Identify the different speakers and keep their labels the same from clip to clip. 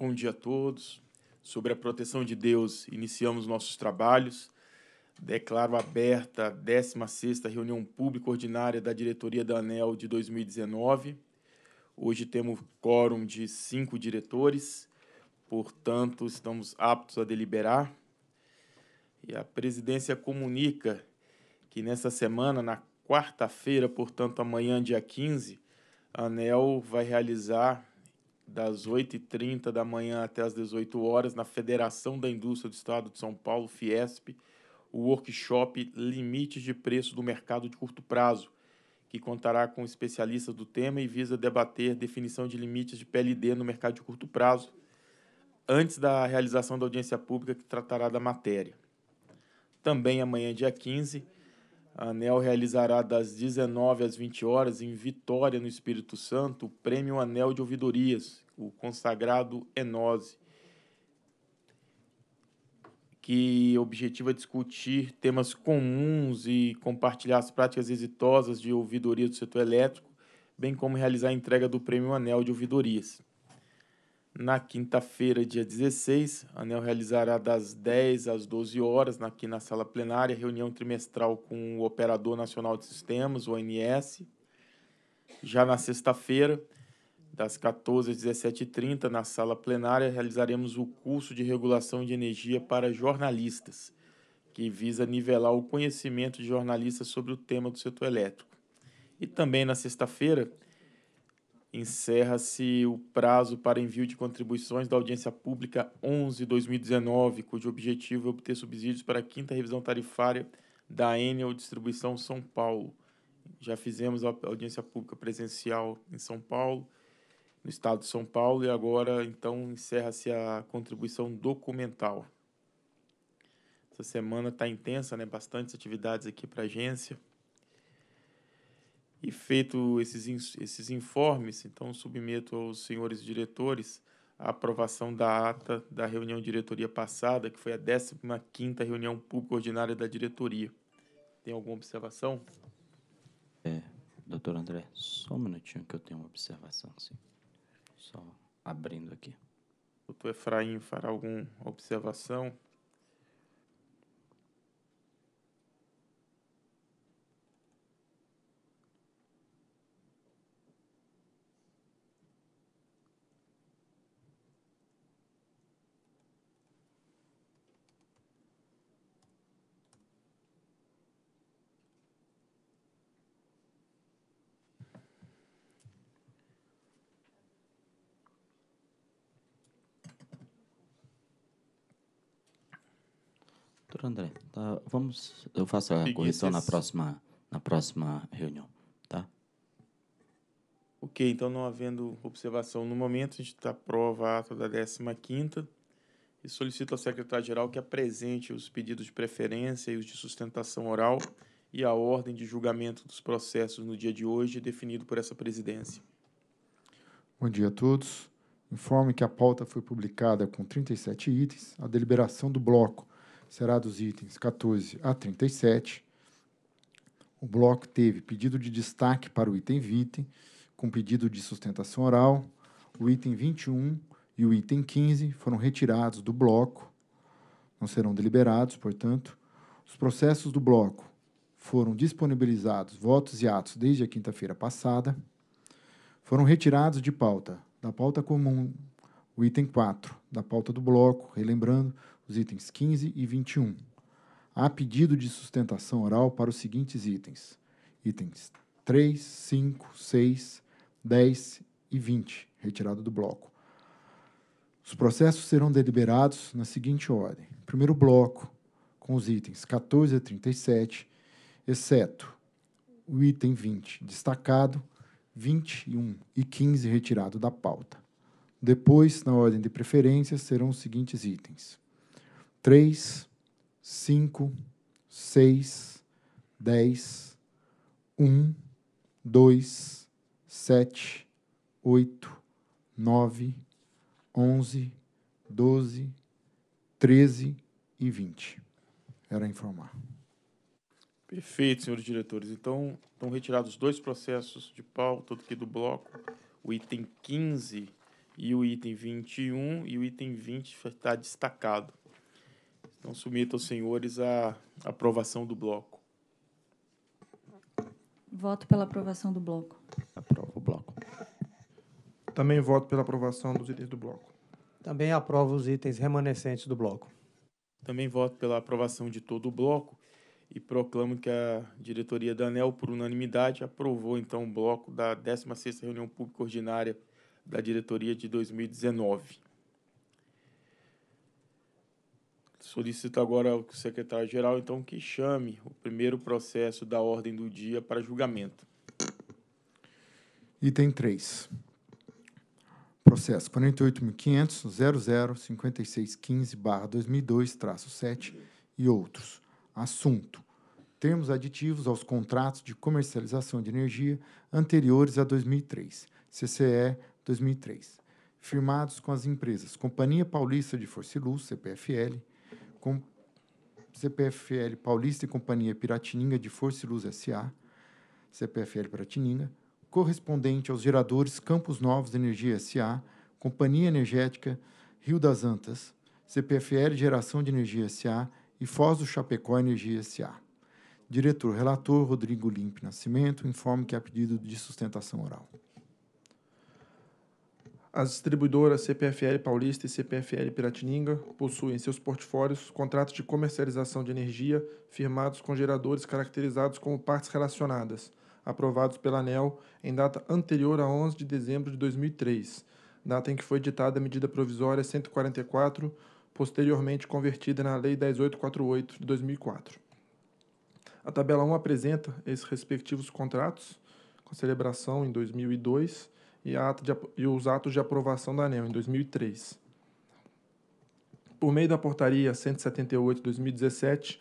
Speaker 1: Bom dia a todos. Sobre a proteção de Deus, iniciamos nossos trabalhos. Declaro aberta a 16ª reunião pública ordinária da diretoria da ANEL de 2019. Hoje temos quórum de cinco diretores, portanto, estamos aptos a deliberar. E a presidência comunica que nessa semana, na quarta-feira, portanto, amanhã, dia 15, a ANEL vai realizar das 8h30 da manhã até as 18 horas na Federação da Indústria do Estado de São Paulo, Fiesp, o workshop Limites de Preço do Mercado de Curto Prazo, que contará com especialistas do tema e visa debater definição de limites de PLD no mercado de curto prazo, antes da realização da audiência pública que tratará da matéria. Também amanhã, dia 15, a ANEL realizará das 19 às 20 horas, em Vitória, no Espírito Santo, o Prêmio Anel de Ouvidorias, o consagrado Enose, que objetiva discutir temas comuns e compartilhar as práticas exitosas de ouvidoria do setor elétrico, bem como realizar a entrega do Prêmio Anel de Ouvidorias. Na quinta-feira, dia 16, a ANEL realizará das 10 às 12 horas, aqui na sala plenária, reunião trimestral com o Operador Nacional de Sistemas, o ONS. Já na sexta-feira, das 14 às 17h30, na sala plenária, realizaremos o curso de regulação de energia para jornalistas, que visa nivelar o conhecimento de jornalistas sobre o tema do setor elétrico. E também na sexta-feira, encerra-se o prazo para envio de contribuições da audiência pública 11/2019, cujo objetivo é obter subsídios para a quinta revisão tarifária da Enel Distribuição São Paulo. Já fizemos a audiência pública presencial em São Paulo, no estado de São Paulo, e agora então encerra-se a contribuição documental. Essa semana está intensa, né? Bastantes atividades aqui para a agência. E feito esses, esses informes, então submeto aos senhores diretores a aprovação da ata da reunião diretoria passada, que foi a 15ª reunião pública ordinária da diretoria. Tem alguma observação?
Speaker 2: É, doutor André, só um minutinho que eu tenho uma observação, sim. Só abrindo aqui.
Speaker 1: Doutor Efraim, fará alguma observação?
Speaker 2: Vamos, eu faço a correção na próxima, na próxima reunião, tá?
Speaker 1: Ok, então não havendo observação no momento, a gente aprova tá a ata da 15 quinta e solicito ao secretário-geral que apresente os pedidos de preferência e os de sustentação oral e a ordem de julgamento dos processos no dia de hoje, definido por essa presidência.
Speaker 3: Bom dia a todos. Informe que a pauta foi publicada com 37 itens. A deliberação do bloco será dos itens 14 a 37. O bloco teve pedido de destaque para o item 20, com pedido de sustentação oral. O item 21 e o item 15 foram retirados do bloco, não serão deliberados, portanto. Os processos do bloco foram disponibilizados votos e atos desde a quinta-feira passada. Foram retirados de pauta, da pauta comum, o item 4 da pauta do bloco, relembrando os itens 15 e 21. Há pedido de sustentação oral para os seguintes itens: itens 3, 5, 6, 10 e 20, retirado do bloco. Os processos serão deliberados na seguinte ordem: primeiro bloco, com os itens 14 a 37, exceto o item 20 destacado, 21 e 15 retirado da pauta. Depois, na ordem de preferência, serão os seguintes itens: 3, 5, 6, 10, 1, 2, 7, 8, 9, 11, 12, 13 e 20. Era informar.
Speaker 1: Perfeito, senhores diretores. Então, estão retirados dois processos de pauta aqui do bloco, o item 15 e o item 21, e o item 20 está destacado. Então, submeta aos senhores a aprovação do bloco.
Speaker 4: Voto pela aprovação do bloco. Aprovo o
Speaker 3: bloco.
Speaker 5: Também voto pela aprovação dos itens do bloco. Também aprovo os itens remanescentes do bloco. Também voto pela aprovação
Speaker 1: de todo o bloco e proclamo que a diretoria da ANEL, por unanimidade, aprovou então o bloco da 16ª reunião pública ordinária da diretoria de 2019. Solicito agora ao secretário-geral, então, que chame o primeiro processo da ordem do dia para julgamento.
Speaker 3: Item 3. Processo 48.500.005615-2002-7 e outros. Assunto. Termos aditivos aos contratos de comercialização de energia anteriores a 2003, CCE 2003, firmados com as empresas Companhia Paulista de Força e Luz, CPFL, com CPFL Paulista e Companhia Piratininga de Força e Luz S.A., CPFL Piratininga, correspondente aos geradores Campos Novos Energia S.A., Companhia Energética Rio das Antas, CPFL Geração de Energia S.A. e Foz do Chapecó Energia S.A. Diretor-relator Rodrigo Limpe Nascimento informa que há pedido de sustentação oral.
Speaker 6: As distribuidoras CPFL Paulista e CPFL Piratininga possuem em seus portfólios contratos de comercialização de energia firmados com geradores caracterizados como partes relacionadas, aprovados pela ANEL em data anterior a 11 de dezembro de 2003, data em que foi editada a medida provisória 144, posteriormente convertida na Lei 10848 de 2004. A tabela 1 apresenta esses respectivos contratos, com celebração em 2002 e, ato de, e os atos de aprovação da ANEL, em 2003. Por meio da portaria 178-2017,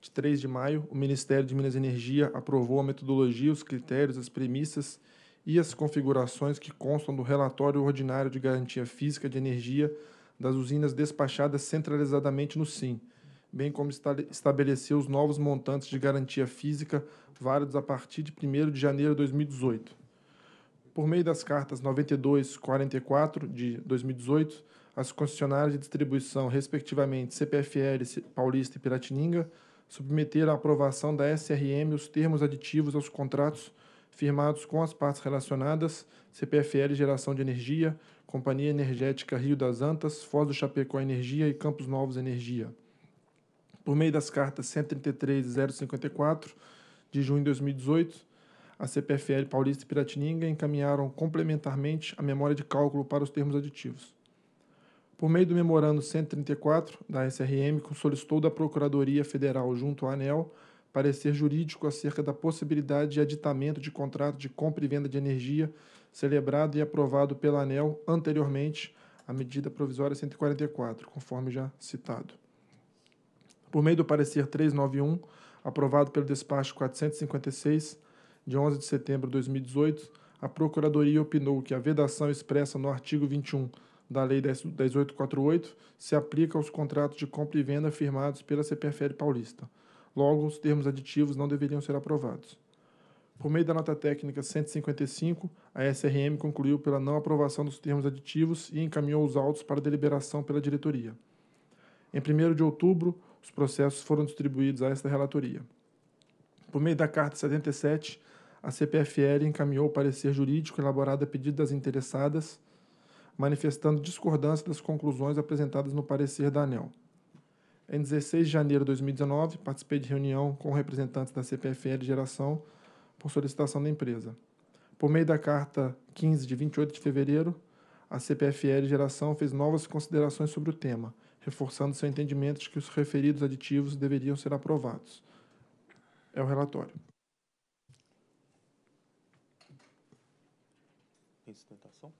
Speaker 6: de 3 de maio, o Ministério de Minas e Energia aprovou a metodologia, os critérios, as premissas e as configurações que constam do relatório ordinário de garantia física de energia das usinas despachadas centralizadamente no SIM, bem como estabeleceu os novos montantes de garantia física válidos a partir de 1 de janeiro de 2018 por meio das cartas 9244 de 2018, as concessionárias de distribuição, respectivamente CPFL Paulista e Piratininga, submeteram à aprovação da SRM os termos aditivos aos contratos firmados com as partes relacionadas, CPFL Geração de Energia, Companhia Energética Rio das Antas, Foz do Chapecó Energia e Campos Novos Energia. Por meio das cartas 133 e 054 de junho de 2018, a CPFL Paulista e Piratininga encaminharam complementarmente a memória de cálculo para os termos aditivos. Por meio do memorando 134 da SRM, solicitou da Procuradoria Federal junto à ANEL parecer jurídico acerca da possibilidade de aditamento de contrato de compra e venda de energia celebrado e aprovado pela ANEL anteriormente à medida provisória 144, conforme já citado. Por meio do parecer 391, aprovado pelo despacho 456, de 11 de setembro de 2018, a Procuradoria opinou que a vedação expressa no artigo 21 da Lei 10848 se aplica aos contratos de compra e venda firmados pela CPFL Paulista. Logo, os termos aditivos não deveriam ser aprovados. Por meio da nota técnica 155, a SRM concluiu pela não aprovação dos termos aditivos e encaminhou os autos para deliberação pela diretoria. Em 1 de outubro, os processos foram distribuídos a esta relatoria. Por meio da carta 77, a CPFL encaminhou o parecer jurídico elaborado a pedido das interessadas, manifestando discordância das conclusões apresentadas no parecer da ANEL. Em 16 de janeiro de 2019, participei de reunião com representantes da CPFL Geração por solicitação da empresa. Por meio da carta 15 de 28 de fevereiro, a CPFL Geração fez novas considerações sobre o tema, reforçando seu entendimento de que os referidos aditivos deveriam ser aprovados. É o relatório.
Speaker 1: Tem sustentação?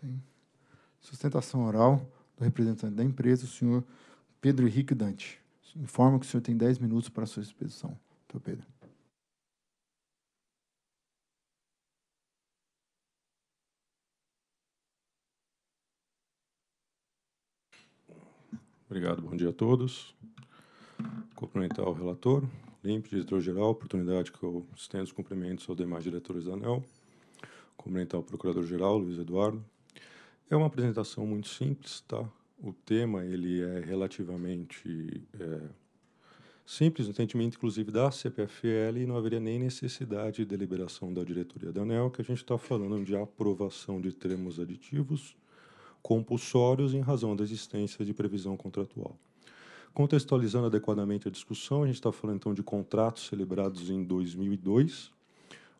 Speaker 3: Tem. Sustentação oral do representante da empresa, o senhor Pedro Henrique Dante. Informa que o senhor tem 10 minutos para a sua exposição. Então, Pedro.
Speaker 7: Obrigado, bom dia a todos. Cumprimentar o relator, Limpe, diretor-geral, oportunidade que eu estendo os cumprimentos aos demais diretores da ANEL, cumprimentar o procurador-geral, Luiz Eduardo. É uma apresentação muito simples, tá? O tema, ele é relativamente é, simples, no entendimento, inclusive, da CPFL, e não haveria nem necessidade de deliberação da diretoria da ANEL, que a gente está falando de aprovação de termos aditivos compulsórios em razão da existência de previsão contratual. Contextualizando adequadamente a discussão, a gente está falando então de contratos celebrados em 2002,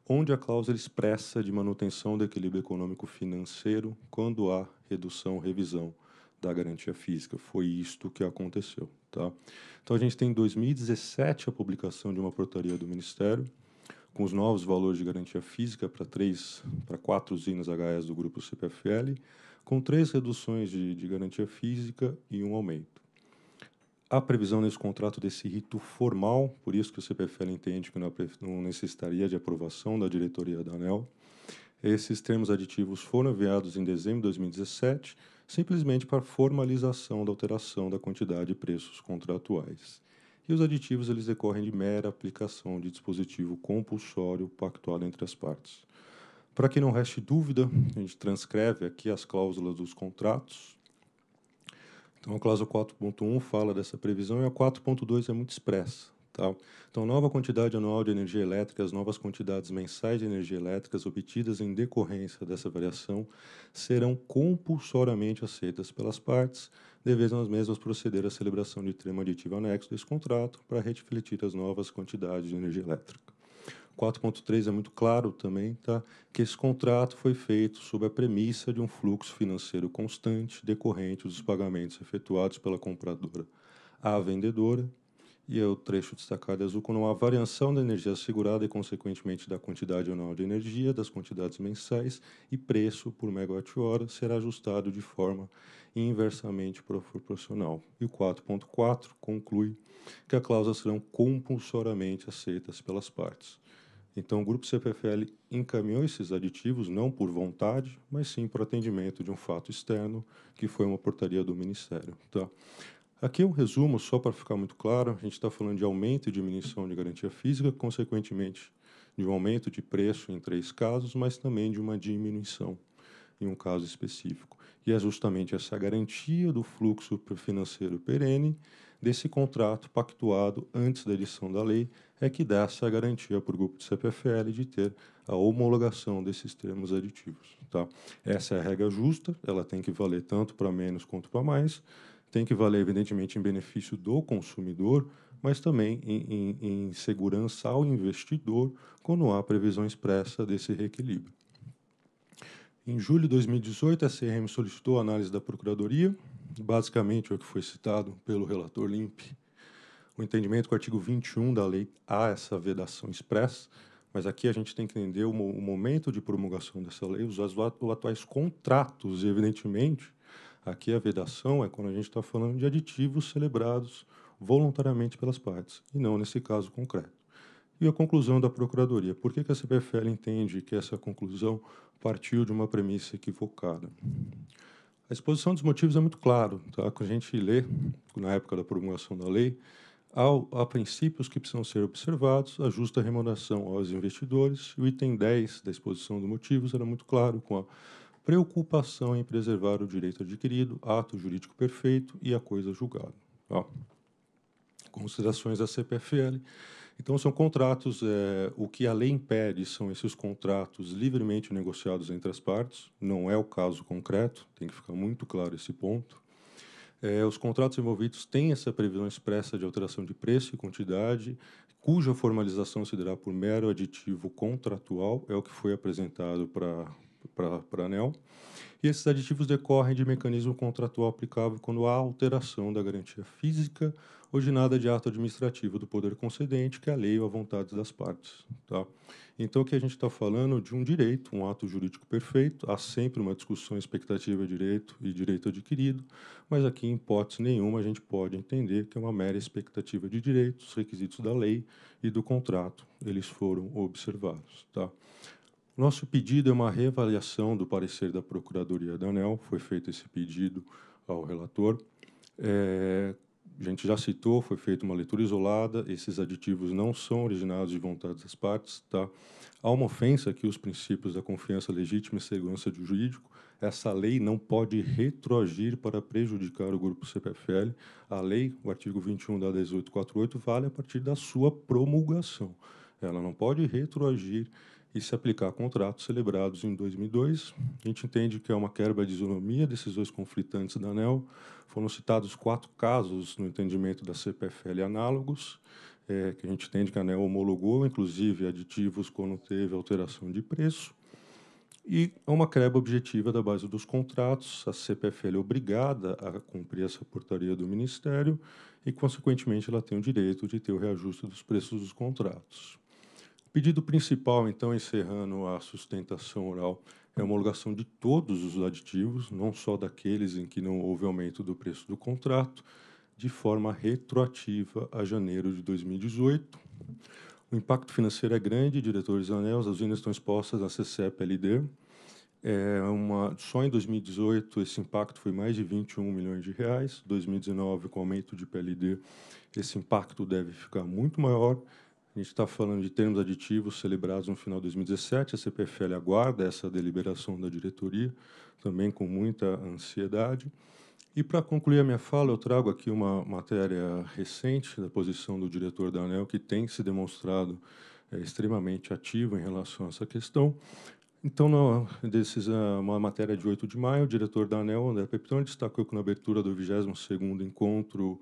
Speaker 7: onde a cláusula expressa de manutenção do equilíbrio econômico financeiro quando há redução ou revisão da garantia física. Foi isto que aconteceu. Tá? Então, a gente tem em 2017 a publicação de uma portaria do Ministério com os novos valores de garantia física para três, para quatro usinas H&S do grupo CPFL, com três reduções de, de garantia física e um aumento. Há previsão nesse contrato desse rito formal, por isso que o CPFL entende que é não necessitaria de aprovação da diretoria da ANEL. Esses termos aditivos foram enviados em dezembro de 2017, simplesmente para formalização da alteração da quantidade e preços contratuais. E os aditivos eles decorrem de mera aplicação de dispositivo compulsório pactuado entre as partes. Para que não reste dúvida, a gente transcreve aqui as cláusulas dos contratos então, a cláusula 4.1 fala dessa previsão e a 4.2 é muito expressa. Tá? Então, nova quantidade anual de energia elétrica, as novas quantidades mensais de energia elétrica obtidas em decorrência dessa variação serão compulsoriamente aceitas pelas partes, devendo as mesmas proceder à celebração de termo aditivo anexo desse contrato para refletir as novas quantidades de energia elétrica. 4.3 é muito claro também, tá? Que esse contrato foi feito sob a premissa de um fluxo financeiro constante decorrente dos pagamentos efetuados pela compradora à vendedora e é o trecho destacado azul quando há variação da energia assegurada e, consequentemente, da quantidade anual de energia, das quantidades mensais e preço por megawatt-hora será ajustado de forma inversamente proporcional. E o 4.4 conclui que as cláusulas serão compulsoriamente aceitas pelas partes. Então, o Grupo CPFL encaminhou esses aditivos não por vontade, mas sim por atendimento de um fato externo, que foi uma portaria do Ministério. Tá? Aqui um resumo, só para ficar muito claro, a gente está falando de aumento e diminuição de garantia física, consequentemente de um aumento de preço em três casos, mas também de uma diminuição em um caso específico. E é justamente essa garantia do fluxo financeiro perene desse contrato pactuado antes da edição da lei é que dá essa garantia para o grupo de CPFL de ter a homologação desses termos aditivos. Tá? Essa é a regra justa, ela tem que valer tanto para menos quanto para mais, tem que valer, evidentemente, em benefício do consumidor, mas também em, em, em segurança ao investidor quando há previsão expressa desse reequilíbrio. Em julho de 2018, a CRM solicitou a análise da Procuradoria, basicamente é o que foi citado pelo relator Limp. O entendimento que o artigo 21 da lei há essa vedação expressa, mas aqui a gente tem que entender o, o momento de promulgação dessa lei, os atuais contratos, evidentemente, Aqui a vedação é quando a gente está falando de aditivos celebrados voluntariamente pelas partes, e não nesse caso concreto. E a conclusão da Procuradoria? Por que, que a CPFL entende que essa conclusão partiu de uma premissa equivocada? A exposição dos motivos é muito claro. Tá? Quando a gente lê, na época da promulgação da lei, há, há princípios que precisam ser observados, a justa remuneração aos investidores, e o item 10 da exposição dos motivos era muito claro com a preocupação em preservar o direito adquirido, ato jurídico perfeito e a coisa julgada. Ó, considerações da CPFL. Então, são contratos, é, o que a lei impede são esses contratos livremente negociados entre as partes, não é o caso concreto, tem que ficar muito claro esse ponto. É, os contratos envolvidos têm essa previsão expressa de alteração de preço e quantidade, cuja formalização se dará por mero aditivo contratual, é o que foi apresentado para para a ANEL. E esses aditivos decorrem de mecanismo contratual aplicável quando há alteração da garantia física ou de nada de ato administrativo do poder concedente que é alheio à vontade das partes. Tá? Então, o que a gente está falando de um direito, um ato jurídico perfeito, há sempre uma discussão expectativa direito e direito adquirido, mas aqui, em hipótese nenhuma, a gente pode entender que é uma mera expectativa de direito, os requisitos da lei e do contrato, eles foram observados. Tá? Nosso pedido é uma reavaliação do parecer da Procuradoria da ANEL, foi feito esse pedido ao relator. É, a gente já citou, foi feita uma leitura isolada, esses aditivos não são originados de vontade das partes, tá? Há uma ofensa que os princípios da confiança legítima e segurança do jurídico. Essa lei não pode retroagir para prejudicar o grupo CPFL. A lei, o artigo 21 da 1848, vale a partir da sua promulgação. Ela não pode retroagir e se aplicar a contratos celebrados em 2002. A gente entende que é uma quebra de isonomia desses dois conflitantes da ANEL. Foram citados quatro casos no entendimento da CPFL análogos, é, que a gente entende que a ANEL homologou, inclusive aditivos quando teve alteração de preço. E é uma quebra objetiva da base dos contratos, a CPFL é obrigada a cumprir essa portaria do Ministério e, consequentemente, ela tem o direito de ter o reajuste dos preços dos contratos. Pedido principal, então, encerrando a sustentação oral, é a homologação de todos os aditivos, não só daqueles em que não houve aumento do preço do contrato, de forma retroativa a janeiro de 2018. O impacto financeiro é grande, diretores ANEL, as usinas estão expostas à CCEP LD. É uma, só em 2018 esse impacto foi mais de 21 milhões de reais. 2019, com aumento de PLD, esse impacto deve ficar muito maior. A gente está falando de termos aditivos celebrados no final de 2017. A CPFL aguarda essa deliberação da diretoria, também com muita ansiedade. E para concluir a minha fala, eu trago aqui uma matéria recente da posição do diretor da ANEL, que tem se demonstrado é, extremamente ativo em relação a essa questão. Então, na ah, uma matéria de 8 de maio, o diretor da ANEL, André Pepitone, destacou que na abertura do 22º Encontro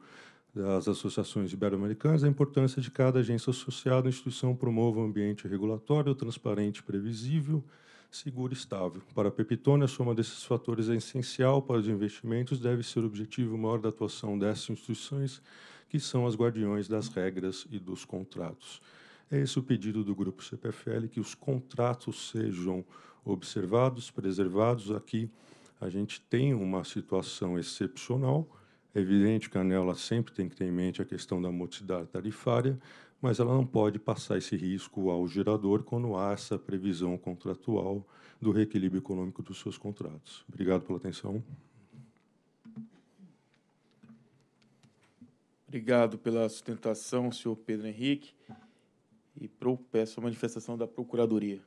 Speaker 7: das associações ibero-americanas a importância de cada agência associada à instituição promova um ambiente regulatório, transparente, previsível, seguro e estável. Para a Pepitone, a soma desses fatores é essencial para os investimentos, deve ser o objetivo maior da atuação dessas instituições, que são as guardiões das regras e dos contratos. É esse o pedido do Grupo CPFL, que os contratos sejam observados, preservados. Aqui a gente tem uma situação excepcional, é evidente que a ANEL sempre tem que ter em mente a questão da modicidade tarifária, mas ela não pode passar esse risco ao gerador quando há essa previsão contratual do reequilíbrio econômico dos seus contratos. Obrigado pela atenção.
Speaker 1: Obrigado pela sustentação, senhor Pedro Henrique. E peço a manifestação da Procuradoria.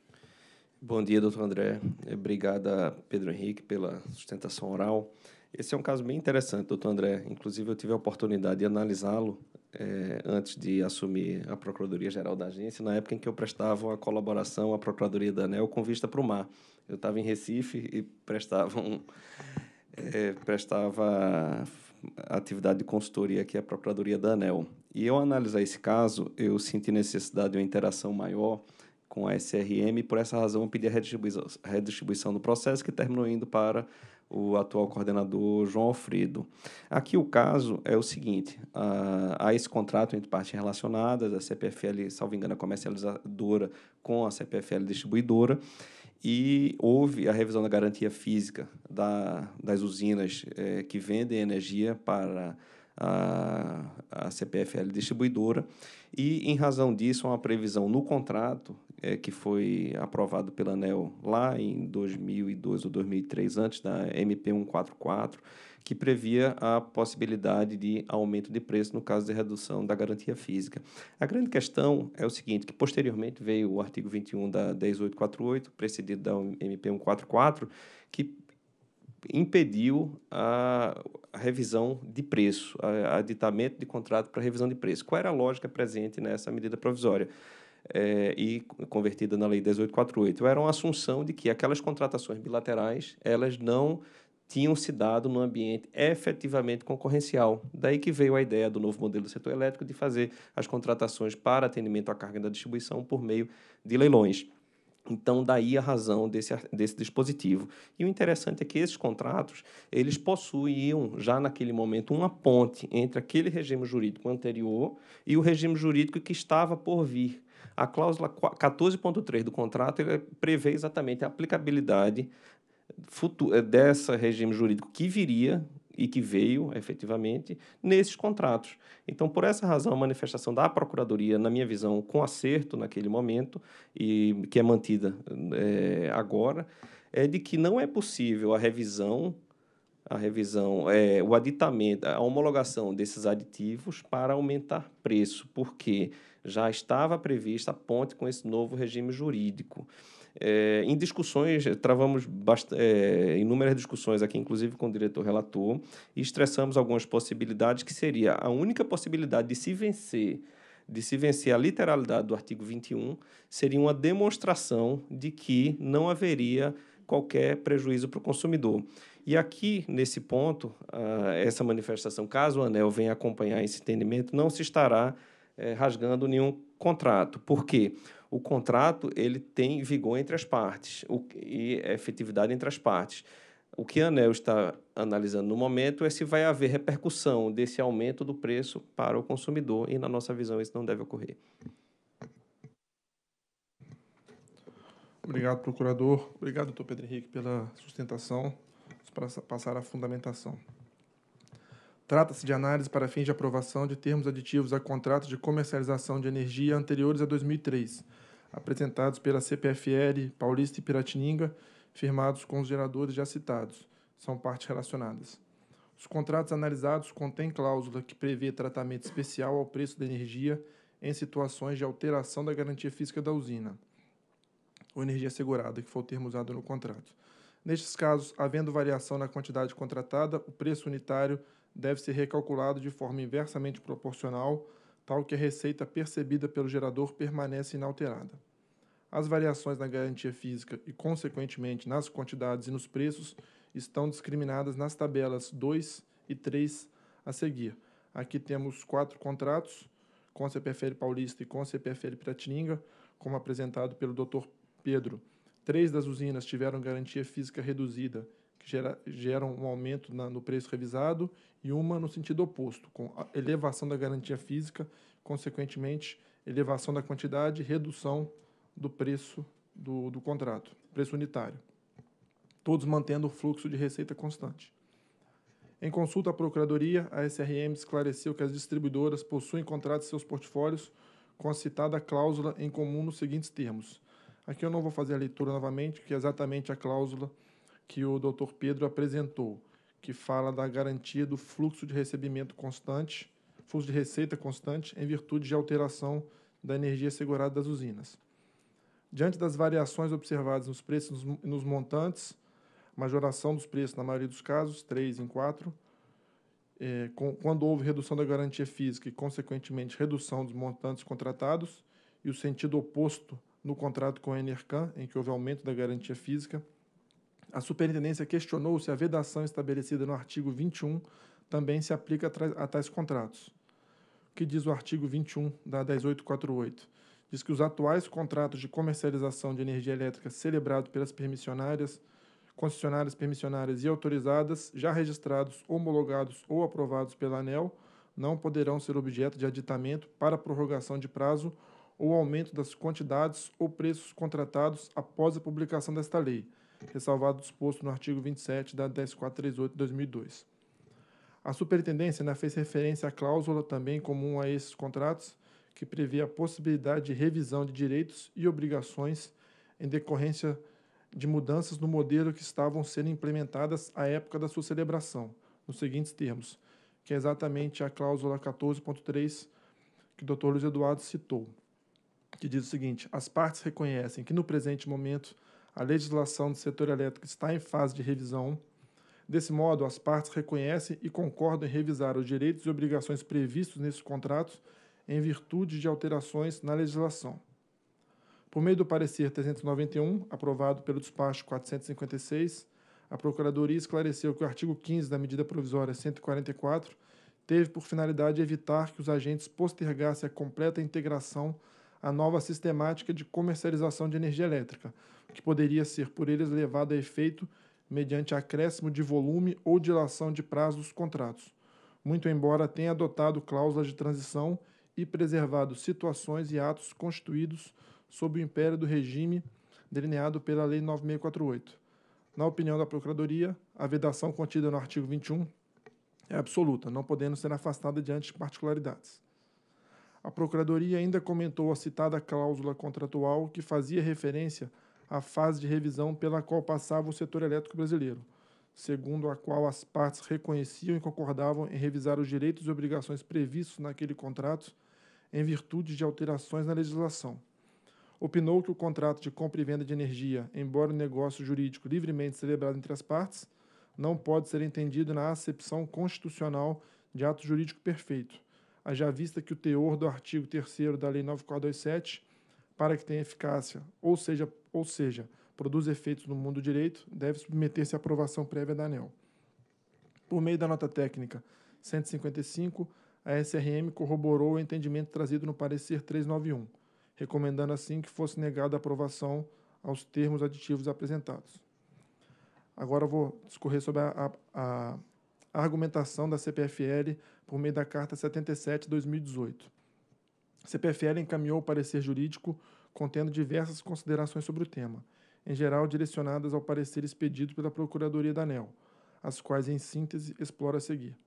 Speaker 1: Bom dia, doutor André. Obrigada,
Speaker 8: Pedro Henrique, pela sustentação oral. Esse é um caso bem interessante, doutor André. Inclusive, eu tive a oportunidade de analisá-lo é, antes de assumir a Procuradoria-Geral da Agência, na época em que eu prestava uma colaboração à Procuradoria da ANEL com vista para o mar. Eu estava em Recife e prestava, um, é, prestava atividade de consultoria aqui à Procuradoria da ANEL. E eu analisar esse caso, eu senti necessidade de uma interação maior com a SRM e, por essa razão, eu pedi a redistribuição, redistribuição do processo, que terminou indo para o atual coordenador João Alfredo. Aqui o caso é o seguinte: ah, há esse contrato entre partes relacionadas, a CPFL, salvo engano, a comercializadora com a CPFL distribuidora, e houve a revisão da garantia física da, das usinas eh, que vendem energia para a, a CPFL distribuidora, e em razão disso, uma previsão no contrato, é, que foi aprovado pela ANEL lá em 2002 ou 2003, antes da MP 144, que previa a possibilidade de aumento de preço no caso de redução da garantia física. A grande questão é o seguinte, que posteriormente veio o artigo 21 da 10848, precedido da MP 144, que impediu a, revisão de preço, a, aditamento de contrato para revisão de preço. Qual era a lógica presente nessa medida provisória? É, e convertida na Lei 1848, era uma assunção de que aquelas contratações bilaterais elas não tinham se dado num ambiente efetivamente concorrencial. Daí que veio a ideia do novo modelo do setor elétrico de fazer as contratações para atendimento à carga da distribuição por meio de leilões. Então, daí a razão desse, desse dispositivo. E o interessante é que esses contratos, eles possuíam, já naquele momento, uma ponte entre aquele regime jurídico anterior e o regime jurídico que estava por vir. A cláusula 14.3 do contrato prevê exatamente a aplicabilidade eh, dessa regime jurídico que viria e que veio efetivamente nesses contratos. Então, por essa razão, a manifestação da Procuradoria, na minha visão, com acerto naquele momento, e que é mantida é, agora, é de que não é possível a revisão, a revisão, é, o aditamento, a homologação desses aditivos para aumentar preço, porque já estava prevista a ponte com esse novo regime jurídico. É, em discussões, travamos é, inúmeras discussões aqui, inclusive com o diretor relator, e estressamos algumas possibilidades, que seria a única possibilidade de se vencer de se vencer a literalidade do artigo 21, seria uma demonstração de que não haveria qualquer prejuízo para o consumidor. E aqui, nesse ponto, uh, essa manifestação, caso o anel venha acompanhar esse entendimento, não se estará é, rasgando nenhum contrato. Por quê? o contrato ele tem vigor entre as partes o, e é efetividade entre as partes. O que a ANEL está analisando no momento é se vai haver repercussão desse aumento do preço para o consumidor, e na nossa visão isso não deve ocorrer.
Speaker 6: Obrigado, procurador. Obrigado, doutor Pedro Henrique, pela sustentação. Vamos passar à fundamentação. Trata-se de análise para fins de aprovação de termos aditivos a contratos de comercialização de energia anteriores a 2003 apresentados pela CPFL Paulista e Piratininga, firmados com os geradores já citados, são partes relacionadas. Os contratos analisados contêm cláusula que prevê tratamento especial ao preço da energia em situações de alteração da garantia física da usina, ou energia assegurada, que foi o termo usado no contrato. Nestes casos, havendo variação na quantidade contratada, o preço unitário deve ser recalculado de forma inversamente proporcional tal que a receita percebida pelo gerador permanece inalterada. As variações na garantia física e, consequentemente, nas quantidades e nos preços estão discriminadas nas tabelas 2 e 3 a seguir. Aqui temos quatro contratos com a CPFL Paulista e com a CPFL Piratininga, como apresentado pelo Dr. Pedro. Três das usinas tiveram garantia física reduzida que gera, geram um aumento na, no preço revisado, e uma no sentido oposto, com elevação da garantia física, consequentemente, elevação da quantidade e redução do preço do, do contrato, preço unitário. Todos mantendo o fluxo de receita constante. Em consulta à Procuradoria, a SRM esclareceu que as distribuidoras possuem contratos em seus portfólios com a citada cláusula em comum nos seguintes termos. Aqui eu não vou fazer a leitura novamente, que é exatamente a cláusula que o Dr. Pedro apresentou, que fala da garantia do fluxo de recebimento constante, fluxo de receita constante em virtude de alteração da energia segurada das usinas. Diante das variações observadas nos preços e nos montantes, majoração dos preços na maioria dos casos, 3 em 4, é, com, quando houve redução da garantia física e, consequentemente, redução dos montantes contratados, e o sentido oposto no contrato com a Enercan, em que houve aumento da garantia física, a superintendência questionou se a vedação estabelecida no artigo 21 também se aplica a tais contratos. O que diz o artigo 21 da 10848? Diz que os atuais contratos de comercialização de energia elétrica celebrados pelas permissionárias, concessionárias permissionárias e autorizadas, já registrados, homologados ou aprovados pela ANEL, não poderão ser objeto de aditamento para prorrogação de prazo ou aumento das quantidades ou preços contratados após a publicação desta lei ressalvado o disposto no artigo 27 da 10438 de 2002. A superintendência ainda fez referência à cláusula também comum a esses contratos, que prevê a possibilidade de revisão de direitos e obrigações em decorrência de mudanças no modelo que estavam sendo implementadas à época da sua celebração, nos seguintes termos, que é exatamente a cláusula 14.3 que o Dr. Luiz Eduardo citou, que diz o seguinte: as partes reconhecem que no presente momento a legislação do setor elétrico está em fase de revisão. Desse modo, as partes reconhecem e concordam em revisar os direitos e obrigações previstos nesses contratos em virtude de alterações na legislação. Por meio do parecer 391, aprovado pelo despacho 456, a Procuradoria esclareceu que o artigo 15 da medida provisória 144 teve por finalidade evitar que os agentes postergassem a completa integração a nova sistemática de comercialização de energia elétrica, que poderia ser por eles levado a efeito mediante acréscimo de volume ou dilação de prazo dos contratos, muito embora tenha adotado cláusulas de transição e preservado situações e atos constituídos sob o império do regime delineado pela Lei 9648. Na opinião da Procuradoria, a vedação contida no artigo 21 é absoluta, não podendo ser afastada diante de particularidades. A Procuradoria ainda comentou a citada cláusula contratual que fazia referência à fase de revisão pela qual passava o setor elétrico brasileiro, segundo a qual as partes reconheciam e concordavam em revisar os direitos e obrigações previstos naquele contrato em virtude de alterações na legislação. Opinou que o contrato de compra e venda de energia, embora o negócio jurídico livremente celebrado entre as partes, não pode ser entendido na acepção constitucional de ato jurídico perfeito haja vista que o teor do artigo 3 da Lei 9427, para que tenha eficácia, ou seja, ou seja, produz efeitos no mundo do direito, deve submeter-se à aprovação prévia da ANEL. Por meio da nota técnica 155, a SRM corroborou o entendimento trazido no parecer 391, recomendando assim que fosse negada a aprovação aos termos aditivos apresentados. Agora vou discorrer sobre a, a, a a argumentação da CPFL por meio da Carta 77-2018. A CPFL encaminhou o parecer jurídico contendo diversas considerações sobre o tema, em geral direcionadas ao parecer expedido pela Procuradoria da ANEL, as quais, em síntese, explora a seguir.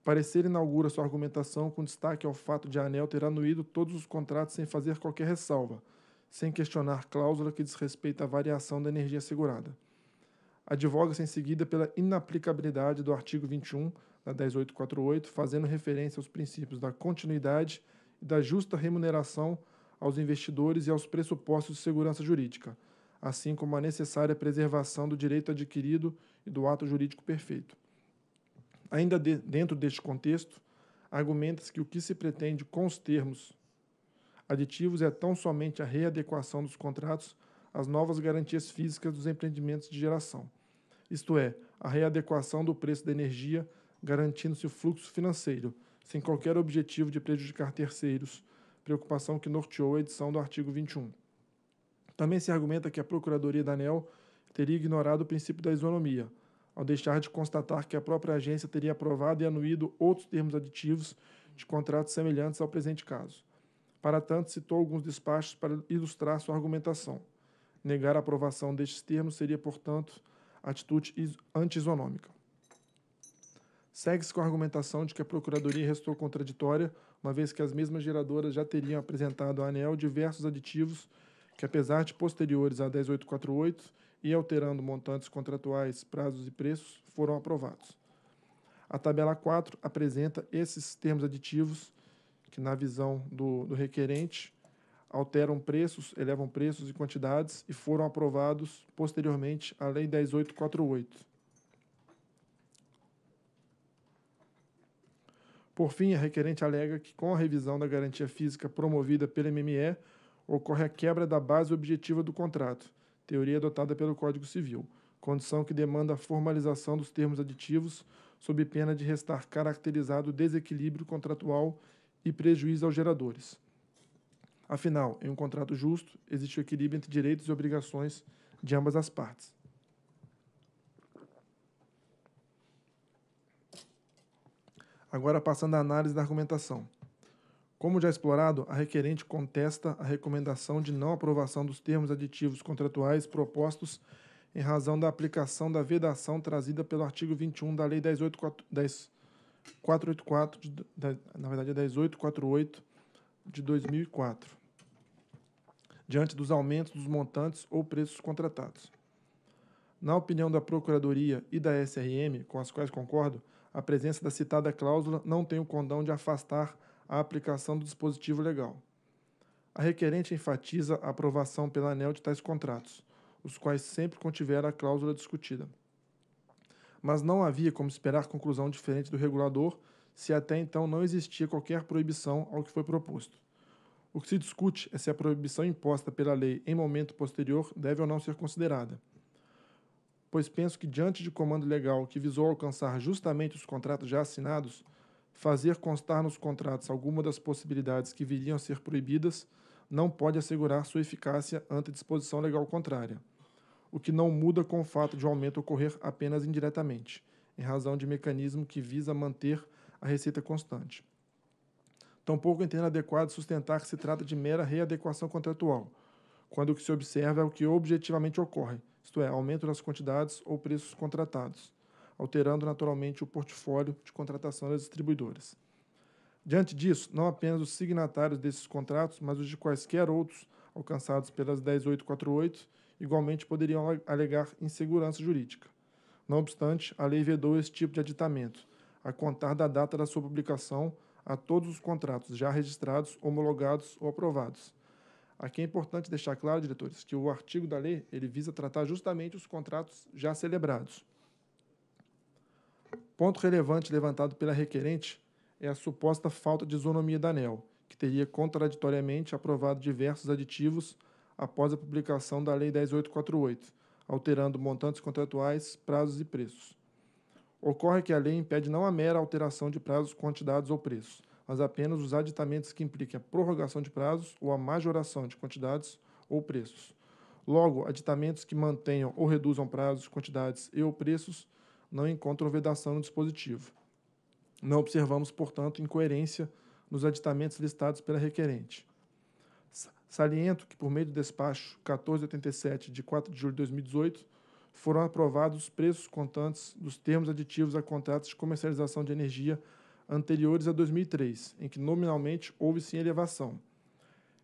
Speaker 6: O parecer inaugura sua argumentação com destaque ao fato de a ANEL ter anuído todos os contratos sem fazer qualquer ressalva, sem questionar cláusula que desrespeita a variação da energia segurada advoga-se em seguida pela inaplicabilidade do artigo 21 da 10848, fazendo referência aos princípios da continuidade e da justa remuneração aos investidores e aos pressupostos de segurança jurídica, assim como a necessária preservação do direito adquirido e do ato jurídico perfeito. Ainda de, dentro deste contexto, argumenta-se que o que se pretende com os termos aditivos é tão somente a readequação dos contratos as novas garantias físicas dos empreendimentos de geração, isto é, a readequação do preço da energia, garantindo-se o fluxo financeiro, sem qualquer objetivo de prejudicar terceiros, preocupação que norteou a edição do artigo 21. Também se argumenta que a Procuradoria da ANEL teria ignorado o princípio da isonomia, ao deixar de constatar que a própria agência teria aprovado e anuído outros termos aditivos de contratos semelhantes ao presente caso. Para tanto, citou alguns despachos para ilustrar sua argumentação. Negar a aprovação destes termos seria, portanto, atitude anti anti-isonômica. Segue-se com a argumentação de que a Procuradoria restou contraditória, uma vez que as mesmas geradoras já teriam apresentado à ANEL diversos aditivos que, apesar de posteriores à 10848 e alterando montantes contratuais, prazos e preços, foram aprovados. A tabela 4 apresenta esses termos aditivos que, na visão do, do requerente, alteram preços, elevam preços e quantidades e foram aprovados posteriormente a Lei 10848. Por fim, a requerente alega que, com a revisão da garantia física promovida pela MME, ocorre a quebra da base objetiva do contrato, teoria adotada pelo Código Civil, condição que demanda a formalização dos termos aditivos, sob pena de restar caracterizado desequilíbrio contratual e prejuízo aos geradores, Afinal, em um contrato justo, existe o equilíbrio entre direitos e obrigações de ambas as partes. Agora, passando à análise da argumentação. Como já explorado, a requerente contesta a recomendação de não aprovação dos termos aditivos contratuais propostos em razão da aplicação da vedação trazida pelo artigo 21 da Lei 10484, 10, na verdade 1848 de 2004 diante dos aumentos dos montantes ou preços contratados. Na opinião da Procuradoria e da SRM, com as quais concordo, a presença da citada cláusula não tem o condão de afastar a aplicação do dispositivo legal. A requerente enfatiza a aprovação pela ANEL de tais contratos, os quais sempre contiveram a cláusula discutida. Mas não havia como esperar conclusão diferente do regulador, se até então não existia qualquer proibição ao que foi proposto. O que se discute é se a proibição imposta pela lei em momento posterior deve ou não ser considerada. Pois penso que, diante de comando legal que visou alcançar justamente os contratos já assinados, fazer constar nos contratos alguma das possibilidades que viriam a ser proibidas não pode assegurar sua eficácia ante disposição legal contrária, o que não muda com o fato de o um aumento ocorrer apenas indiretamente, em razão de mecanismo que visa manter a receita constante. Tampouco entendo adequado sustentar que se trata de mera readequação contratual, quando o que se observa é o que objetivamente ocorre, isto é, aumento das quantidades ou preços contratados, alterando naturalmente o portfólio de contratação das distribuidoras. Diante disso, não apenas os signatários desses contratos, mas os de quaisquer outros alcançados pelas 10848 igualmente poderiam alegar insegurança jurídica. Não obstante, a lei vedou esse tipo de aditamento, a contar da data da sua publicação a todos os contratos já registrados, homologados ou aprovados. Aqui é importante deixar claro, diretores, que o artigo da lei ele visa tratar justamente os contratos já celebrados. Ponto relevante levantado pela requerente é a suposta falta de isonomia da ANEL, que teria contraditoriamente aprovado diversos aditivos após a publicação da Lei 10848, alterando montantes contratuais, prazos e preços. Ocorre que a lei impede não a mera alteração de prazos, quantidades ou preços, mas apenas os aditamentos que impliquem a prorrogação de prazos ou a majoração de quantidades ou preços. Logo, aditamentos que mantenham ou reduzam prazos, quantidades e ou preços não encontram vedação no dispositivo. Não observamos, portanto, incoerência nos aditamentos listados pela requerente. Saliento que, por meio do despacho 1487 de 4 de julho de 2018, foram aprovados os preços contantes dos termos aditivos a contratos de comercialização de energia anteriores a 2003, em que nominalmente houve sim elevação.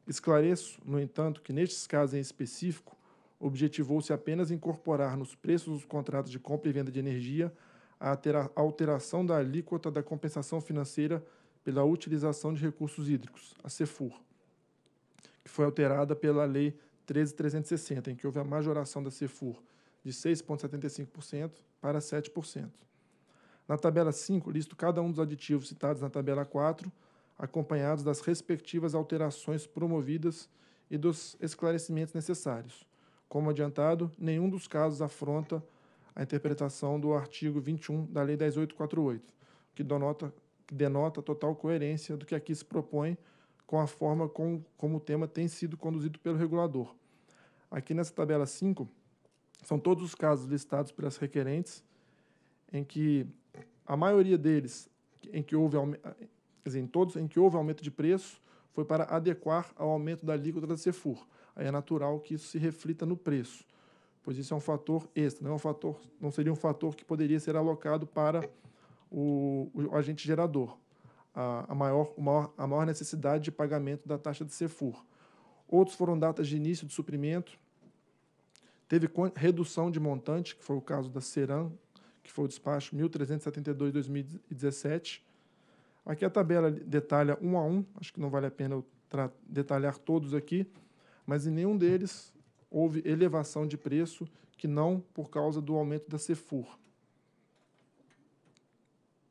Speaker 6: Esclareço, no entanto, que nestes casos em específico, objetivou-se apenas incorporar nos preços dos contratos de compra e venda de energia a alteração da alíquota da compensação financeira pela utilização de recursos hídricos, a CEFUR, que foi alterada pela Lei 13.360, em que houve a majoração da CEFUR de 6,75% para 7%. Na tabela 5, listo cada um dos aditivos citados na tabela 4, acompanhados das respectivas alterações promovidas e dos esclarecimentos necessários. Como adiantado, nenhum dos casos afronta a interpretação do artigo 21 da Lei 10848, que denota, que denota total coerência do que aqui se propõe com a forma com, como o tema tem sido conduzido pelo regulador. Aqui nessa tabela 5, são todos os casos listados pelas requerentes em que a maioria deles, em que houve em todos em que houve aumento de preço, foi para adequar ao aumento da alíquota da Cefur. Aí é natural que isso se reflita no preço, pois isso é um fator extra, não é um fator, não seria um fator que poderia ser alocado para o, o agente gerador. A, a, maior, maior, a maior necessidade de pagamento da taxa de Cefur. Outros foram datas de início de suprimento, Teve redução de montante, que foi o caso da Ceram, que foi o despacho 1372-2017. Aqui a tabela detalha um a um, acho que não vale a pena eu detalhar todos aqui, mas em nenhum deles houve elevação de preço, que não por causa do aumento da Cefur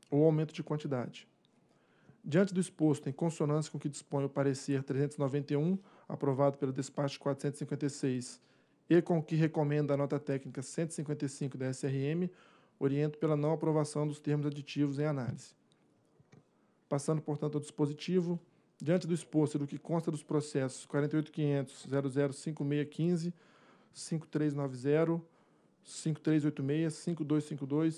Speaker 6: ou aumento de quantidade. Diante do exposto, em consonância com o que dispõe o parecer 391, aprovado pelo despacho 456 e com que recomenda a nota técnica 155 da SRM, oriento pela não aprovação dos termos aditivos em análise. Passando, portanto, ao dispositivo, diante do exposto e do que consta dos processos 48500 5390 5252 5519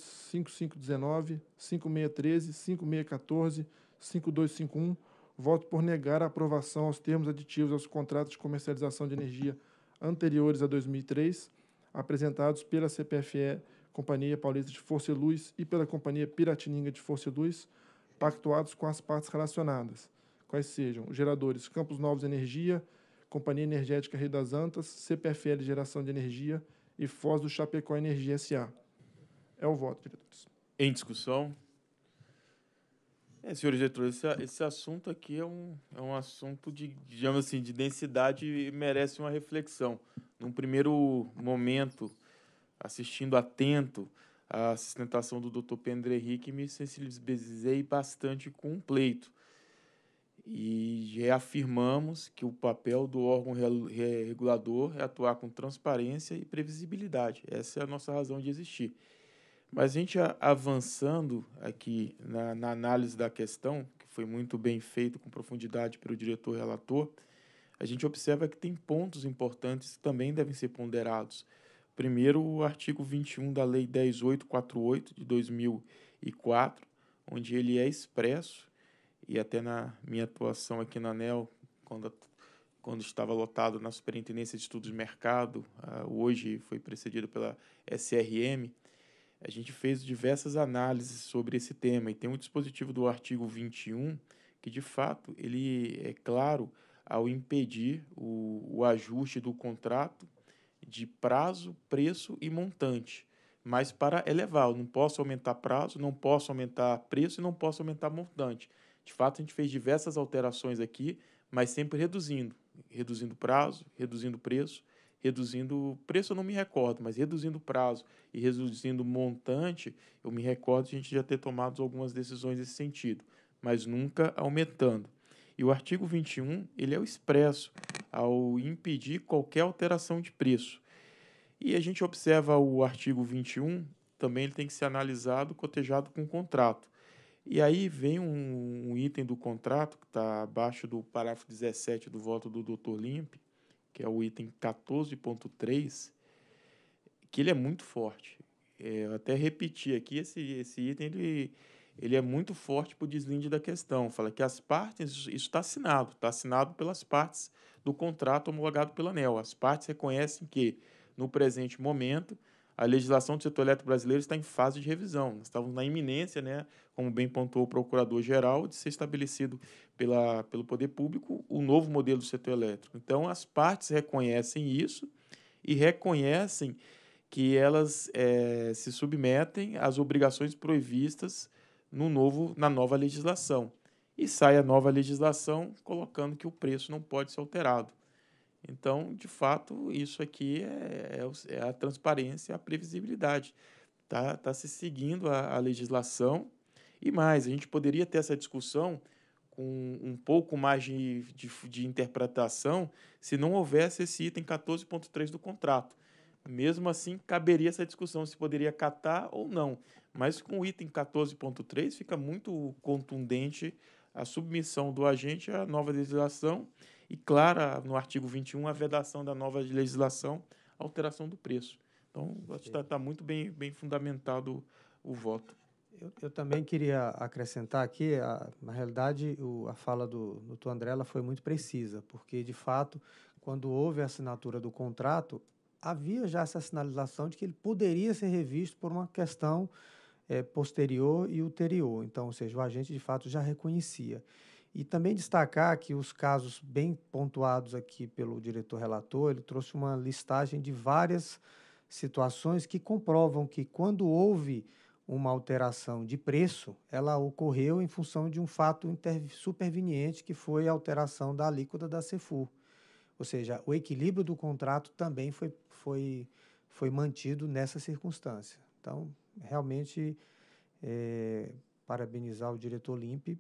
Speaker 6: 5613 5614 5251, voto por negar a aprovação aos termos aditivos aos contratos de comercialização de energia anteriores a 2003, apresentados pela CPFE, Companhia Paulista de Força e Luz, e pela Companhia Piratininga de Força e Luz, pactuados com as partes relacionadas, quais sejam geradores Campos Novos Energia, Companhia Energética Rio das Antas, CPFL Geração de Energia e Foz do Chapecó Energia SA. É o voto, diretores.
Speaker 1: Em discussão. É, senhor diretor, esse, esse assunto aqui é um, é um assunto de, digamos assim, de densidade e merece uma reflexão. Num primeiro momento, assistindo atento à sustentação do Dr. Pedro Henrique, me sensibilizei bastante com o um pleito. E reafirmamos que o papel do órgão regulador é atuar com transparência e previsibilidade. Essa é a nossa razão de existir. Mas a gente avançando aqui na, na análise da questão, que foi muito bem feito, com profundidade pelo diretor relator, a gente observa que tem pontos importantes que também devem ser ponderados. Primeiro, o artigo 21 da Lei 10848 de 2004, onde ele é expresso, e até na minha atuação aqui na ANEL, quando, quando estava lotado na Superintendência de Estudos de Mercado, hoje foi precedido pela SRM, a gente fez diversas análises sobre esse tema e tem um dispositivo do artigo 21 que, de fato, ele é claro ao impedir o, o ajuste do contrato de prazo, preço e montante, mas para elevar. Eu não posso aumentar prazo, não posso aumentar preço e não posso aumentar montante. De fato, a gente fez diversas alterações aqui, mas sempre reduzindo. Reduzindo prazo, reduzindo preço reduzindo o preço, eu não me recordo, mas reduzindo o prazo e reduzindo o montante, eu me recordo de a gente já ter tomado algumas decisões nesse sentido, mas nunca aumentando. E o artigo 21, ele é o expresso ao impedir qualquer alteração de preço. E a gente observa o artigo 21, também ele tem que ser analisado, cotejado com o contrato. E aí vem um, um item do contrato, que está abaixo do parágrafo 17 do voto do Dr. Limpe, que é o item 14.3, que ele é muito forte. É, eu até repetir aqui, esse, esse item ele, ele é muito forte para o deslinde da questão. Fala que as partes, isso está assinado, está assinado pelas partes do contrato homologado pela ANEL. As partes reconhecem que, no presente momento, a legislação do setor elétrico brasileiro está em fase de revisão. Nós estávamos na iminência, né, como bem pontuou o procurador-geral, de ser estabelecido pela, pelo poder público o novo modelo do setor elétrico. Então, as partes reconhecem isso e reconhecem que elas é, se submetem às obrigações previstas no novo, na nova legislação. E sai a nova legislação colocando que o preço não pode ser alterado. Então, de fato, isso aqui é, é, é a transparência, a previsibilidade. Está tá se seguindo a, a legislação e mais, a gente poderia ter essa discussão com um pouco mais de, de, de interpretação se não houvesse esse item 14.3 do contrato. Mesmo assim, caberia essa discussão se poderia catar ou não. Mas com o item 14.3 fica muito contundente a submissão do agente à nova legislação e clara, no artigo 21, a vedação da nova legislação alteração do preço. Então, está tá muito bem, bem fundamentado o voto.
Speaker 5: Eu, eu também queria acrescentar aqui, a, na realidade, o, a fala do doutor André foi muito precisa, porque, de fato, quando houve a assinatura do contrato, havia já essa sinalização de que ele poderia ser revisto por uma questão é, posterior e ulterior. Então, ou seja, o agente, de fato, já reconhecia. E também destacar que os casos bem pontuados aqui pelo diretor relator, ele trouxe uma listagem de várias situações que comprovam que quando houve uma alteração de preço, ela ocorreu em função de um fato superveniente que foi a alteração da alíquota da Cefu Ou seja, o equilíbrio do contrato também foi, foi, foi mantido nessa circunstância. Então, realmente, é, parabenizar o diretor Limpe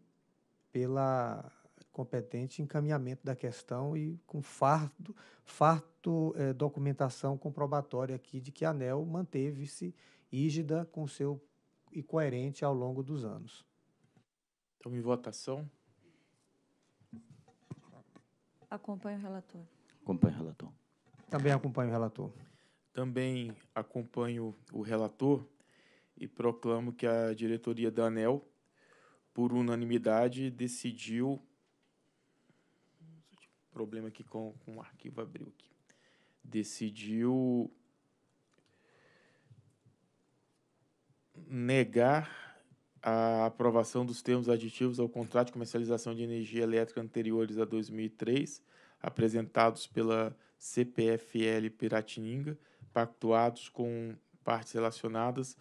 Speaker 5: pela competente encaminhamento da questão e com farto, farto é, documentação comprobatória aqui de que a ANEL manteve-se rígida com seu e coerente ao longo dos anos. Então, em votação.
Speaker 4: Acompanho o relator.
Speaker 5: Acompanho o relator. Também acompanho o relator.
Speaker 1: Também acompanho o relator e proclamo que a diretoria da ANEL por unanimidade, decidiu. Problema aqui com, com o arquivo abriu aqui. Decidiu negar a aprovação dos termos aditivos ao contrato de comercialização de energia elétrica anteriores a 2003, apresentados pela CPFL Piratininga, pactuados com partes relacionadas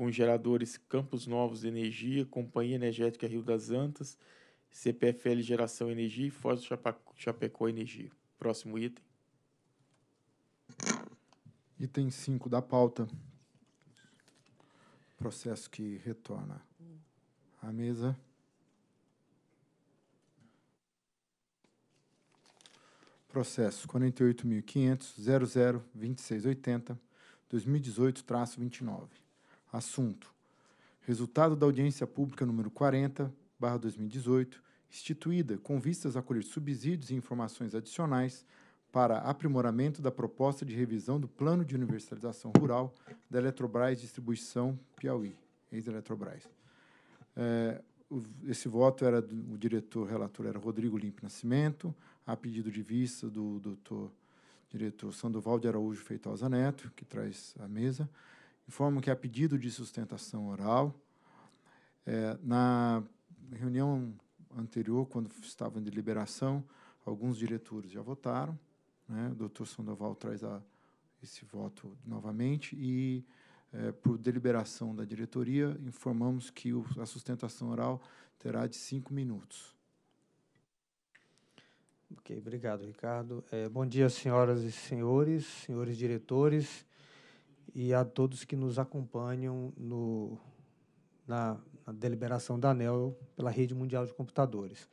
Speaker 1: com geradores Campos Novos Energia, Companhia Energética Rio das Antas, CPFL Geração Energia e Foz do Chapecó Energia. Próximo item.
Speaker 3: Item 5 da pauta. Processo que retorna à mesa. Processo 48.500.002680, 2018-29. Assunto: Resultado da audiência pública número 40, barra 2018, instituída com vistas a colher subsídios e informações adicionais para aprimoramento da proposta de revisão do Plano de Universalização Rural da Eletrobras Distribuição Piauí, ex-Eletrobras. É, esse voto era do, o diretor relator era Rodrigo Limpe Nascimento, a pedido de vista do doutor diretor Sandoval de Araújo Feitosa Neto, que traz a mesa. Informo que há é pedido de sustentação oral. É, na reunião anterior, quando estavam em deliberação, alguns diretores já votaram. Né? O doutor Sandoval traz a, esse voto novamente e, é, por deliberação da diretoria, informamos que o, a sustentação oral terá de cinco
Speaker 5: minutos. Ok, obrigado, Ricardo. É, bom dia, senhoras e senhores, senhores diretores, e a todos que nos acompanham no, na, na, deliberação da ANEL pela Rede Mundial de Computadores.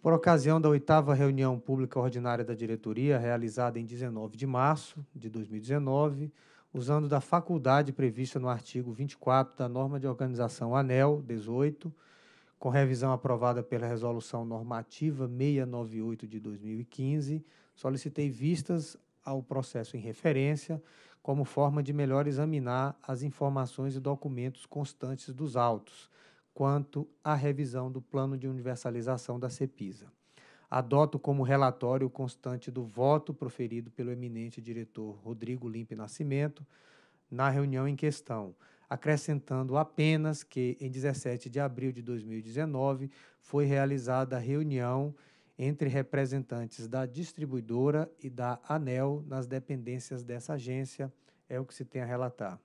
Speaker 5: Por ocasião da oitava reunião pública ordinária da diretoria, realizada em 19 de março de 2019, usando da faculdade prevista no artigo 24 da norma de organização ANEL 18, com revisão aprovada pela resolução normativa 698 de 2015, solicitei vistas ao processo em referência, como forma de melhor examinar as informações e documentos constantes dos autos, quanto à revisão do plano de universalização da CEPISA. Adoto como relatório constante do voto proferido pelo eminente diretor Rodrigo Limpe Nascimento na reunião em questão, acrescentando apenas que, em 17 de abril de 2019, foi realizada a reunião entre representantes da distribuidora e da ANEL nas dependências dessa agência. É o que se tem a relatar.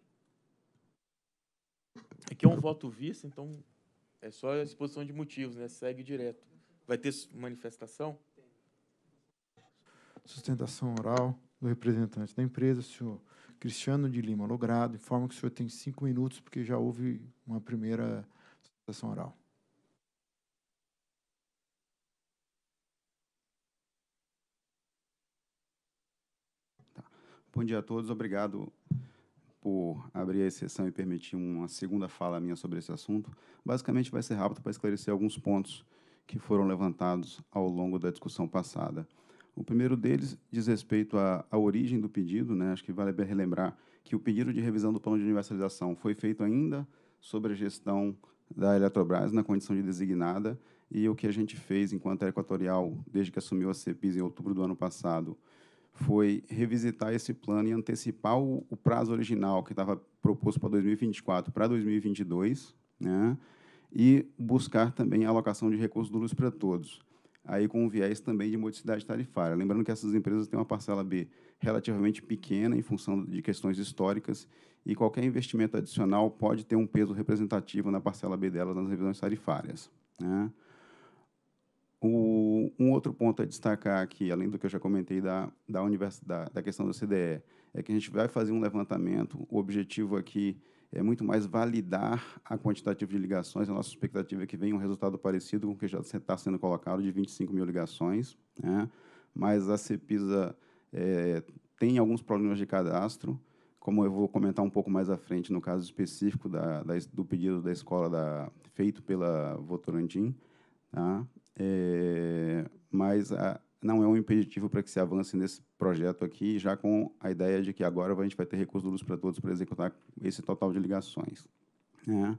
Speaker 1: Aqui é um voto vice, então é só a exposição de motivos, né? Segue direto. Vai ter manifestação?
Speaker 3: Sustentação oral do representante da empresa, senhor Cristiano de Lima Logrado. Informa que o senhor tem cinco minutos, porque já houve uma primeira sustentação oral.
Speaker 9: Bom dia a todos. Obrigado por abrir a sessão e permitir uma segunda fala minha sobre esse assunto. Basicamente, vai ser rápido para esclarecer alguns pontos que foram levantados ao longo da discussão passada. O primeiro deles diz respeito à, à origem do pedido. Né? Acho que vale bem relembrar que o pedido de revisão do plano de universalização foi feito ainda sobre a gestão da Eletrobras na condição de designada e o que a gente fez enquanto a Equatorial, desde que assumiu a CEPIS em outubro do ano passado, foi revisitar esse plano e antecipar o, o prazo original que estava proposto para 2024 para 2022, né? E buscar também a alocação de recursos do Luz para Todos, aí com um viés também de modicidade tarifária. Lembrando que essas empresas têm uma parcela B relativamente pequena em função de questões históricas e qualquer investimento adicional pode ter um peso representativo na parcela B delas nas revisões tarifárias, né? O, um outro ponto a destacar aqui, além do que eu já comentei da, da universidade, da questão do CDE, é que a gente vai fazer um levantamento. O objetivo aqui é muito mais validar a quantitativa de ligações. A nossa expectativa é que venha um resultado parecido com o que já está sendo colocado, de 25 mil ligações. Né? Mas a CEPISA é, tem alguns problemas de cadastro, como eu vou comentar um pouco mais à frente, no caso específico da, da, do pedido da escola da, feito pela Votorantim. Tá? é, mas a, ah, não é um impeditivo para que se avance nesse projeto aqui, já com a ideia de que agora a gente vai ter recurso do Luz para Todos para executar esse total de ligações. Né?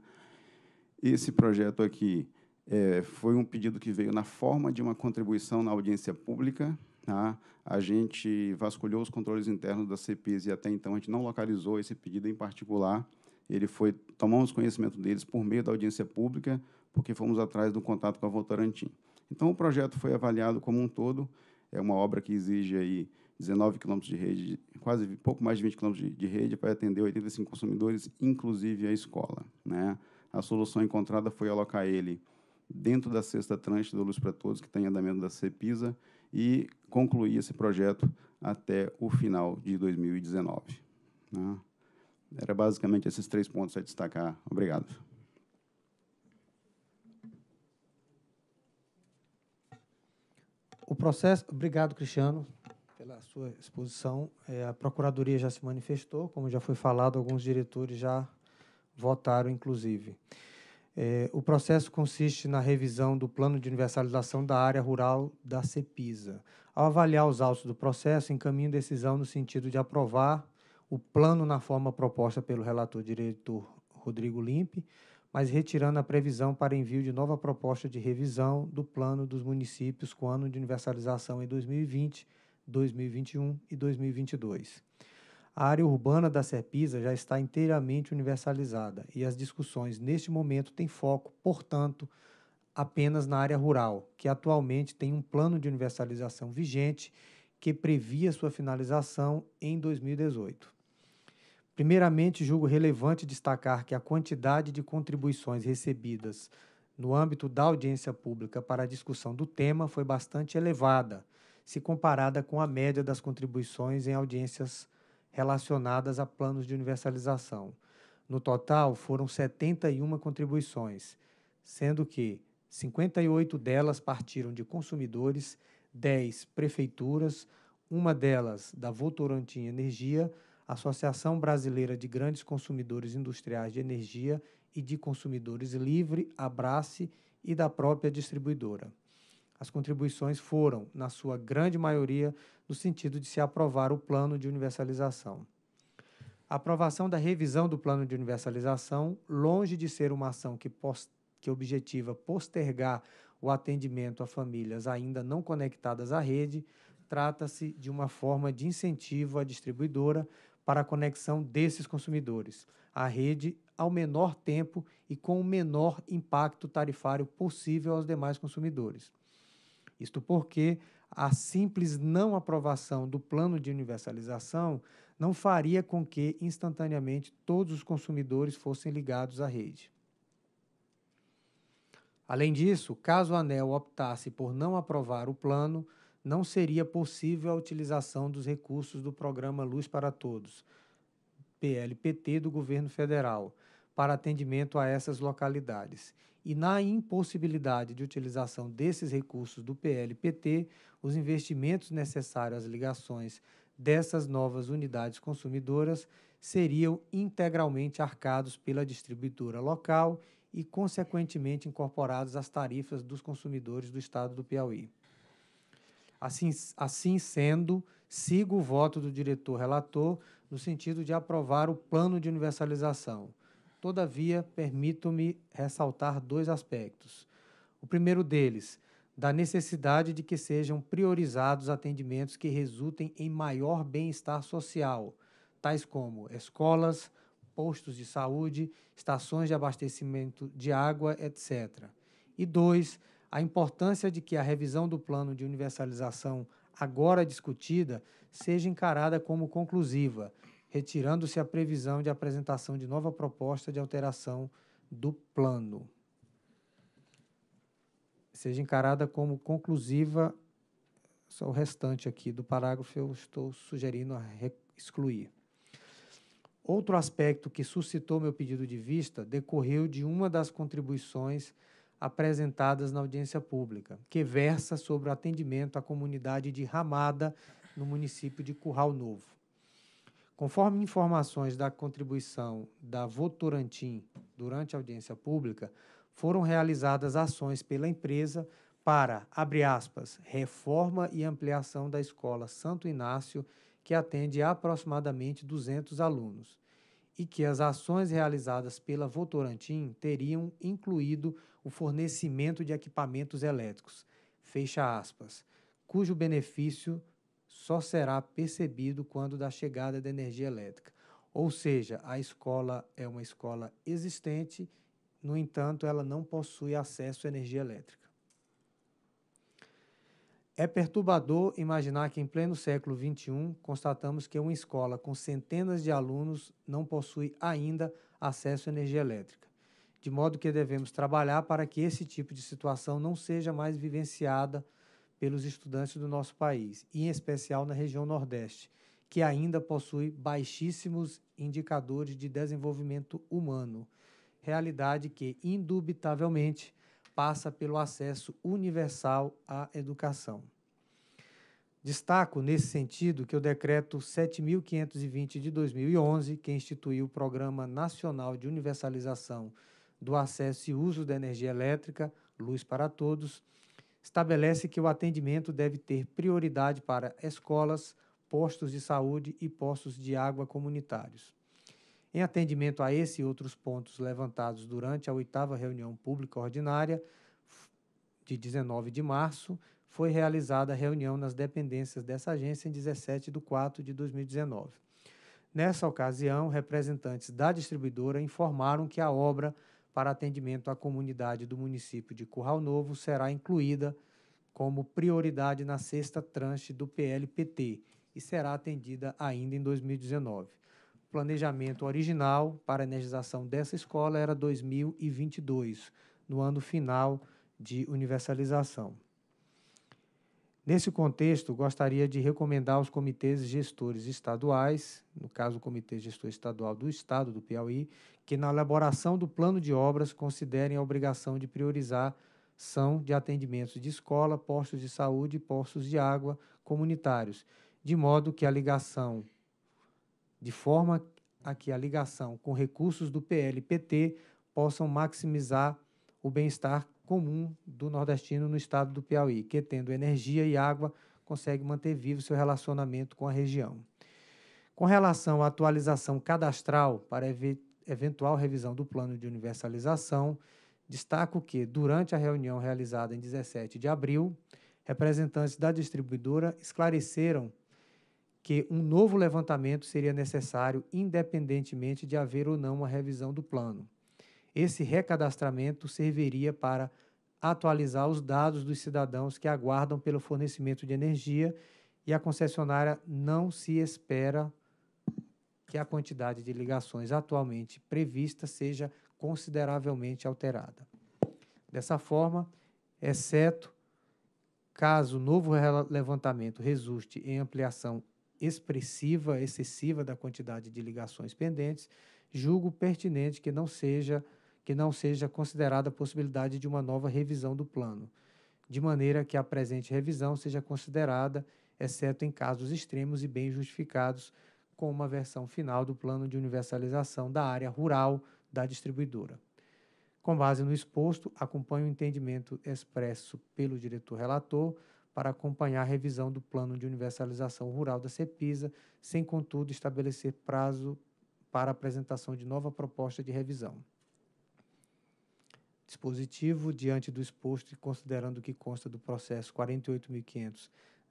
Speaker 9: Esse projeto aqui é, foi um pedido que veio na forma de uma contribuição na audiência pública. Tá? A gente vasculhou os controles internos da CPES e até então a gente não localizou esse pedido em particular. Ele foi tomamos conhecimento deles por meio da audiência pública, porque fomos atrás do contato com a Votorantim. Então, o projeto foi avaliado como um todo. É uma obra que exige aí 19 quilômetros de rede, quase pouco mais de 20 quilômetros de, de rede, para atender 85 consumidores, inclusive a escola. Né? A solução encontrada foi alocar ele dentro da sexta tranche do Luz para Todos, que tem andamento da CEPISA, e concluir esse projeto até o final de 2019. Né? Era basicamente esses três pontos a destacar. Obrigado.
Speaker 5: o processo. Obrigado, Cristiano, pela sua exposição. É, a Procuradoria já se manifestou, como já foi falado, alguns diretores já votaram, inclusive. É, o processo consiste na revisão do plano de universalização da área rural da CEPISA. Ao avaliar os autos do processo, encaminho decisão no sentido de aprovar o plano na forma proposta pelo relator diretor Rodrigo Limpe, mas retirando a previsão para envio de nova proposta de revisão do plano dos municípios com ano de universalização em 2020, 2021 e 2022. A área urbana da Serpisa já está inteiramente universalizada e as discussões neste momento têm foco, portanto, apenas na área rural, que atualmente tem um plano de universalização vigente que previa sua finalização em 2018. Primeiramente, julgo relevante destacar que a quantidade de contribuições recebidas no âmbito da audiência pública para a discussão do tema foi bastante elevada, se comparada com a média das contribuições em audiências relacionadas a planos de universalização. No total, foram 71 contribuições, sendo que 58 delas partiram de consumidores, 10 prefeituras, uma delas da Votorantim Energia Associação Brasileira de Grandes Consumidores Industriais de Energia e de Consumidores Livre, Abrace e da própria distribuidora. As contribuições foram, na sua grande maioria, no sentido de se aprovar o plano de universalização. A aprovação da revisão do plano de universalização, longe de ser uma ação que, post que objetiva postergar o atendimento a famílias ainda não conectadas à rede, trata-se de uma forma de incentivo à distribuidora para a conexão desses consumidores à rede ao menor tempo e com o menor impacto tarifário possível aos demais consumidores. Isto porque a simples não aprovação do plano de universalização não faria com que instantaneamente todos os consumidores fossem ligados à rede. Além disso, caso a ANEL optasse por não aprovar o plano, não seria possível a utilização dos recursos do programa Luz para Todos, PLPT do governo federal, para atendimento a essas localidades. E na impossibilidade de utilização desses recursos do PLPT, os investimentos necessários às ligações dessas novas unidades consumidoras seriam integralmente arcados pela distribuidora local e, consequentemente, incorporados às tarifas dos consumidores do estado do Piauí. Assim, assim sendo, sigo o voto do diretor relator no sentido de aprovar o plano de universalização. Todavia, permito-me ressaltar dois aspectos. O primeiro deles, da necessidade de que sejam priorizados atendimentos que resultem em maior bem-estar social, tais como escolas, postos de saúde, estações de abastecimento de água, etc. E dois, a importância de que a revisão do plano de universalização agora discutida seja encarada como conclusiva, retirando-se a previsão de apresentação de nova proposta de alteração do plano. Seja encarada como conclusiva, só o restante aqui do parágrafo eu estou sugerindo excluir. Outro aspecto que suscitou meu pedido de vista decorreu de uma das contribuições apresentadas na audiência pública, que versa sobre o atendimento à comunidade de Ramada, no município de Curral Novo. Conforme informações da contribuição da Votorantim durante a audiência pública, foram realizadas ações pela empresa para, abre aspas, reforma e ampliação da escola Santo Inácio, que atende aproximadamente 200 alunos, e que as ações realizadas pela Votorantim teriam incluído o fornecimento de equipamentos elétricos, fecha aspas, cujo benefício só será percebido quando da chegada da energia elétrica. Ou seja, a escola é uma escola existente, no entanto, ela não possui acesso à energia elétrica. É perturbador imaginar que, em pleno século XXI, constatamos que uma escola com centenas de alunos não possui ainda acesso à energia elétrica de modo que devemos trabalhar para que esse tipo de situação não seja mais vivenciada pelos estudantes do nosso país, em especial na região Nordeste, que ainda possui baixíssimos indicadores de desenvolvimento humano, realidade que, indubitavelmente, passa pelo acesso universal à educação. Destaco, nesse sentido, que o Decreto 7.520 de 2011, que instituiu o Programa Nacional de Universalização do acesso e uso da energia elétrica, luz para todos, estabelece que o atendimento deve ter prioridade para escolas, postos de saúde e postos de água comunitários. Em atendimento a esse e outros pontos levantados durante a oitava reunião pública ordinária de 19 de março, foi realizada a reunião nas dependências dessa agência em 17 de 4 de 2019. Nessa ocasião, representantes da distribuidora informaram que a obra para atendimento à comunidade do município de Curral Novo será incluída como prioridade na sexta tranche do PLPT e será atendida ainda em 2019. O planejamento original para a energização dessa escola era 2022, no ano final de universalização. Nesse contexto, gostaria de recomendar aos comitês gestores estaduais, no caso, o Comitê Gestor Estadual do Estado do Piauí, que na elaboração do plano de obras considerem a obrigação de priorizar são de atendimentos de escola, postos de saúde e postos de água comunitários, de modo que a ligação, de forma a que a ligação com recursos do PLPT possam maximizar o bem-estar comum do nordestino no estado do Piauí, que, tendo energia e água, consegue manter vivo seu relacionamento com a região. Com relação à atualização cadastral para ev eventual revisão do plano de universalização, destaco que, durante a reunião realizada em 17 de abril, representantes da distribuidora esclareceram que um novo levantamento seria necessário, independentemente de haver ou não uma revisão do plano. Esse recadastramento serviria para atualizar os dados dos cidadãos que aguardam pelo fornecimento de energia e a concessionária não se espera que a quantidade de ligações atualmente prevista seja consideravelmente alterada. Dessa forma, exceto caso o novo levantamento resulte em ampliação expressiva, excessiva da quantidade de ligações pendentes, julgo pertinente que não seja que não seja considerada a possibilidade de uma nova revisão do plano, de maneira que a presente revisão seja considerada, exceto em casos extremos e bem justificados, com uma versão final do plano de universalização da área rural da distribuidora. Com base no exposto, acompanho o entendimento expresso pelo diretor relator para acompanhar a revisão do plano de universalização rural da CEPISA, sem, contudo, estabelecer prazo para apresentação de nova proposta de revisão. Dispositivo, diante do exposto e considerando o que consta do processo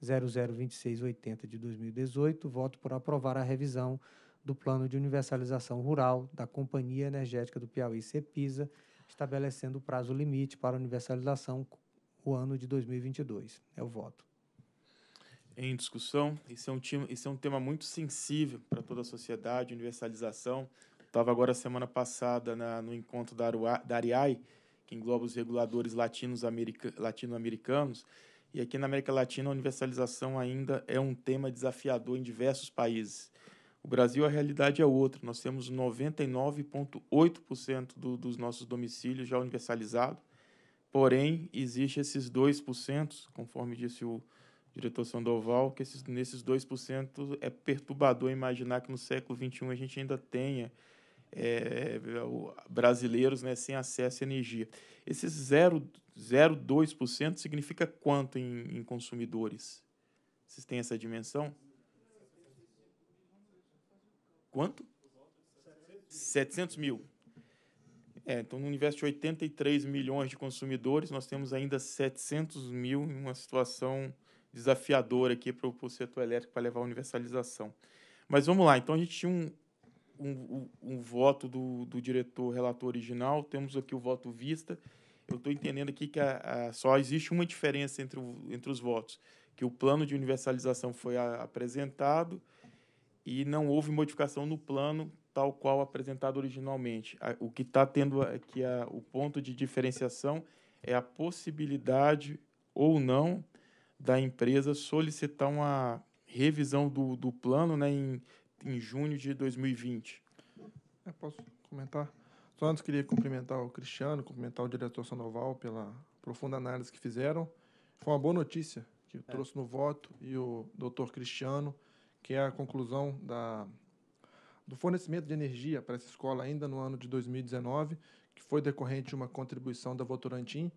Speaker 5: 48.500.002680 de 2018, voto por aprovar a revisão do Plano de Universalização Rural da Companhia Energética do Piauí, CEPISA, estabelecendo o prazo limite para a universalização o ano de 2022. É o voto.
Speaker 1: Em discussão, esse é um, time, esse é um tema muito sensível para toda a sociedade, universalização. Estava agora semana passada na, no encontro da, Arua, da Ariai, que engloba os reguladores latino-americanos. E aqui na América Latina, a universalização ainda é um tema desafiador em diversos países. O Brasil, a realidade é outra. Nós temos 99,8% do, dos nossos domicílios já universalizados. Porém, existe esses 2%, conforme disse o diretor Sandoval, que esses, nesses 2% é perturbador imaginar que no século XXI a gente ainda tenha é, brasileiros né, sem acesso à energia. Esse 0,2% significa quanto em, em consumidores? Vocês têm essa dimensão? Quanto? 700 mil. É, então, no universo de 83 milhões de consumidores, nós temos ainda 700 mil em uma situação desafiadora aqui para o setor elétrico para levar a universalização. Mas vamos lá, então a gente tinha um, um, um voto do, do diretor relator original, temos aqui o voto vista. Eu estou entendendo aqui que a, a, só existe uma diferença entre, o, entre os votos, que o plano de universalização foi a, apresentado e não houve modificação no plano tal qual apresentado originalmente. o que está tendo aqui o ponto de diferenciação é a possibilidade ou não da empresa solicitar uma revisão do, do plano
Speaker 6: né, em em junho de 2020. É, posso comentar? Só antes queria cumprimentar o Cristiano, cumprimentar o diretor Sandoval pela profunda análise que fizeram. Foi uma boa notícia que eu é. trouxe no voto e o doutor Cristiano, que é a conclusão da, do fornecimento de energia para essa escola ainda no ano de 2019, que foi decorrente de uma contribuição da Votorantim,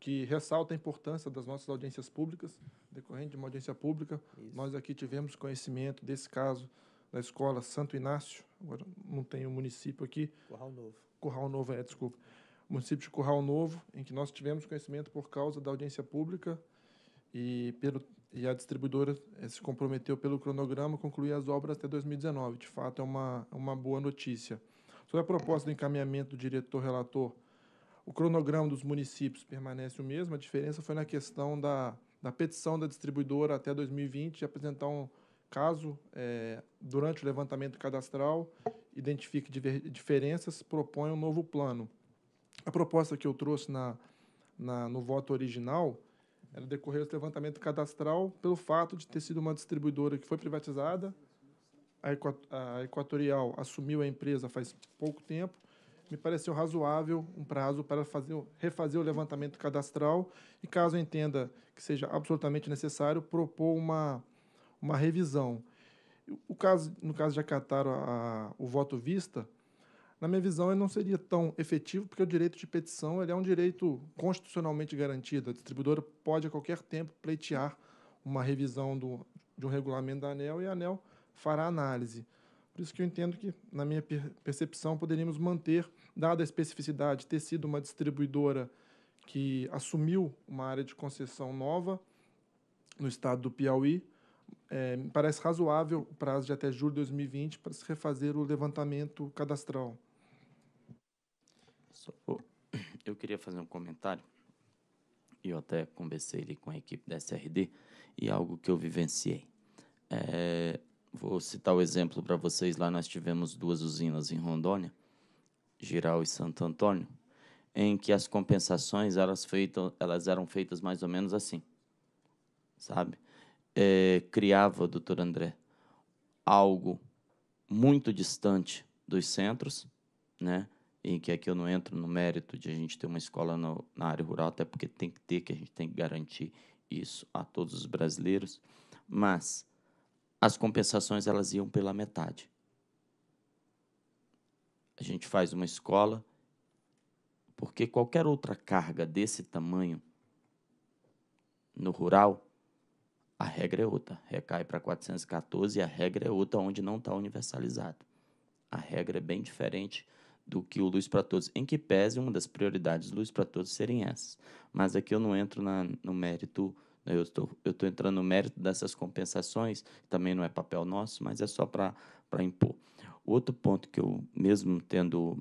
Speaker 6: que ressalta a importância das nossas audiências públicas. Decorrente de uma audiência pública, Isso. nós aqui tivemos conhecimento desse caso na escola Santo Inácio, agora não tem o um município aqui. Curral Novo. Curral Novo, é, desculpa. Município de Curral Novo, em que nós tivemos conhecimento por causa da audiência pública e, pelo, e a distribuidora eh, se comprometeu pelo cronograma concluir as obras até 2019. De fato, é uma, uma boa notícia. Sobre a proposta do encaminhamento do diretor-relator, o cronograma dos municípios permanece o mesmo, a diferença foi na questão da, da petição da distribuidora até 2020 de apresentar um Caso, é, durante o levantamento cadastral, identifique diferenças, propõe um novo plano. A proposta que eu trouxe na, na, no voto original era decorrer do levantamento cadastral pelo fato de ter sido uma distribuidora que foi privatizada, a Equatorial assumiu a empresa faz pouco tempo, me pareceu razoável um prazo para fazer, refazer o levantamento cadastral e, caso entenda que seja absolutamente necessário, propor uma uma revisão. O caso, no caso de acatar a, o voto vista, na minha visão, ele não seria tão efetivo, porque o direito de petição ele é um direito constitucionalmente garantido. A distribuidora pode, a qualquer tempo, pleitear uma revisão do, de um regulamento da ANEL e a ANEL fará análise. Por isso que eu entendo que, na minha percepção, poderíamos manter, dada a especificidade, ter sido uma distribuidora que assumiu uma área de concessão nova no estado do Piauí, é, me parece razoável o prazo de até julho de 2020 para se refazer o levantamento cadastral.
Speaker 2: eu queria fazer um comentário. Eu até conversei ali com a equipe da SRD e algo que eu vivenciei. É, vou citar o um exemplo para vocês. Lá nós tivemos duas usinas em Rondônia, Giral e Santo Antônio, em que as compensações elas, feitam, elas eram feitas mais ou menos assim, sabe? é, criava, doutor André, algo muito distante dos centros, né? em que aqui eu não entro no mérito de a gente ter uma escola no, na área rural, até porque tem que ter, que a gente tem que garantir isso a todos os brasileiros, mas as compensações elas iam pela metade. A gente faz uma escola, porque qualquer outra carga desse tamanho no rural a regra é outra. Recai para 414 e a regra é outra, onde não está universalizado. A regra é bem diferente do que o Luz para Todos, em que pese uma das prioridades Luz para Todos serem essas. Mas aqui eu não entro na, no mérito, né, eu estou, eu entrando no mérito dessas compensações, também não é papel nosso, mas é só para impor. Outro ponto que eu, mesmo tendo,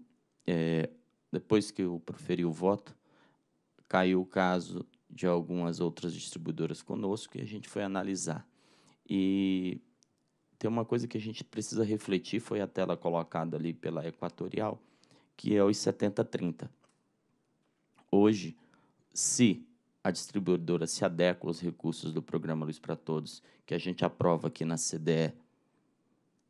Speaker 2: é, depois que eu proferi o voto, caiu o caso de algumas outras distribuidoras conosco que a gente foi analisar. E tem uma coisa que a gente precisa refletir, foi a tela colocada ali pela Equatorial, que é os 70-30. Hoje, se a distribuidora se adequa aos recursos do programa Luz para Todos, que a gente aprova aqui na CDE,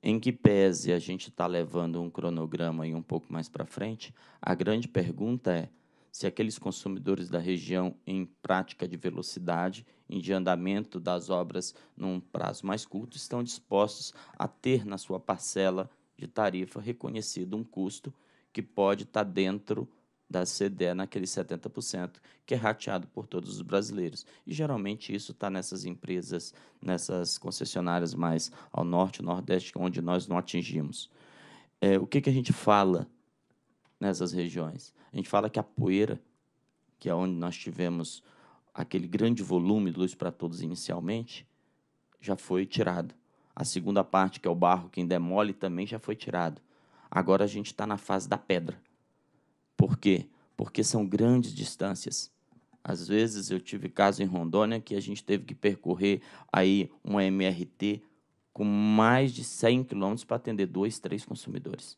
Speaker 2: em que pese a gente está levando um cronograma aí um pouco mais para frente, a grande pergunta é se aqueles consumidores da região em prática de velocidade e de andamento das obras num prazo mais curto estão dispostos a ter na sua parcela de tarifa reconhecido um custo que pode estar tá dentro da CDE naqueles 70% que é rateado por todos os brasileiros. E geralmente isso está nessas empresas, nessas concessionárias mais ao norte, nordeste, onde nós não atingimos. É, o que, que a gente fala nessas regiões. A gente fala que a poeira, que é onde nós tivemos aquele grande volume de luz para todos inicialmente, já foi tirado. A segunda parte, que é o barro que ainda é mole, também já foi tirado. Agora a gente está na fase da pedra. Por quê? Porque são grandes distâncias. Às vezes eu tive caso em Rondônia que a gente teve que percorrer aí uma MRT com mais de 100 quilômetros para atender dois, três consumidores.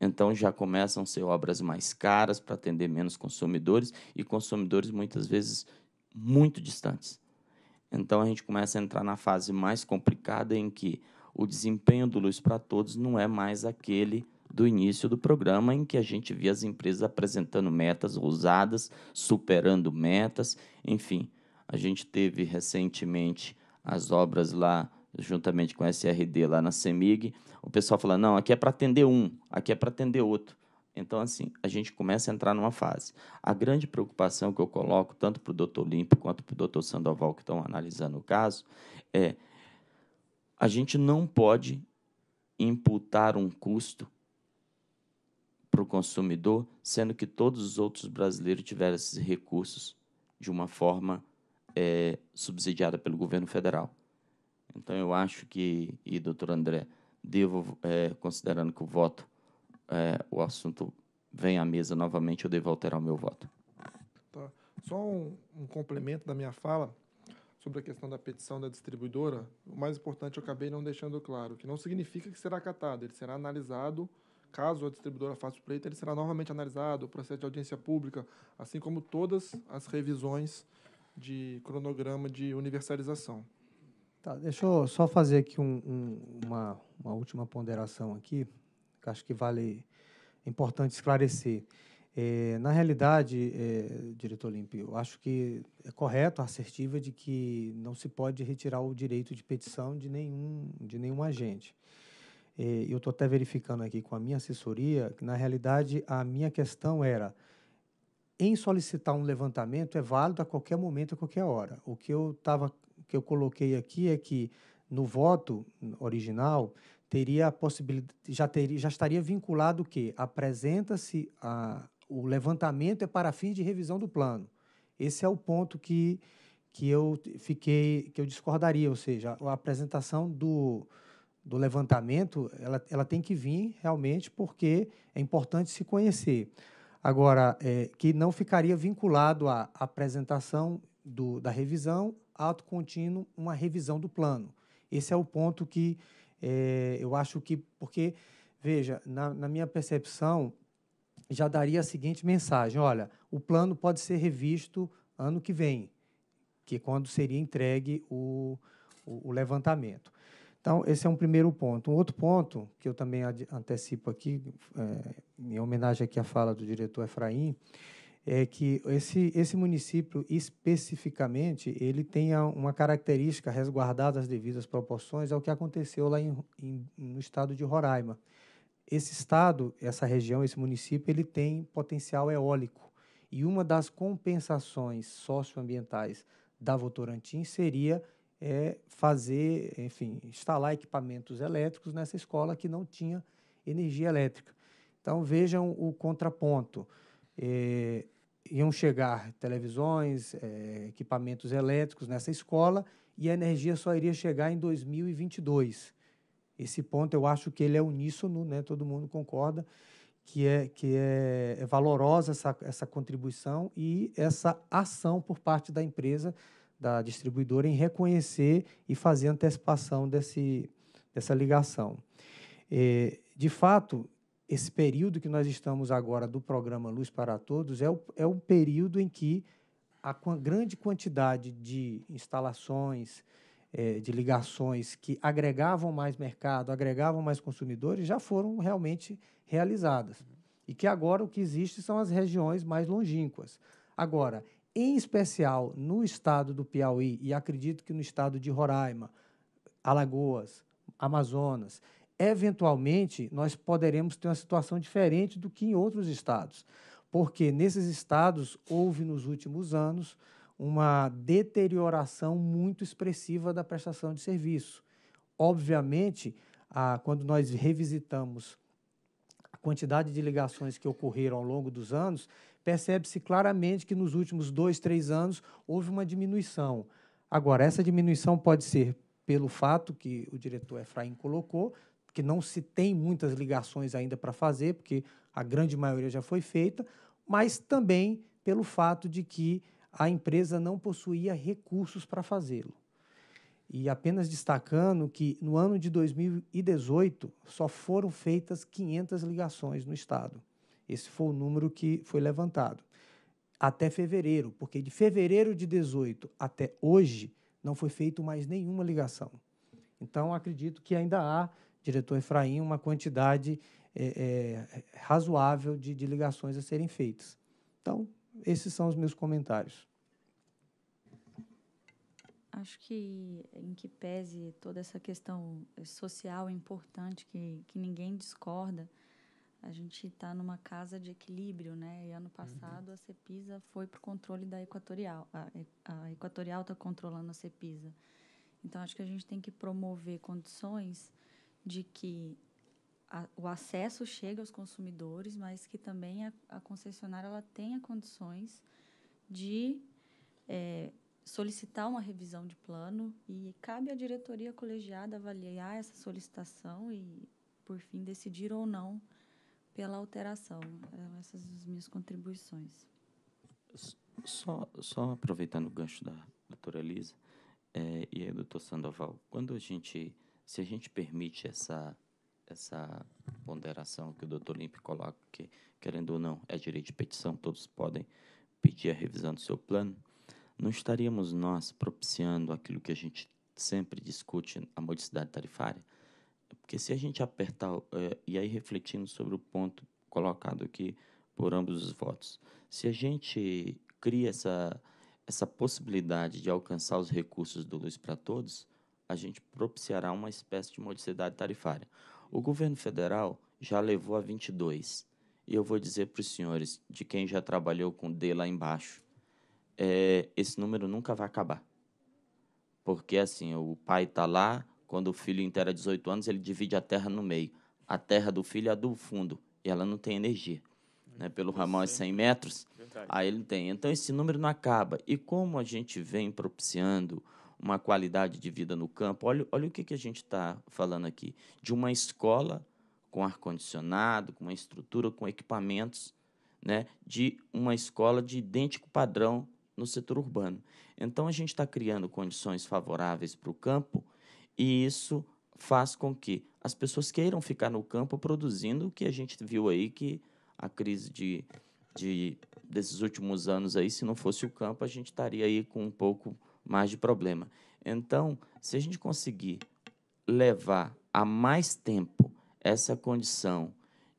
Speaker 2: Então já começam a ser obras mais caras para atender menos consumidores e consumidores muitas vezes muito distantes. Então a gente começa a entrar na fase mais complicada em que o desempenho do Luz para Todos não é mais aquele do início do programa em que a gente via as empresas apresentando metas ousadas, superando metas, enfim. A gente teve recentemente as obras lá juntamente com a SRD lá na CEMIG, o pessoal fala: não, aqui é para atender um, aqui é para atender outro. Então, assim, a gente começa a entrar numa fase. A grande preocupação que eu coloco, tanto para o doutor Limpo quanto para o doutor Sandoval, que estão analisando o caso, é a gente não pode imputar um custo para o consumidor, sendo que todos os outros brasileiros tiveram esses recursos de uma forma é, subsidiada pelo governo federal. Então, eu acho que, e doutor André, devo, é, considerando que o voto, é, o assunto vem à mesa novamente, eu devo alterar o meu voto.
Speaker 6: Tá. Só um, um complemento da minha fala sobre a questão da petição da distribuidora. O mais importante, eu acabei não deixando claro, que não significa que será acatado, ele será analisado. Caso a distribuidora faça o pleito, ele será novamente analisado, o processo de audiência pública, assim como todas as revisões de cronograma de universalização.
Speaker 5: Tá, deixa eu só fazer aqui um, um, uma, uma última ponderação aqui, que acho que vale é importante esclarecer. É, na realidade, é, diretor Olímpio eu acho que é correto a assertiva de que não se pode retirar o direito de petição de nenhum, de nenhum agente. É, eu estou até verificando aqui com a minha assessoria, que na realidade a minha questão era, em solicitar um levantamento, é válido a qualquer momento, a qualquer hora. O que eu estava que eu coloquei aqui é que no voto original teria a possibilidade, já, teria, já estaria vinculado o que apresenta-se a o levantamento é para fins de revisão do plano. Esse é o ponto que, que eu fiquei que eu discordaria, ou seja, a apresentação do, do levantamento ela, ela tem que vir realmente porque é importante se conhecer. Agora, é, que não ficaria vinculado à apresentação do, da revisão ato contínuo, uma revisão do plano. Esse é o ponto que é, eu acho que. Porque, veja, na, na minha percepção, já daria a seguinte mensagem: olha, o plano pode ser revisto ano que vem, que é quando seria entregue o, o, o levantamento. Então, esse é um primeiro ponto. Um outro ponto que eu também antecipo aqui, é, em homenagem aqui à fala do diretor Efraim, é que esse, esse município especificamente ele tenha uma característica resguardada as devidas proporções ao é que aconteceu lá em, em, no estado de Roraima. Esse estado, essa região, esse município, ele tem potencial eólico e uma das compensações socioambientais da Votorantim seria é, fazer, enfim, instalar equipamentos elétricos nessa escola que não tinha energia elétrica. Então vejam o contraponto eh, iam chegar televisões, eh, equipamentos elétricos nessa escola e a energia só iria chegar em 2022. Esse ponto eu acho que ele é uníssono, né? todo mundo concorda que é, que é, é, valorosa essa, essa contribuição e essa ação por parte da empresa, da distribuidora, em reconhecer e fazer antecipação desse, dessa ligação. Eh, de fato, esse período que nós estamos agora do programa Luz para Todos é o, é período em que a grande quantidade de instalações, é, de ligações que agregavam mais mercado, agregavam mais consumidores, já foram realmente realizadas. E que agora o que existe são as regiões mais longínquas. Agora, em especial no estado do Piauí, e acredito que no estado de Roraima, Alagoas, Amazonas, eventualmente nós poderemos ter uma situação diferente do que em outros estados, porque nesses estados houve nos últimos anos uma deterioração muito expressiva da prestação de serviço. Obviamente, quando nós revisitamos a quantidade de ligações que ocorreram ao longo dos anos, percebe-se claramente que nos últimos dois, três anos houve uma diminuição. Agora, essa diminuição pode ser pelo fato que o diretor Efraim colocou, que não se tem muitas ligações ainda para fazer, porque a grande maioria já foi feita, mas também pelo fato de que a empresa não possuía recursos para fazê-lo. E apenas destacando que no ano de 2018 só foram feitas 500 ligações no estado. Esse foi o número que foi levantado. Até fevereiro, porque de fevereiro de 18 até hoje não foi feito mais nenhuma ligação. Então acredito que ainda há diretor Efraim, uma quantidade é, é, razoável de, de ligações a serem feitas. Então, esses são os meus comentários.
Speaker 4: Acho que, em que pese toda essa questão social importante que, que ninguém discorda, a gente está numa casa de equilíbrio, né? E ano passado uhum. a Cepisa foi para o controle da Equatorial. A, a Equatorial está controlando a Cepisa. Então, acho que a gente tem que promover condições de que a, o acesso chega aos consumidores, mas que também a, a concessionária ela tenha condições de é, solicitar uma revisão de plano e cabe à diretoria colegiada avaliar essa solicitação e, por fim, decidir ou não pela alteração. Eram essas as minhas contribuições.
Speaker 2: Só, só aproveitando o gancho da doutora Elisa é, e aí, doutor Sandoval, quando a gente se a gente permite essa essa ponderação que o doutor Limpe coloca, que, querendo ou não, é direito de petição, todos podem pedir a revisão do seu plano, não estaríamos nós propiciando aquilo que a gente sempre discute, a modicidade tarifária? Porque se a gente apertar, é, e aí refletindo sobre o ponto colocado aqui por ambos os votos, se a gente cria essa, essa possibilidade de alcançar os recursos do Luz para Todos, a gente propiciará uma espécie de modicidade tarifária. O governo federal já levou a 22. E eu vou dizer para os senhores, de quem já trabalhou com D lá embaixo, é, esse número nunca vai acabar. Porque assim, o pai está lá, quando o filho inteira 18 é anos, ele divide a terra no meio. A terra do filho é a do fundo, e ela não tem energia. Né? Pelo ramal é 100 é. metros, Verdade. aí ele tem. Então esse número não acaba. E como a gente vem propiciando uma qualidade de vida no campo. Olha, olha o que, que a gente está falando aqui: de uma escola com ar-condicionado, com uma estrutura, com equipamentos, né, de uma escola de idêntico padrão no setor urbano. Então, a gente está criando condições favoráveis para o campo e isso faz com que as pessoas queiram ficar no campo produzindo o que a gente viu aí que a crise de, de desses últimos anos aí, se não fosse o campo, a gente estaria aí com um pouco mais de problema. Então, se a gente conseguir levar a mais tempo essa condição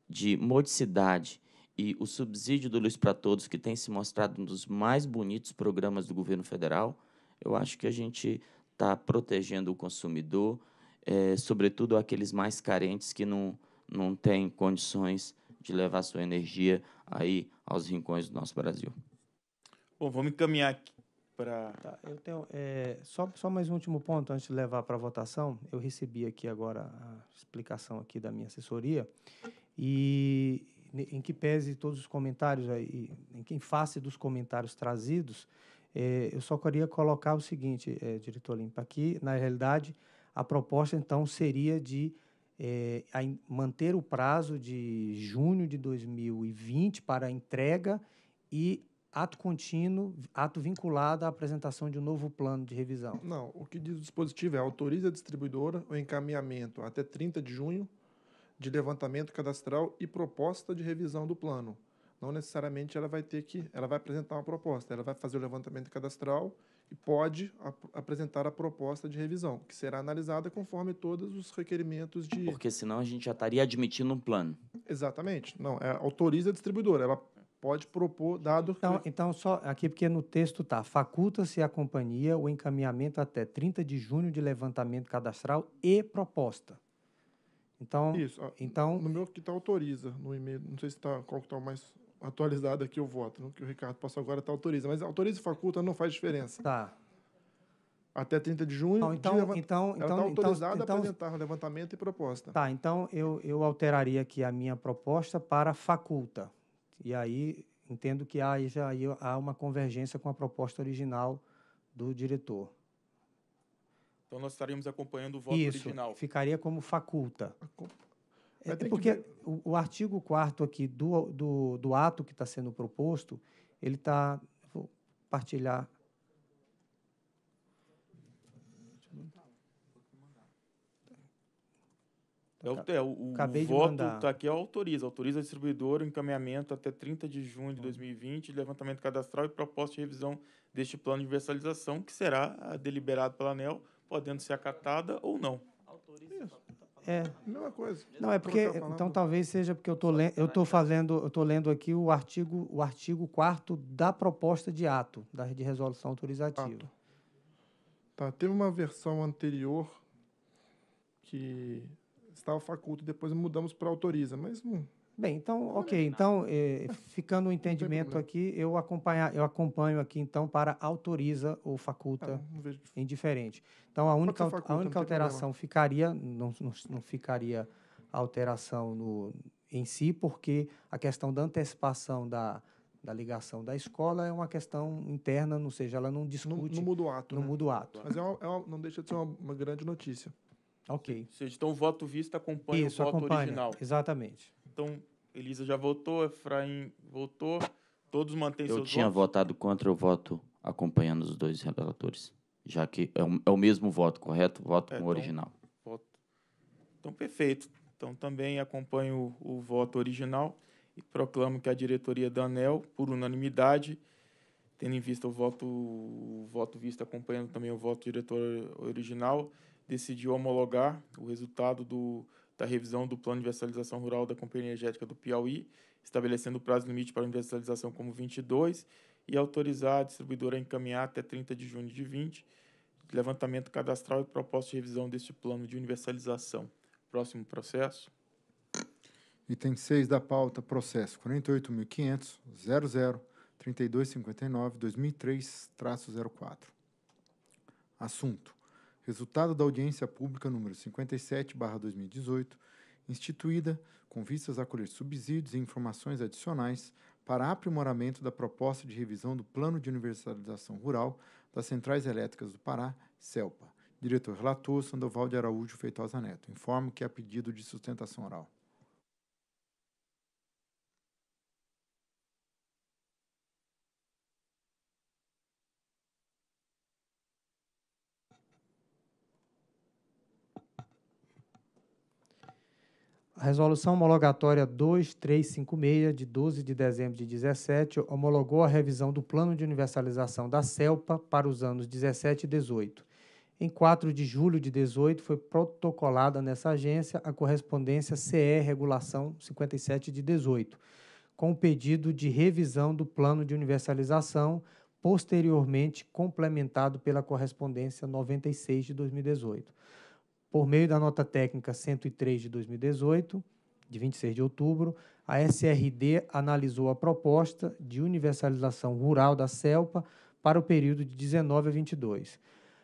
Speaker 2: de modicidade e o subsídio do Luz para Todos, que tem se mostrado um dos mais bonitos programas do governo federal, eu acho que a gente está protegendo o consumidor, é, sobretudo aqueles mais carentes que não, não têm condições de levar sua energia aí aos rincões do nosso Brasil.
Speaker 5: Bom, vamos encaminhar para. Tá, eu tenho. É, só, só mais um último ponto antes de levar para a votação. Eu recebi aqui agora a explicação aqui da minha assessoria. E em que pese todos os comentários aí, em que em face dos comentários trazidos, é, eu só queria colocar o seguinte, é, diretor Limpa, aqui, na realidade, a proposta então seria de é, manter o prazo de junho de 2020 para a entrega e ato contínuo, ato vinculado à apresentação de um novo plano de revisão. Não, o que diz o dispositivo é autoriza a distribuidora o encaminhamento
Speaker 6: até 30 de junho de levantamento cadastral e proposta de revisão do plano. Não necessariamente ela vai ter que, ela vai apresentar uma proposta, ela vai fazer o levantamento cadastral e pode ap apresentar a proposta de revisão, que será analisada conforme todos os
Speaker 2: requerimentos de. Porque senão a gente já estaria admitindo um plano.
Speaker 6: Exatamente.
Speaker 2: Não, é, autoriza a
Speaker 6: distribuidora.
Speaker 5: Ela pode propor dado. Então, que... então só aqui, porque no texto tá: faculta-se a companhia o encaminhamento até 30 de junho de levantamento cadastral e proposta. Então, Isso. Então, no meu que está autoriza, no e-mail, não sei se está qual que está mais
Speaker 6: atualizado aqui eu voto, no que o Ricardo passou agora está autoriza, mas autoriza e faculta não faz diferença. Tá.
Speaker 5: Até 30 de junho, não, então, de então, então, ela está então, então, autorizada então, a
Speaker 6: apresentar levantamento e proposta. Tá,
Speaker 5: então eu, eu alteraria aqui a minha proposta para faculta e aí entendo que há, já há uma convergência com a proposta original do diretor.
Speaker 1: Então nós estaríamos acompanhando o voto Isso, original.
Speaker 5: Ficaria como faculta.
Speaker 1: É, porque
Speaker 5: o, o, artigo 4 aqui do, do, do ato que está sendo proposto, ele está. Vou partilhar
Speaker 1: É, é, o, o voto está aqui, autoriza. Autoriza o distribuidor o encaminhamento até 30 de junho de 2020 hum. levantamento cadastral e proposta de revisão deste plano de universalização, que será ah, deliberado pela ANEL, podendo ser acatada ou não. Autoriza.
Speaker 5: Isso. Tá é. Mesma coisa. Não, é porque. Então talvez seja porque eu estou le eu tô tá? fazendo, eu tô lendo aqui o artigo, o artigo 4 da proposta de ato, da, de resolução autorizativa. Ato. Tá, teve uma versão anterior que
Speaker 6: estava faculta, depois mudamos para autoriza, mas
Speaker 5: Bem, então, ok. Então, eh, ficando o entendimento aqui, eu, acompanha, eu acompanho aqui, então, para autoriza ou faculta ah, tá indiferente. Então, a única, faculta, a única alteração ficaria, não, não, não ficaria alteração no, em si, porque a questão da antecipação da, da ligação da escola é uma questão interna, ou seja, ela não discute. Não, não muda o ato. Não né? muda o ato. Mas é uma, é uma, não deixa de ser uma, uma grande notícia. Ok. Ou seja, então o
Speaker 1: voto visto acompanha Isso, o voto acompanha. original.
Speaker 6: Exatamente.
Speaker 1: Então, Elisa já votou, Efraim votou, todos mantêm Eu tinha
Speaker 2: votado contra o voto acompanhando os dois relatores, já que é o, é o mesmo voto, correto? Voto é, com o então, original.
Speaker 1: Voto. Então, perfeito. Então, também acompanho o, o voto original e proclamo que a diretoria da ANEL, por unanimidade, tendo em vista o voto, o voto visto acompanhando também o voto diretor original, decidiu homologar o resultado do, da revisão do Plano de Universalização Rural da Companhia Energética do Piauí, estabelecendo o prazo limite para a universalização como 22 e autorizar a distribuidora a encaminhar até 30 de junho de 20 levantamento cadastral e proposta de revisão deste plano de universalização.
Speaker 3: Próximo processo. Item 6 da pauta, processo 48.500.00.3259.2003-04. Assunto Resultado da audiência pública número 57/2018, instituída com vistas a colher subsídios e informações adicionais para aprimoramento da proposta de revisão do Plano de Universalização Rural das Centrais Elétricas do Pará, CELPA. Diretor relator Sandoval de Araújo Feitosa Neto. Informo que há é pedido de sustentação oral.
Speaker 5: Resolução homologatória 2356, de 12 de dezembro de 17, homologou a revisão do Plano de Universalização da CELPA para os anos 17 e 18. Em 4 de julho de 18, foi protocolada nessa agência a correspondência CE Regulação 57 de 18, com o pedido de revisão do Plano de Universalização, posteriormente complementado pela correspondência 96 de 2018 por meio da nota técnica 103 de 2018, de 26 de outubro, a SRD analisou a proposta de universalização rural da CELPA para o período de 19 a 22.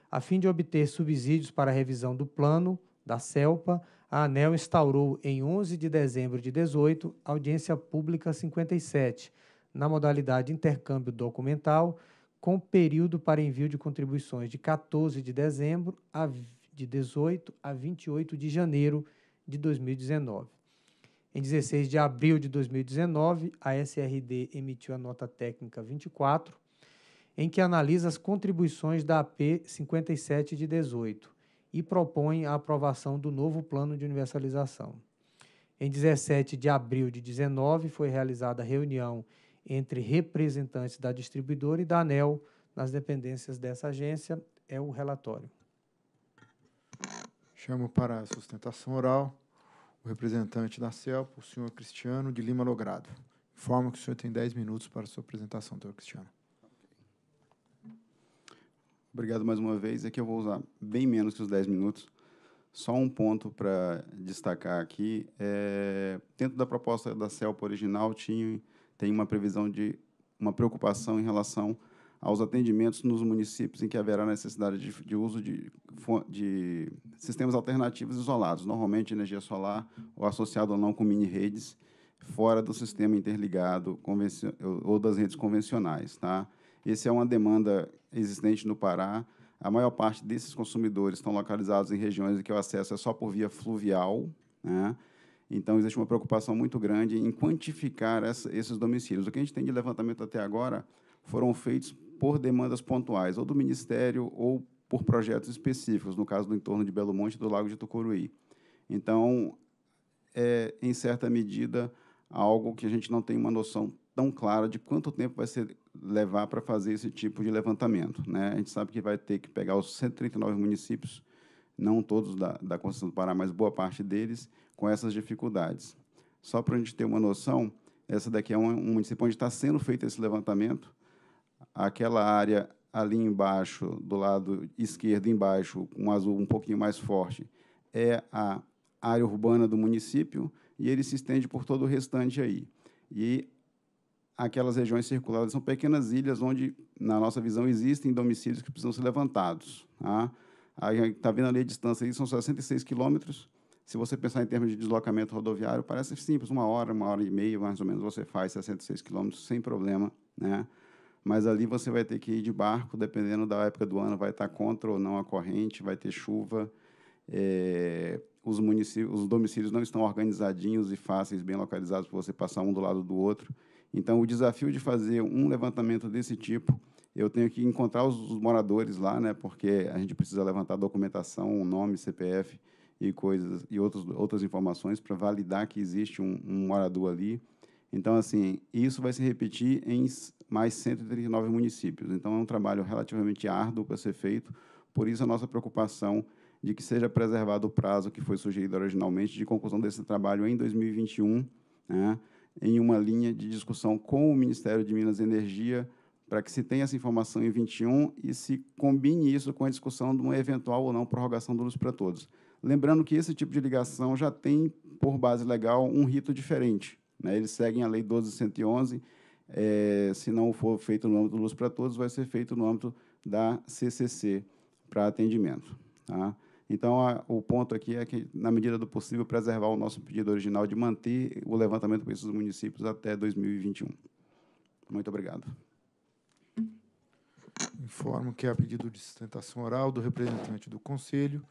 Speaker 5: A fim de obter subsídios para a revisão do plano da CELPA, a ANEL instaurou em 11 de dezembro de 18 audiência pública 57, na modalidade intercâmbio documental, com período para envio de contribuições de 14 de dezembro a de 18 a 28 de janeiro de 2019. Em 16 de abril de 2019, a SRD emitiu a nota técnica 24, em que analisa as contribuições da AP 57 de 18 e propõe a aprovação do novo plano de universalização. Em 17 de abril de 19 foi realizada a reunião entre representantes da distribuidora e da ANEL nas dependências dessa agência, é o relatório. Chamo para a sustentação
Speaker 3: oral o representante da CELP, o senhor Cristiano de Lima Logrado. Informo que o senhor tem 10 minutos para a sua apresentação, doutor Cristiano.
Speaker 9: Obrigado mais uma vez. Aqui eu vou usar bem menos que os 10 minutos. Só um ponto para destacar aqui. É, dentro da proposta da CELP original, tinha, tem uma previsão de uma preocupação em relação aos atendimentos nos municípios em que haverá necessidade de, de uso de, de, sistemas alternativos isolados, normalmente energia solar ou associado ou não com mini-redes, fora do sistema interligado ou das redes convencionais. Tá? Essa é uma demanda existente no Pará. A maior parte desses consumidores estão localizados em regiões em que o acesso é só por via fluvial, né? Então, existe uma preocupação muito grande em quantificar essa, esses domicílios. O que a gente tem de levantamento até agora foram feitos por demandas pontuais, ou do Ministério, ou por projetos específicos, no caso do entorno de Belo Monte e do Lago de Tucuruí. Então, é, em certa medida, algo que a gente não tem uma noção tão clara de quanto tempo vai ser levar para fazer esse tipo de levantamento. Né? A gente sabe que vai ter que pegar os 139 municípios, não todos da, da Constituição do Pará, mas boa parte deles, com essas dificuldades. Só para a gente ter uma noção, essa daqui é um, um município onde está sendo feito esse levantamento, aquela área ali embaixo, do lado esquerdo embaixo, com um azul um pouquinho mais forte, é a área urbana do município e ele se estende por todo o restante aí. E aquelas regiões circulares são pequenas ilhas onde, na nossa visão, existem domicílios que precisam ser levantados. Tá? Está vendo ali a distância, aí, são 66 quilômetros. Se você pensar em termos de deslocamento rodoviário, parece simples, uma hora, uma hora e meia, mais ou menos, você faz 66 quilômetros sem problema, né? mas ali você vai ter que ir de barco, dependendo da época do ano, vai estar contra ou não a corrente, vai ter chuva. É, os, municípios, os domicílios não estão organizadinhos e fáceis, bem localizados, para você passar um do lado do outro. Então, o desafio de fazer um levantamento desse tipo, eu tenho que encontrar os, os moradores lá, né, porque a gente precisa levantar documentação, nome, CPF e coisas e outros, outras informações para validar que existe um, um morador ali. Então, assim, isso vai se repetir em mais 139 municípios. Então, é um trabalho relativamente árduo para ser feito, por isso a nossa preocupação de que seja preservado o prazo que foi sugerido originalmente de conclusão desse trabalho em 2021, né, em uma linha de discussão com o Ministério de Minas e Energia, para que se tenha essa informação em 21 e se combine isso com a discussão de uma eventual ou não prorrogação do Luz para Todos. Lembrando que esse tipo de ligação já tem, por base legal, um rito diferente. Né? Eles seguem a Lei 12.111, é, se não for feito no âmbito do Luz para Todos, vai ser feito no âmbito da CCC para atendimento. Tá? Então, a, o ponto aqui é que, na medida do possível, preservar o nosso pedido original de manter o levantamento para esses municípios até 2021. Muito obrigado.
Speaker 3: Informo que, a pedido de sustentação oral do representante do Conselho,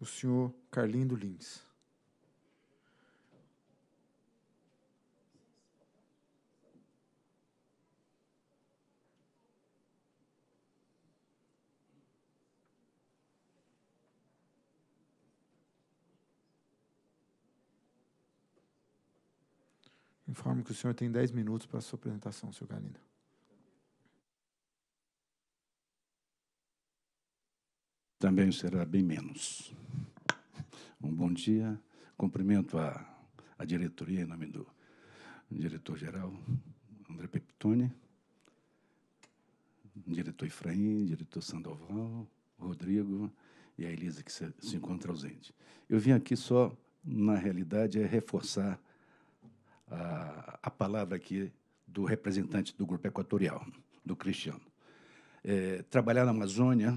Speaker 3: o senhor Carlindo Lins. Informo que o senhor tem 10 minutos para a sua apresentação, senhor Galindo.
Speaker 10: Também será bem menos. Um bom dia. Cumprimento a, a diretoria em nome do diretor-geral André Peptone, diretor Efraim, diretor Sandoval, Rodrigo e a Elisa, que se, se encontra ausente. Eu vim aqui só, na realidade, é reforçar a, a palavra aqui do representante do grupo equatorial, do Cristiano. É, trabalhar na Amazônia,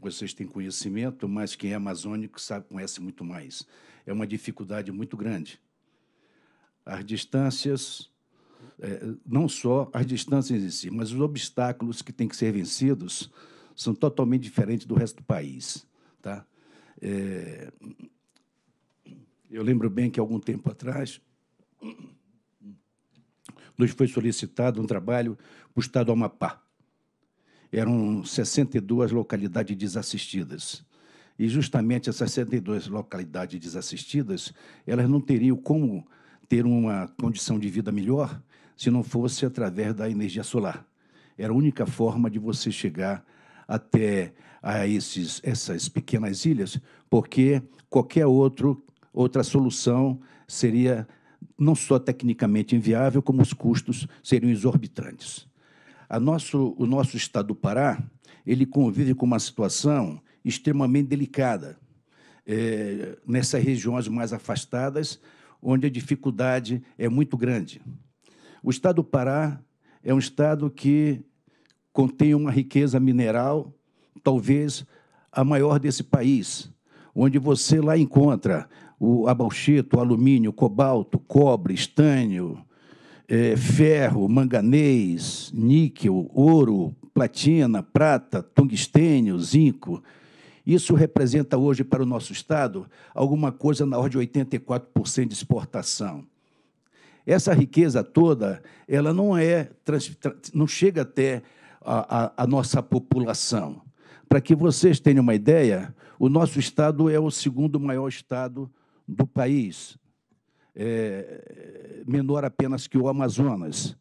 Speaker 10: vocês têm conhecimento, mas quem é amazônico sabe, conhece muito mais. É uma dificuldade muito grande. As distâncias, é, não só as distâncias em si, mas os obstáculos que têm que ser vencidos são totalmente diferentes do resto do país. Tá? É, eu lembro bem que, algum tempo atrás, nos foi solicitado um trabalho para o Estado do Amapá. Eram 62 localidades desassistidas. E justamente essas 62 localidades desassistidas, elas não teriam como ter uma condição de vida melhor se não fosse através da energia solar. Era a única forma de você chegar até a esses, essas pequenas ilhas, porque qualquer outro outra solução seria não só tecnicamente inviável, como os custos seriam exorbitantes. Nosso, o nosso estado do Pará ele convive com uma situação extremamente delicada é, nessas regiões mais afastadas, onde a dificuldade é muito grande. O estado do Pará é um estado que contém uma riqueza mineral, talvez a maior desse país, onde você lá encontra o abalcheto, o alumínio, o cobalto, cobre, estanho, é, ferro, manganês, níquel, ouro, platina, prata, tungstênio, zinco. Isso representa hoje para o nosso Estado alguma coisa na ordem de 84% de exportação. Essa riqueza toda, ela não é não chega até a, a, a nossa população. Para que vocês tenham uma ideia, o nosso Estado é o segundo maior Estado do país, é, menor apenas que o Amazonas.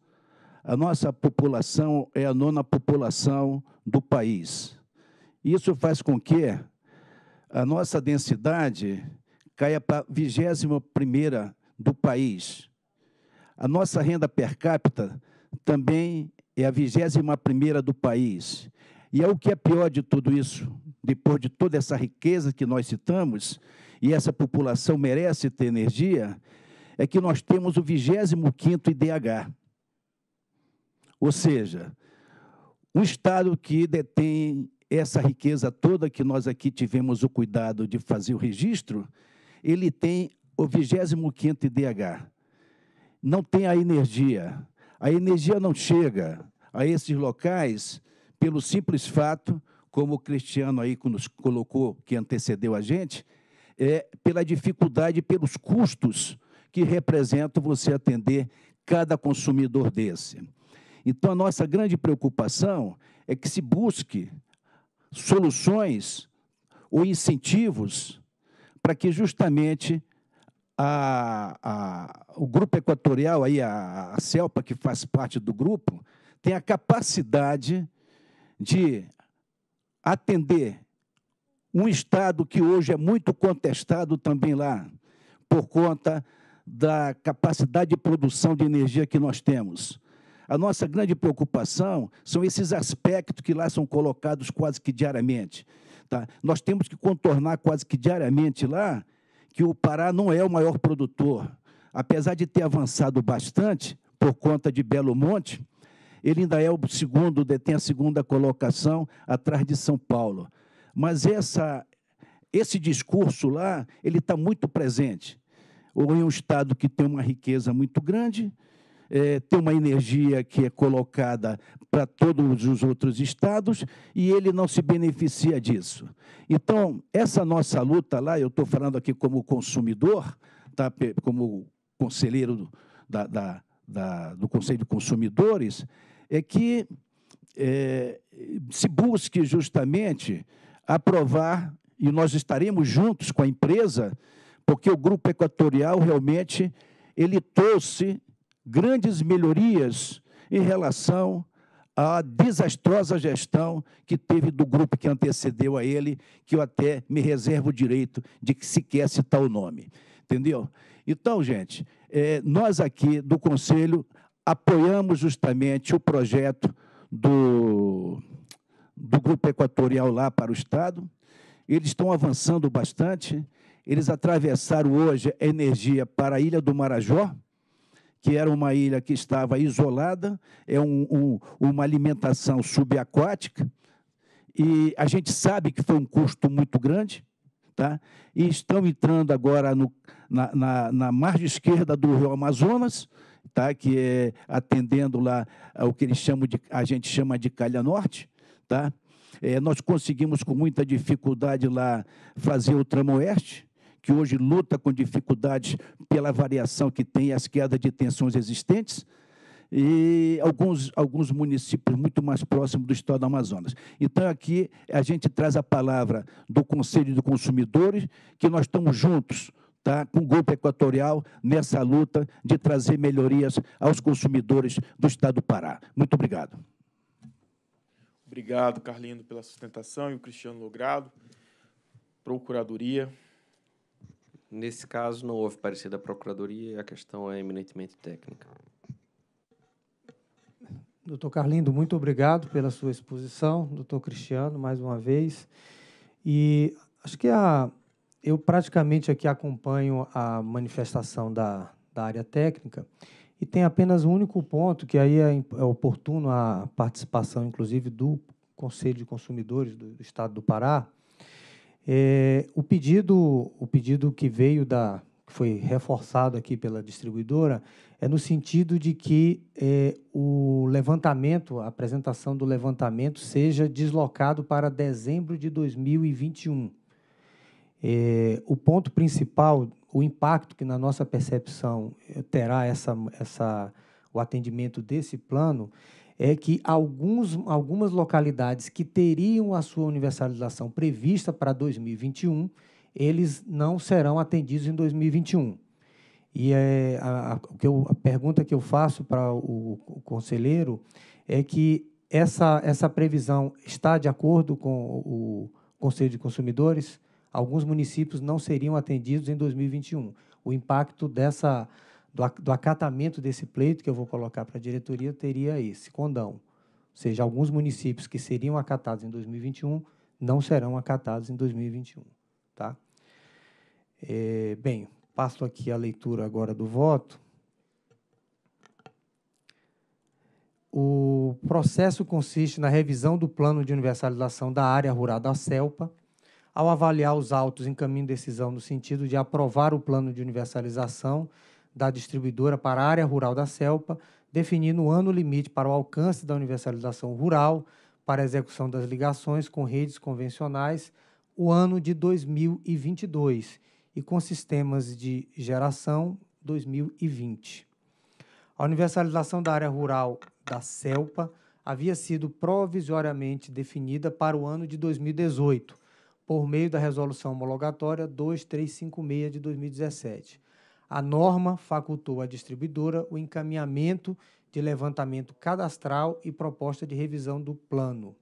Speaker 10: A nossa população é a nona população do país. Isso faz com que a nossa densidade caia para a primeira do país. A nossa renda per capita também é a 21 do país. E é o que é pior de tudo isso, depois de toda essa riqueza que nós citamos, e essa população merece ter energia, é que nós temos o 25º IDH. Ou seja, um Estado que detém essa riqueza toda que nós aqui tivemos o cuidado de fazer o registro, ele tem o 25º IDH. Não tem a energia. A energia não chega a esses locais pelo simples fato, como o Cristiano aí nos colocou, que antecedeu a gente, é, pela dificuldade, pelos custos que representa você atender cada consumidor desse. Então, a nossa grande preocupação é que se busque soluções ou incentivos para que justamente a, a, o grupo equatorial, aí a, a CELPA, que faz parte do grupo, tenha a capacidade de atender um Estado que hoje é muito contestado também lá, por conta da capacidade de produção de energia que nós temos. A nossa grande preocupação são esses aspectos que lá são colocados quase que diariamente. Tá? Nós temos que contornar quase que diariamente lá que o Pará não é o maior produtor. Apesar de ter avançado bastante por conta de Belo Monte, ele ainda é o segundo, detém a segunda colocação atrás de São Paulo. Mas essa, esse discurso lá, ele está muito presente. Ou em é um Estado que tem uma riqueza muito grande, é, tem uma energia que é colocada para todos os outros estados e ele não se beneficia disso. Então, essa nossa luta lá, eu estou falando aqui como consumidor, tá, como conselheiro da, da, da, do Conselho de Consumidores, é que é, se busque justamente aprovar e nós estaremos juntos com a empresa, porque o grupo equatorial realmente ele trouxe grandes melhorias em relação à desastrosa gestão que teve do grupo que antecedeu a ele, que eu até me reservo o direito de que sequer citar o nome. Entendeu? Então, gente, é, nós aqui do Conselho apoiamos justamente o projeto do do grupo equatorial lá para o Estado. Eles estão avançando bastante. Eles atravessaram hoje a energia para a Ilha do Marajó, que era uma ilha que estava isolada, é um, um, uma alimentação subaquática, e a gente sabe que foi um custo muito grande, tá? e estão entrando agora no, na, na, na, margem esquerda do rio Amazonas, tá? que é atendendo lá o que eles chamam de, a gente chama de Calha Norte, tá? É, nós conseguimos com muita dificuldade lá fazer o tramo oeste, que hoje luta com dificuldades pela variação que tem as quedas de tensões existentes e alguns, alguns municípios muito mais próximos do estado do Amazonas. Então, aqui a gente traz a palavra do Conselho de Consumidores, que nós estamos juntos tá, com o grupo equatorial nessa luta de trazer melhorias aos consumidores do estado do Pará. Muito obrigado.
Speaker 1: Obrigado, Carlinho, pela sustentação e o Cristiano Logrado. Procuradoria.
Speaker 8: Nesse caso, não houve parecer da Procuradoria e a questão é eminentemente técnica.
Speaker 5: Doutor Carlindo, muito obrigado pela sua exposição. Doutor Cristiano, mais uma vez. E acho que a, eu praticamente aqui acompanho a manifestação da, da área técnica. E tem apenas um único ponto, que aí é, é, oportuno a participação, inclusive, do Conselho de Consumidores do Estado do Pará. É, o, pedido, o pedido que veio da, que foi reforçado aqui pela distribuidora, é no sentido de que é, o levantamento, a apresentação do levantamento, seja deslocado para dezembro de 2021. É, o ponto principal o impacto que na nossa percepção eh, terá essa, essa, o atendimento desse plano é que alguns, algumas localidades que teriam a sua universalização prevista para 2021, eles não serão atendidos em 2021. E é, a, a, a pergunta que eu faço para o, o conselheiro é que essa, essa previsão está de acordo com o Conselho de Consumidores? alguns municípios não seriam atendidos em 2021. O impacto dessa do, acatamento desse pleito que eu vou colocar para a diretoria teria esse condão. Ou seja, alguns municípios que seriam acatados em 2021 não serão acatados em 2021. Tá? É, bem, passo aqui a leitura agora do voto. O processo consiste na revisão do plano de universalização da área rural da CELPA, ao avaliar os autos em caminho de decisão no sentido de aprovar o plano de universalização da distribuidora para a área rural da CELPA, definindo o ano limite para o alcance da universalização rural para a execução das ligações com redes convencionais, o ano de 2022 e com sistemas de geração 2020. A universalização da área rural da CELPA havia sido provisoriamente definida para o ano de 2018, por meio da Resolução Homologatória 2356 de 2017. A norma facultou à distribuidora o encaminhamento de levantamento cadastral e proposta de revisão do plano.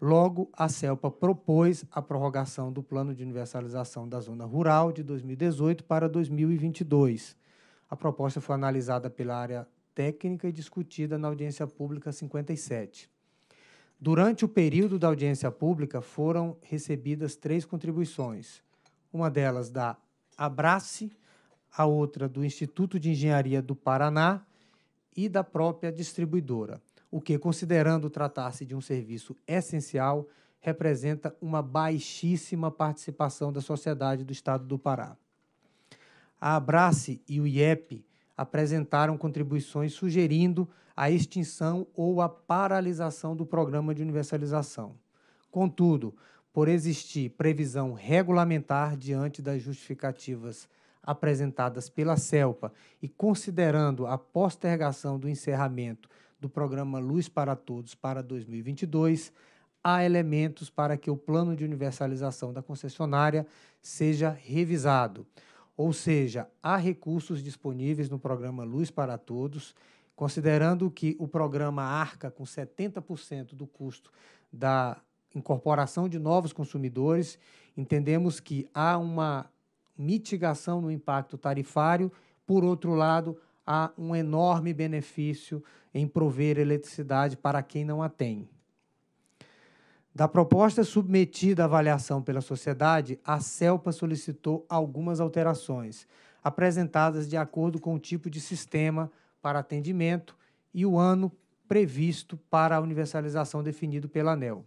Speaker 5: Logo, a CELPA propôs a prorrogação do Plano de Universalização da Zona Rural de 2018 para 2022. A proposta foi analisada pela área técnica e discutida na audiência pública 57. Durante o período da audiência pública, foram recebidas três contribuições. Uma delas da Abrace, a outra do Instituto de Engenharia do Paraná e da própria distribuidora, o que, considerando tratar-se de um serviço essencial, representa uma baixíssima participação da sociedade do Estado do Pará. A Abrace e o IEP apresentaram contribuições sugerindo a extinção ou a paralisação do programa de universalização. Contudo, por existir previsão regulamentar diante das justificativas apresentadas pela CELPA e considerando a postergação do encerramento do programa Luz para Todos para 2022, há elementos para que o plano de universalização da concessionária seja revisado. Ou seja, há recursos disponíveis no programa Luz para Todos, considerando que o programa arca com 70% do custo da incorporação de novos consumidores, entendemos que há uma mitigação no impacto tarifário, por outro lado, há um enorme benefício em prover eletricidade para quem não a tem. Da proposta submetida à avaliação pela sociedade, a CELPA solicitou algumas alterações, apresentadas de acordo com o tipo de sistema para atendimento e o ano previsto para a universalização definido pela ANEL.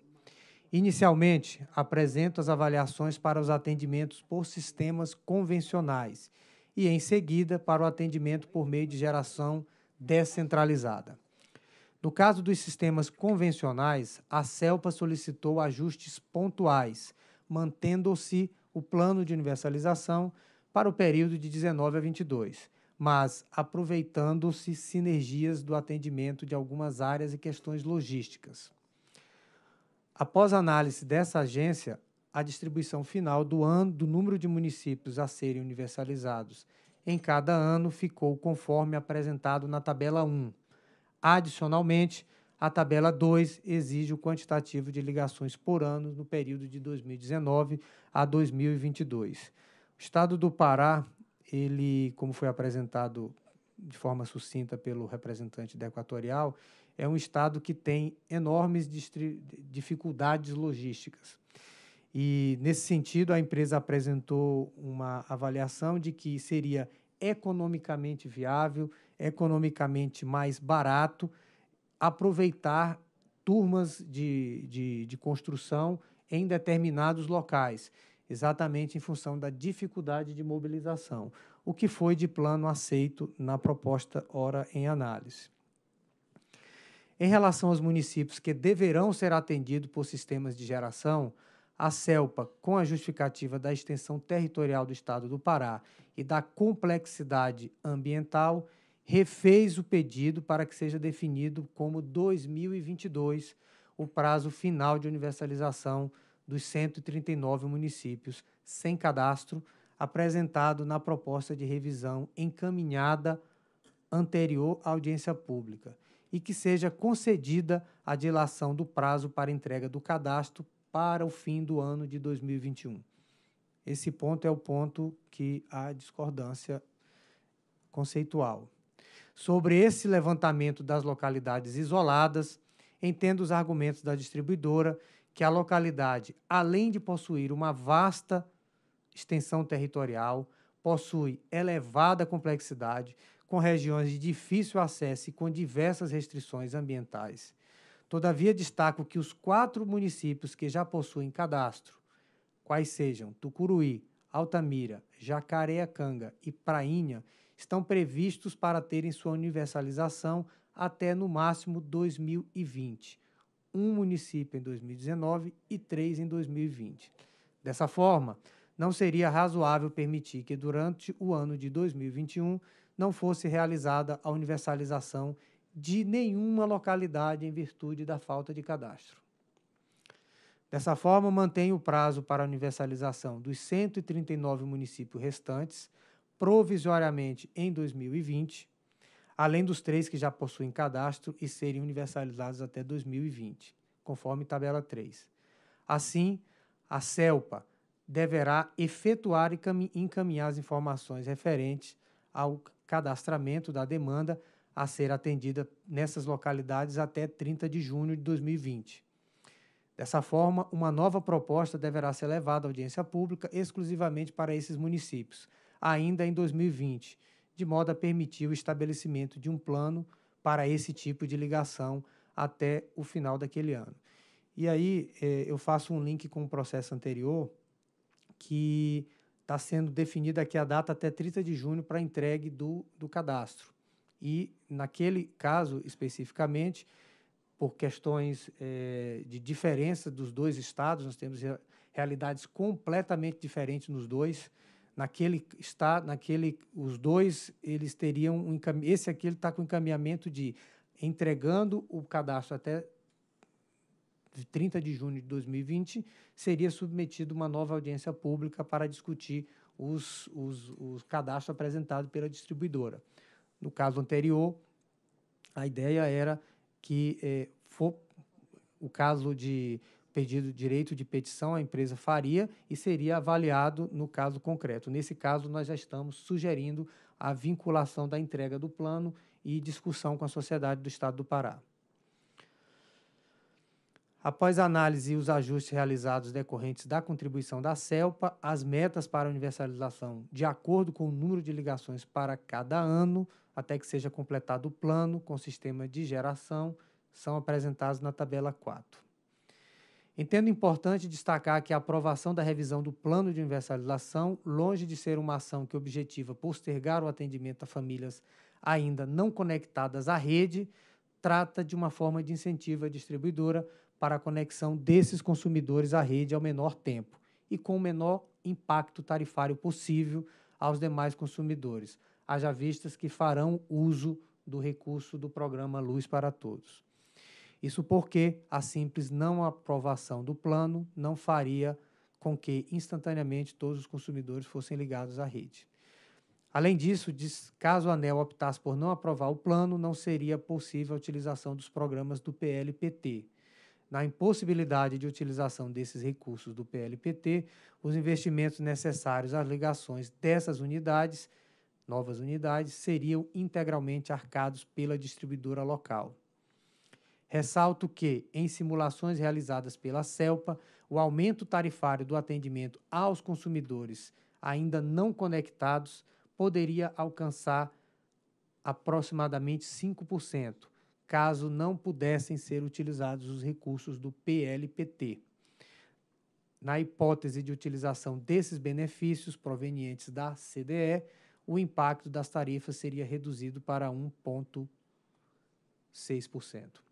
Speaker 5: Inicialmente, apresento as avaliações para os atendimentos por sistemas convencionais e, em seguida, para o atendimento por meio de geração descentralizada. No caso dos sistemas convencionais, a CELPA solicitou ajustes pontuais, mantendo-se o plano de universalização para o período de 19 a 22, mas aproveitando-se sinergias do atendimento de algumas áreas e questões logísticas. Após análise dessa agência, a distribuição final do ano do número de municípios a serem universalizados em cada ano ficou conforme apresentado na tabela 1 Adicionalmente, a tabela 2 exige o quantitativo de ligações por ano no período de 2019 a 2022. O estado do Pará, ele, como foi apresentado de forma sucinta pelo representante da Equatorial, é um estado que tem enormes dificuldades logísticas. E, nesse sentido, a empresa apresentou uma avaliação de que seria economicamente viável economicamente mais barato aproveitar turmas de, de, de construção em determinados locais, exatamente em função da dificuldade de mobilização, o que foi de plano aceito na proposta ora em análise. Em relação aos municípios que deverão ser atendidos por sistemas de geração, a CELPA, com a justificativa da extensão territorial do Estado do Pará e da complexidade ambiental, refez o pedido para que seja definido como 2022 o prazo final de universalização dos 139 municípios sem cadastro apresentado na proposta de revisão encaminhada anterior à audiência pública e que seja concedida a dilação do prazo para entrega do cadastro para o fim do ano de 2021. Esse ponto é o ponto que há discordância conceitual sobre esse levantamento das localidades isoladas, entendo os argumentos da distribuidora que a localidade, além de possuir uma vasta extensão territorial, possui elevada complexidade, com regiões de difícil acesso e com diversas restrições ambientais. Todavia, destaco que os quatro municípios que já possuem cadastro, quais sejam Tucuruí, Altamira, Jacareacanga e Prainha, estão previstos para terem sua universalização até no máximo 2020. Um município em 2019 e três em 2020. Dessa forma, não seria razoável permitir que durante o ano de 2021 não fosse realizada a universalização de nenhuma localidade em virtude da falta de cadastro. Dessa forma, mantém o prazo para a universalização dos 139 municípios restantes provisoriamente em 2020, além dos três que já possuem cadastro e serem universalizados até 2020, conforme tabela 3. Assim, a CELPA deverá efetuar e encaminhar as informações referentes ao cadastramento da demanda a ser atendida nessas localidades até 30 de junho de 2020. Dessa forma, uma nova proposta deverá ser levada à audiência pública exclusivamente para esses municípios ainda em 2020, de modo a permitir o estabelecimento de um plano para esse tipo de ligação até o final daquele ano. E aí eh, eu faço um link com o processo anterior, que está sendo definida aqui a data até 30 de junho para entregue do, do cadastro. E naquele caso especificamente, por questões eh, de diferença dos dois estados, nós temos realidades completamente diferentes nos dois naquele está naquele os dois eles teriam um esse aqui ele está com encaminhamento de entregando o cadastro até 30 de junho de 2020 seria submetido uma nova audiência pública para discutir os, os, os cadastros apresentados pela distribuidora. No caso anterior, a ideia era que eh, for, o caso de pedido direito de petição, a empresa faria e seria avaliado no caso concreto. Nesse caso, nós já estamos sugerindo a vinculação da entrega do plano e discussão com a sociedade do Estado do Pará. Após a análise e os ajustes realizados decorrentes da contribuição da CELPA, as metas para a universalização, de acordo com o número de ligações para cada ano, até que seja completado o plano com sistema de geração, são apresentados na tabela 4. Entendo importante destacar que a aprovação da revisão do plano de universalização, longe de ser uma ação que objetiva postergar o atendimento a famílias ainda não conectadas à rede, trata de uma forma de incentivo à distribuidora para a conexão desses consumidores à rede ao menor tempo e com o menor impacto tarifário possível aos demais consumidores, haja vistas que farão uso do recurso do programa Luz para Todos. Isso porque a simples não aprovação do plano não faria com que instantaneamente todos os consumidores fossem ligados à rede. Além disso, diz, caso a ANEL optasse por não aprovar o plano, não seria possível a utilização dos programas do PLPT. Na impossibilidade de utilização desses recursos do PLPT, os investimentos necessários às ligações dessas unidades, novas unidades, seriam integralmente arcados pela distribuidora local. Ressalto que, em simulações realizadas pela CELPA, o aumento tarifário do atendimento aos consumidores ainda não conectados poderia alcançar aproximadamente 5%, caso não pudessem ser utilizados os recursos do PLPT. Na hipótese de utilização desses benefícios provenientes da CDE, o impacto das tarifas seria reduzido para 1,6%.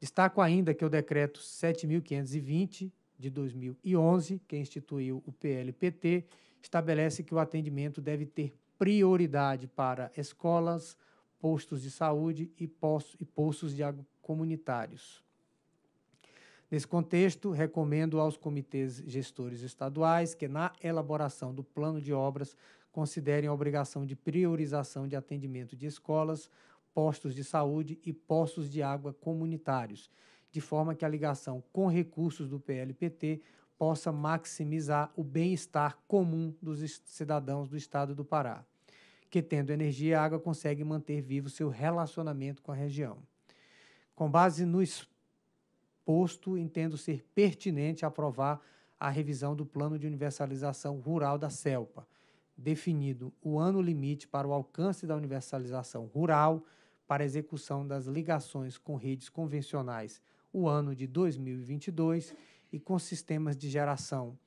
Speaker 5: Destaco ainda que o decreto 7520 de 2011, que instituiu o PLPT, estabelece que o atendimento deve ter prioridade para escolas, postos de saúde e postos de água comunitários. Nesse contexto, recomendo aos comitês gestores estaduais que, na elaboração do plano de obras, considerem a obrigação de priorização de atendimento de escolas, postos de saúde e postos de água comunitários, de forma que a ligação com recursos do PLPT possa maximizar o bem-estar comum dos cidadãos do estado do Pará, que tendo energia e água consegue manter vivo seu relacionamento com a região. Com base no exposto, entendo ser pertinente aprovar a revisão do Plano de Universalização Rural da CELPA, definido o ano limite para o alcance da universalização rural para execução das ligações com redes convencionais o ano de 2022 e com sistemas de geração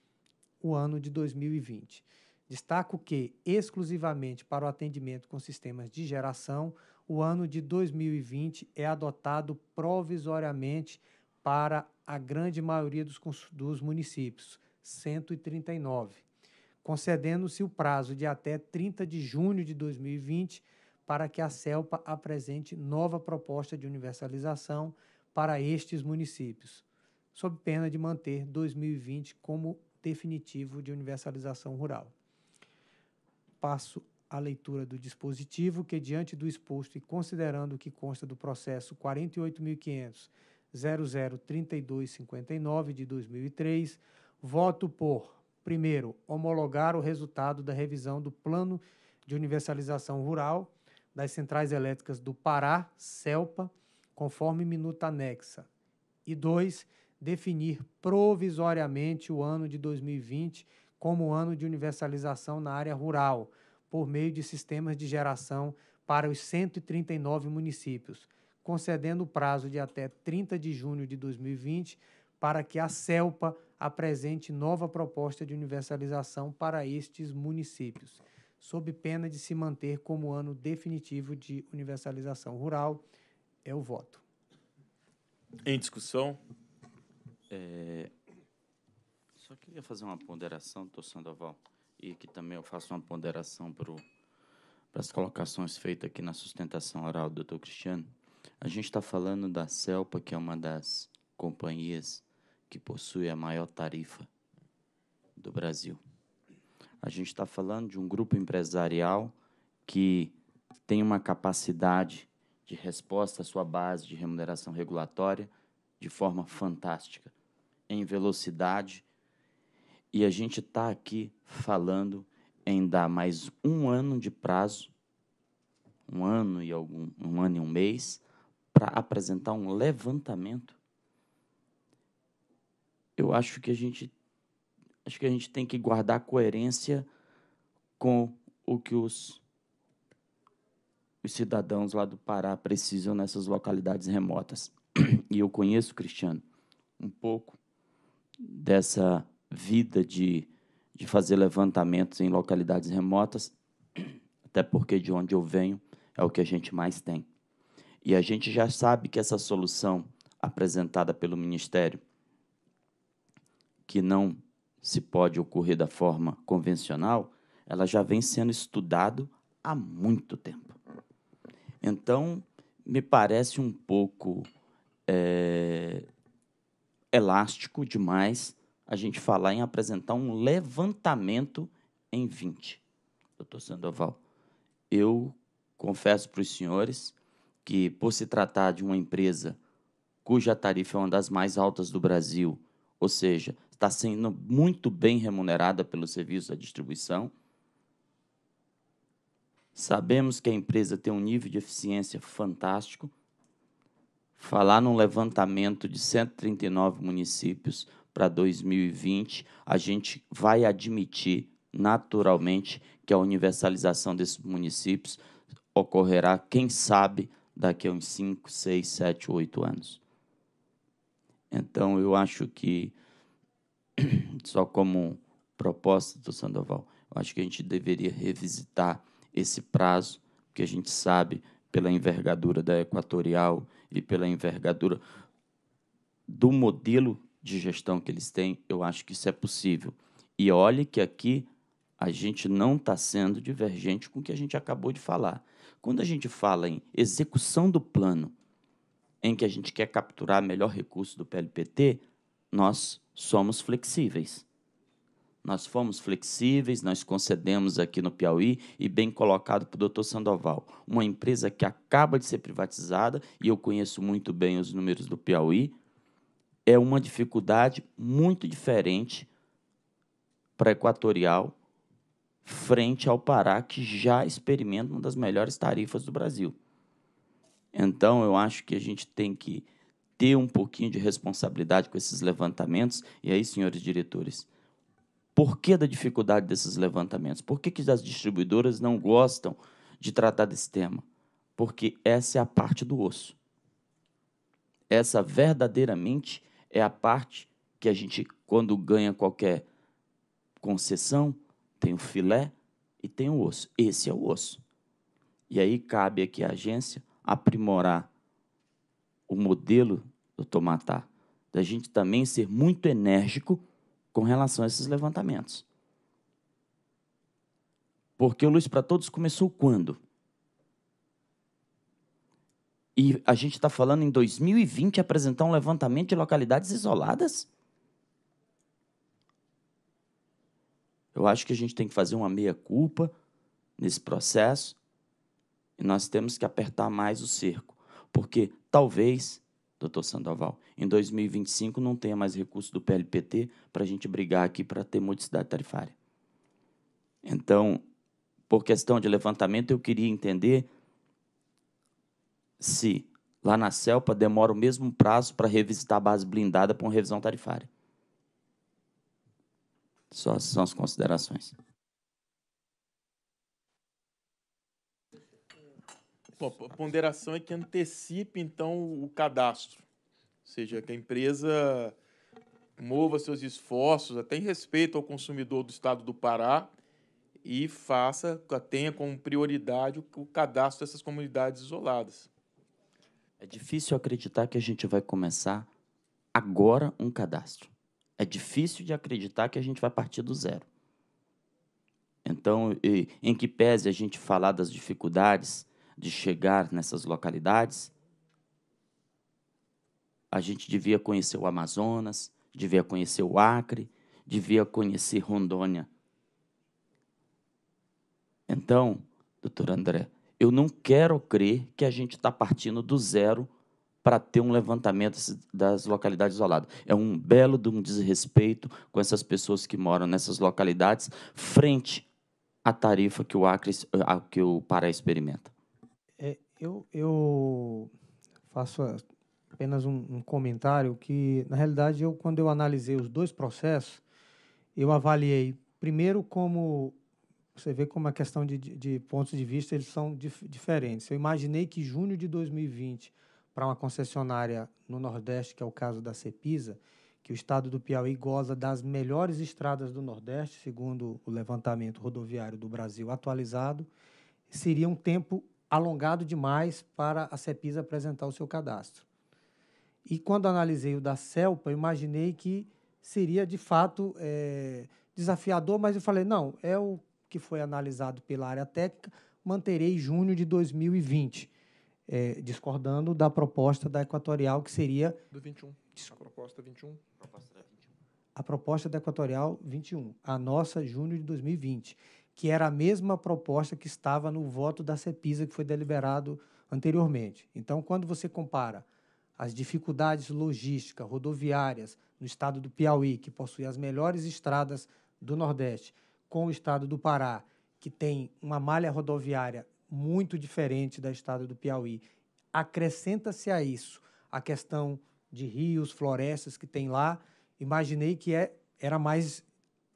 Speaker 5: o ano de 2020. Destaco que, exclusivamente para o atendimento com sistemas de geração, o ano de 2020 é adotado provisoriamente para a grande maioria dos, dos municípios, 139, concedendo-se o prazo de até 30 de junho de 2020 para que a CELPA apresente nova proposta de universalização para estes municípios, sob pena de manter 2020 como definitivo de universalização rural. Passo à leitura do dispositivo que, diante do exposto e considerando o que consta do processo 48.500.003259 de 2003, voto por, primeiro, homologar o resultado da revisão do Plano de Universalização Rural das centrais elétricas do Pará, CELPA, conforme minuta anexa. E dois, Definir provisoriamente o ano de 2020 como ano de universalização na área rural, por meio de sistemas de geração para os 139 municípios, concedendo o prazo de até 30 de junho de 2020 para que a CELPA apresente nova proposta de universalização para estes municípios sob pena de se manter como ano definitivo de universalização rural. É o voto.
Speaker 2: Em discussão? É... Só queria fazer uma ponderação, doutor Sandoval, e que também eu faço uma ponderação para as colocações feitas aqui na sustentação oral do doutor Cristiano. A gente está falando da CELPA, que é uma das companhias que possui a maior tarifa do Brasil. A gente está falando de um grupo empresarial que tem uma capacidade de resposta à sua base de remuneração regulatória de forma fantástica, em velocidade. E a gente está aqui falando em dar mais um ano de prazo, um ano e algum, um ano e um mês, para apresentar um levantamento. Eu acho que a gente acho que a gente tem que guardar coerência com o que os, os cidadãos lá do Pará precisam nessas localidades remotas. E eu conheço, Cristiano, um pouco dessa vida de, de fazer levantamentos em localidades remotas, até porque de onde eu venho é o que a gente mais tem. E a gente já sabe que essa solução apresentada pelo Ministério, que não se pode ocorrer da forma convencional, ela já vem sendo estudado há muito tempo. Então, me parece um pouco é, elástico demais a gente falar em apresentar um levantamento em 20. Doutor Sandoval, eu confesso para os senhores que, por se tratar de uma empresa cuja tarifa é uma das mais altas do Brasil, ou seja, está sendo muito bem remunerada pelo serviço da distribuição. Sabemos que a empresa tem um nível de eficiência fantástico. Falar num levantamento de 139 municípios para 2020, a gente vai admitir naturalmente que a universalização desses municípios ocorrerá, quem sabe, daqui a uns 5, 6, 7, 8 anos. Então, eu acho que só como proposta do Sandoval. Eu acho que a gente deveria revisitar esse prazo, porque a gente sabe pela envergadura da Equatorial e pela envergadura do modelo de gestão que eles têm, eu acho que isso é possível. E olhe que aqui a gente não está sendo divergente com o que a gente acabou de falar. Quando a gente fala em execução do plano, em que a gente quer capturar melhor recurso do PLPT, nós somos flexíveis. Nós fomos flexíveis, nós concedemos aqui no Piauí, e bem colocado para o doutor Sandoval, uma empresa que acaba de ser privatizada, e eu conheço muito bem os números do Piauí, é uma dificuldade muito diferente para Equatorial frente ao Pará, que já experimenta uma das melhores tarifas do Brasil. Então, eu acho que a gente tem que ter um pouquinho de responsabilidade com esses levantamentos. E aí, senhores diretores, por que da dificuldade desses levantamentos? Por que, que as distribuidoras não gostam de tratar desse tema? Porque essa é a parte do osso. Essa verdadeiramente é a parte que a gente, quando ganha qualquer concessão, tem o filé e tem o osso. Esse é o osso. E aí cabe aqui à agência aprimorar o modelo do Tomatá, da gente também ser muito enérgico com relação a esses levantamentos. Porque o Luz para Todos começou quando? E a gente está falando em 2020 apresentar um levantamento de localidades isoladas? Eu acho que a gente tem que fazer uma meia-culpa nesse processo e nós temos que apertar mais o cerco. Porque Talvez, doutor Sandoval, em 2025 não tenha mais recurso do PLPT para a gente brigar aqui para ter modicidade tarifária. Então, por questão de levantamento, eu queria entender se lá na CELPA demora o mesmo prazo para revisitar a base blindada para uma revisão tarifária. Só são as considerações.
Speaker 1: a ponderação é que antecipe, então, o cadastro. Ou seja, que a empresa mova seus esforços, até em respeito ao consumidor do estado do Pará, e faça, tenha como prioridade o cadastro dessas comunidades isoladas.
Speaker 2: É difícil acreditar que a gente vai começar agora um cadastro. É difícil de acreditar que a gente vai partir do zero. Então, em que pese a gente falar das dificuldades, de chegar nessas localidades, a gente devia conhecer o Amazonas, devia conhecer o Acre, devia conhecer Rondônia. Então, doutor André, eu não quero crer que a gente está partindo do zero para ter um levantamento das localidades isoladas. É um belo de um desrespeito com essas pessoas que moram nessas localidades frente à tarifa que o Acre, eh, que o Pará experimenta.
Speaker 5: Eu, eu faço apenas um, um, comentário que, na realidade, eu quando eu analisei os dois processos, eu avaliei primeiro como você vê como a questão de, de, de pontos de vista eles são dif diferentes. Eu imaginei que junho de 2020 para uma concessionária no Nordeste, que é o caso da Cepisa, que o estado do Piauí goza das melhores estradas do Nordeste, segundo o levantamento rodoviário do Brasil atualizado, seria um tempo alongado demais para a CEPIS apresentar o seu cadastro. E quando analisei o da CELPA, imaginei que seria de fato é, desafiador, mas eu falei: não, é o que foi analisado pela área técnica, manterei junho de 2020, é, eh, discordando da proposta da Equatorial, que seria.
Speaker 6: Do 21. A proposta 21.
Speaker 5: A proposta da Equatorial 21. A nossa, junho de 2020 que era a mesma proposta que estava no voto da CEPISA que foi deliberado anteriormente. Então, quando você compara as dificuldades logísticas, rodoviárias no estado do Piauí, que possui as melhores estradas do Nordeste, com o estado do Pará, que tem uma malha rodoviária muito diferente da estado do Piauí, acrescenta-se a isso a questão de rios, florestas que tem lá, imaginei que é, era mais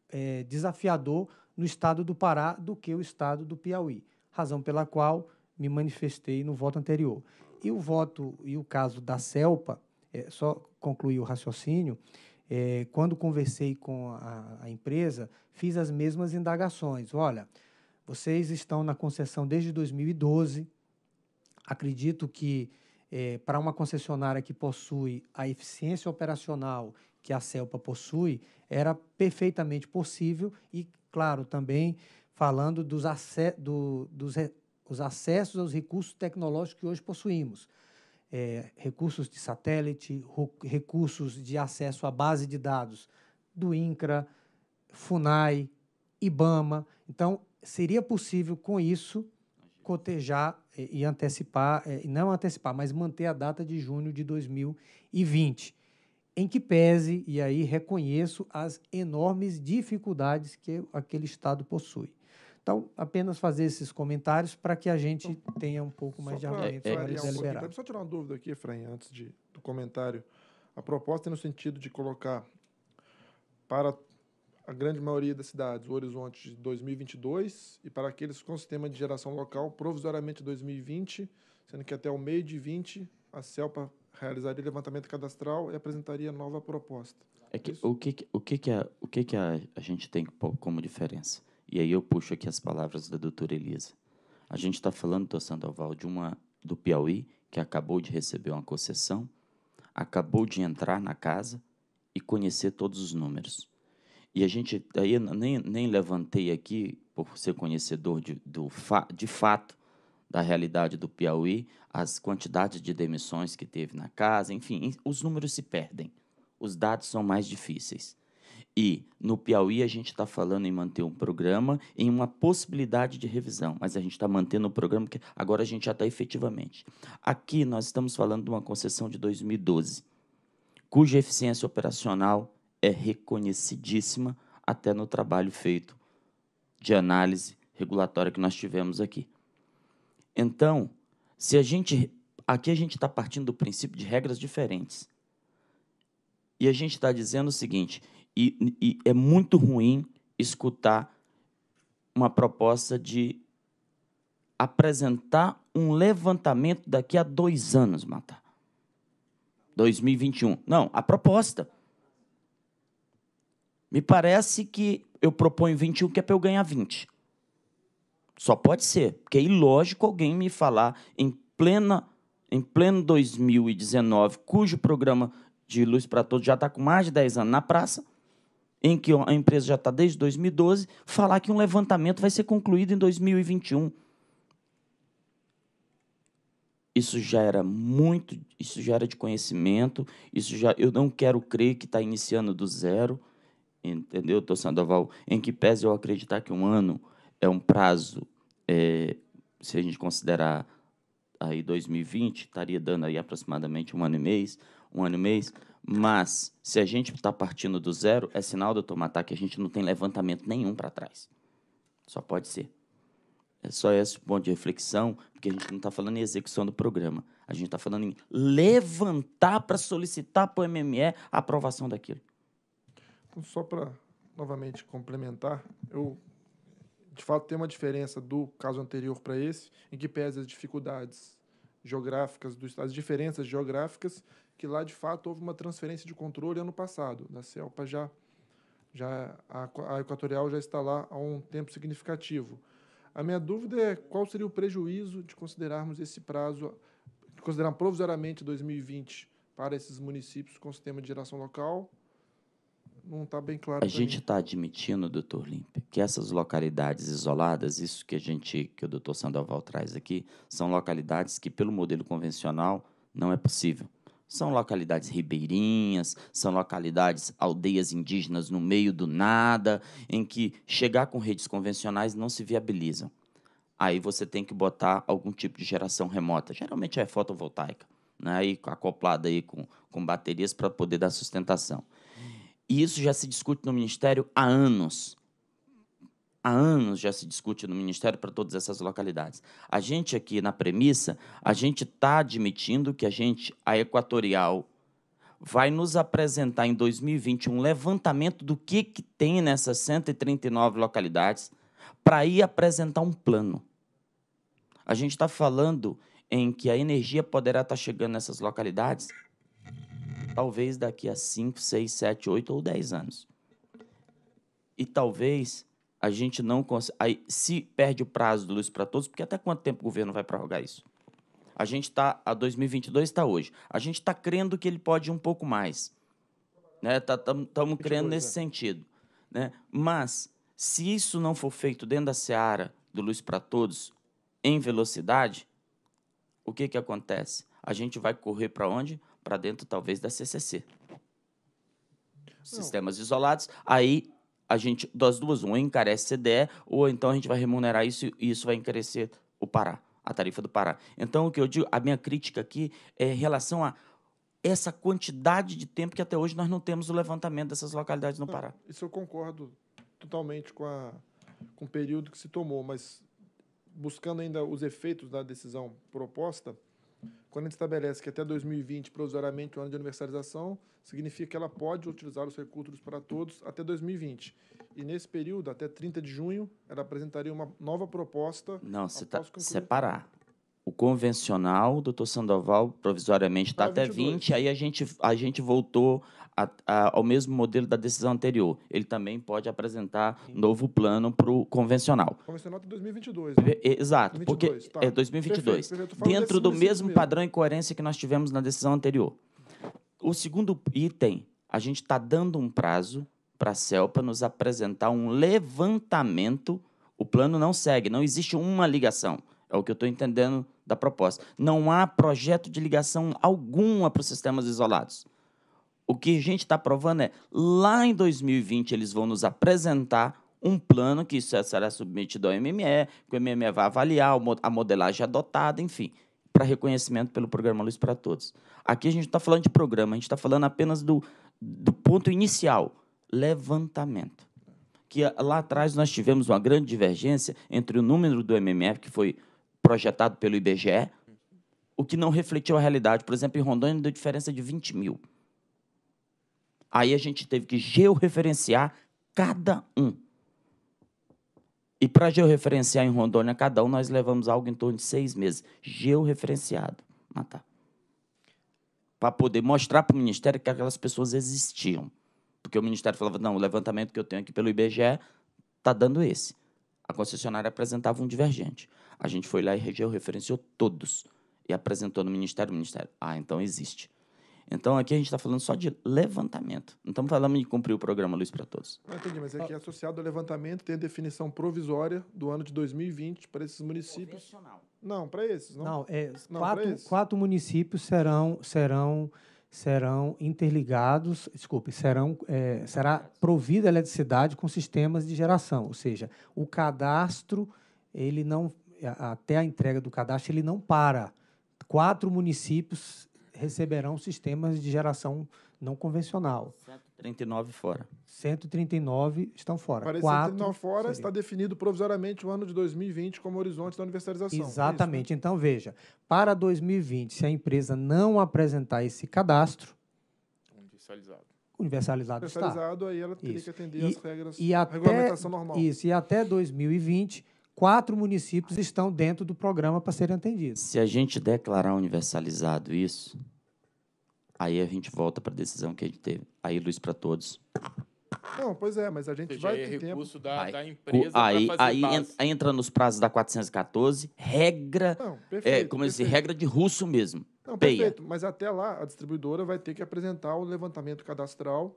Speaker 5: é, desafiador no estado do Pará do que o estado do Piauí, razão pela qual me manifestei no voto anterior. E o voto e o caso da CELPA, é, só concluir o raciocínio, é, quando conversei com a, a empresa, fiz as mesmas indagações. Olha, vocês estão na concessão desde 2012, acredito que é, para uma concessionária que possui a eficiência operacional que a CELPA possui era perfeitamente possível e, claro, também falando dos, acess do, dos os acessos aos recursos tecnológicos que hoje possuímos. É, recursos de satélite, recursos de acesso à base de dados do INCRA, FUNAI, IBAMA. Então, seria possível, com isso, cotejar é, e antecipar, é, e não antecipar, mas manter a data de junho de 2020 em que pese, e aí reconheço as enormes dificuldades que aquele Estado possui. Então, apenas fazer esses comentários para que a gente tenha um pouco mais só de argumento para é, deliberar. Um
Speaker 6: só tirar uma dúvida aqui, Efraim, antes de, do comentário. A proposta é no sentido de colocar para a grande maioria das cidades o horizonte de 2022 e para aqueles com sistema de geração local provisoriamente 2020, sendo que até o meio de 20 a CELPA realizaria levantamento cadastral e apresentaria nova proposta.
Speaker 2: É que, o que, o que, que, a, o que, que a, a gente tem como diferença? E aí eu puxo aqui as palavras da doutora Elisa. A gente está falando, doutor Sandoval, de uma do Piauí que acabou de receber uma concessão, acabou de entrar na casa e conhecer todos os números. E a gente, aí nem, nem levantei aqui, por ser conhecedor de, do, de fato, da realidade do Piauí, as quantidades de demissões que teve na casa, enfim, os números se perdem. Os dados são mais difíceis. E no Piauí a gente está falando em manter um programa em uma possibilidade de revisão, mas a gente está mantendo o programa que agora a gente já está efetivamente. Aqui nós estamos falando de uma concessão de 2012, cuja eficiência operacional é reconhecidíssima até no trabalho feito de análise regulatória que nós tivemos aqui. Então, se a gente aqui a gente está partindo do princípio de regras diferentes e a gente está dizendo o seguinte e, e é muito ruim escutar uma proposta de apresentar um levantamento daqui a dois anos, Matar. 2021. Não, a proposta. Me parece que eu proponho 21, que é para eu ganhar 20. Só pode ser, porque é ilógico alguém me falar em plena em pleno 2019, cujo programa de Luz para Todos já está com mais de 10 anos na praça, em que a empresa já está desde 2012, falar que um levantamento vai ser concluído em 2021. Isso já era muito, isso já era de conhecimento, isso já eu não quero crer que está iniciando do zero, entendeu, Tô Sandoval? Em que pese eu acreditar que um ano é um prazo, é, se a gente considerar aí 2020, estaria dando aí aproximadamente um ano e meio, um ano e meio, mas se a gente está partindo do zero, é sinal, doutor Matar, que a gente não tem levantamento nenhum para trás. Só pode ser. É só esse ponto de reflexão, porque a gente não está falando em execução do programa. A gente está falando em levantar para solicitar para o MME a aprovação daquilo.
Speaker 6: Então, só para novamente complementar, eu de fato tem uma diferença do caso anterior para esse, em que pese as dificuldades geográficas, dos, as diferenças geográficas, que lá de fato houve uma transferência de controle ano passado. Da CELPA já, já a, a Equatorial já está lá há um tempo significativo. A minha dúvida é qual seria o prejuízo de considerarmos esse prazo, de considerar provisoriamente 2020 para esses municípios com sistema de geração local não está bem claro. A gente está
Speaker 2: admitindo, doutor Limpe, que essas localidades isoladas, isso que a gente, que o doutor Sandoval traz aqui, são localidades que, pelo modelo convencional, não é possível. São localidades ribeirinhas, são localidades, aldeias indígenas no meio do nada, em que chegar com redes convencionais não se viabilizam. Aí você tem que botar algum tipo de geração remota, geralmente é fotovoltaica, né? e acoplada aí com, com baterias para poder dar sustentação. E isso já se discute no Ministério há anos. Há anos já se discute no Ministério para todas essas localidades. A gente aqui na premissa, a gente está admitindo que a gente, a Equatorial, vai nos apresentar em 2020 um levantamento do que, que tem nessas 139 localidades para ir apresentar um plano. A gente está falando em que a energia poderá estar tá chegando nessas localidades talvez daqui a 5, 6, 7, 8 ou 10 anos. E talvez a gente não consiga. Aí, se perde o prazo do Luz para Todos, porque até quanto tempo o governo vai prorrogar isso? A gente está. A 2022 está hoje. A gente está crendo que ele pode ir um pouco mais. Estamos né? Tá, tamo crendo nesse sentido. Né? Mas, se isso não for feito dentro da seara do Luz para Todos, em velocidade, o que, que acontece? A gente vai correr para onde? para dentro, talvez, da CCC. Não. Sistemas isolados. Aí, a gente, das duas, um encarece CDE, ou então a gente vai remunerar isso e isso vai encarecer o Pará, a tarifa do Pará. Então, o que eu digo, a minha crítica aqui é em relação a essa quantidade de tempo que até hoje nós não temos o levantamento dessas localidades no não, Pará.
Speaker 6: Isso eu concordo totalmente com, a, com o período que se tomou, mas buscando ainda os efeitos da decisão proposta, quando a gente estabelece que até 2020, provisoriamente, o ano de universalização, significa que ela pode utilizar os recursos para todos até 2020. E nesse período, até 30 de junho, ela apresentaria uma nova proposta.
Speaker 2: Não, você está separar o convencional, doutor Sandoval provisoriamente está tá até 20, aí a gente, a gente voltou a, a, ao mesmo modelo da decisão anterior. Ele também pode apresentar Sim. novo plano para o convencional.
Speaker 6: O convencional tem 2022.
Speaker 2: Né? Exato, porque tá. é 2022. Perfeito, perfeito. Dentro do mesmo padrão e coerência que nós tivemos na decisão anterior. O segundo item, a gente está dando um prazo para a CELPA nos apresentar um levantamento. O plano não segue, não existe uma ligação. É o que eu estou entendendo da proposta. Não há projeto de ligação alguma para os sistemas isolados. O que a gente está provando é, lá em 2020, eles vão nos apresentar um plano que será submetido ao MME, que o MME vai avaliar a modelagem adotada, enfim, para reconhecimento pelo programa Luz para Todos. Aqui a gente está falando de programa, a gente está falando apenas do, do ponto inicial, levantamento. Que lá atrás nós tivemos uma grande divergência entre o número do MME, que foi projetado pelo IBGE, o que não refletiu a realidade. Por exemplo, em Rondônia deu diferença de 20 mil. Aí a gente teve que georreferenciar cada um. E para georreferenciar em Rondônia cada um, nós levamos algo em torno de seis meses. Georreferenciado. Matar. Para poder mostrar para o Ministério que aquelas pessoas existiam. Porque o Ministério falava, não, o levantamento que eu tenho aqui pelo IBGE está dando esse. A concessionária apresentava um divergente. A gente foi lá e referenciou todos e apresentou no Ministério. O Ministério, ah, então existe. Então aqui a gente está falando só de levantamento. Não estamos falando de cumprir o programa Luz para Todos.
Speaker 6: Não entendi, mas é que é associado ao levantamento tem a definição provisória do ano de 2020 para esses municípios. Não, para esses. Não, não
Speaker 5: é não, quatro, esses. quatro municípios serão serão serão interligados, desculpe, serão é, será provida a eletricidade com sistemas de geração, ou seja, o cadastro ele não até a entrega do cadastro, ele não para. Quatro municípios receberão sistemas de geração não convencional.
Speaker 2: 139 fora.
Speaker 5: 139 estão fora. Para 139
Speaker 6: fora seria. está definido provisoriamente o ano de 2020 como horizonte da universalização.
Speaker 5: Exatamente. É então, veja, para 2020, se a empresa não apresentar esse cadastro...
Speaker 6: Universalizado.
Speaker 5: Universalizado, universalizado
Speaker 6: está. aí ela
Speaker 1: teria isso. que atender e, as regras, e até, regulamentação normal. Isso,
Speaker 5: e até 2020 quatro municípios estão dentro do programa para serem atendidos.
Speaker 2: Se a gente declarar universalizado isso, aí a gente volta para a decisão que a gente teve. Aí, luz para todos.
Speaker 6: Não, pois é, mas a gente vai é ter recurso Da, aí, da empresa aí, aí entra,
Speaker 2: entra nos prazos da 414, regra,
Speaker 6: Não, é, perfeito, é, como
Speaker 2: eu regra de russo mesmo. Não, Peia. perfeito,
Speaker 6: mas até lá a distribuidora vai ter que apresentar o levantamento cadastral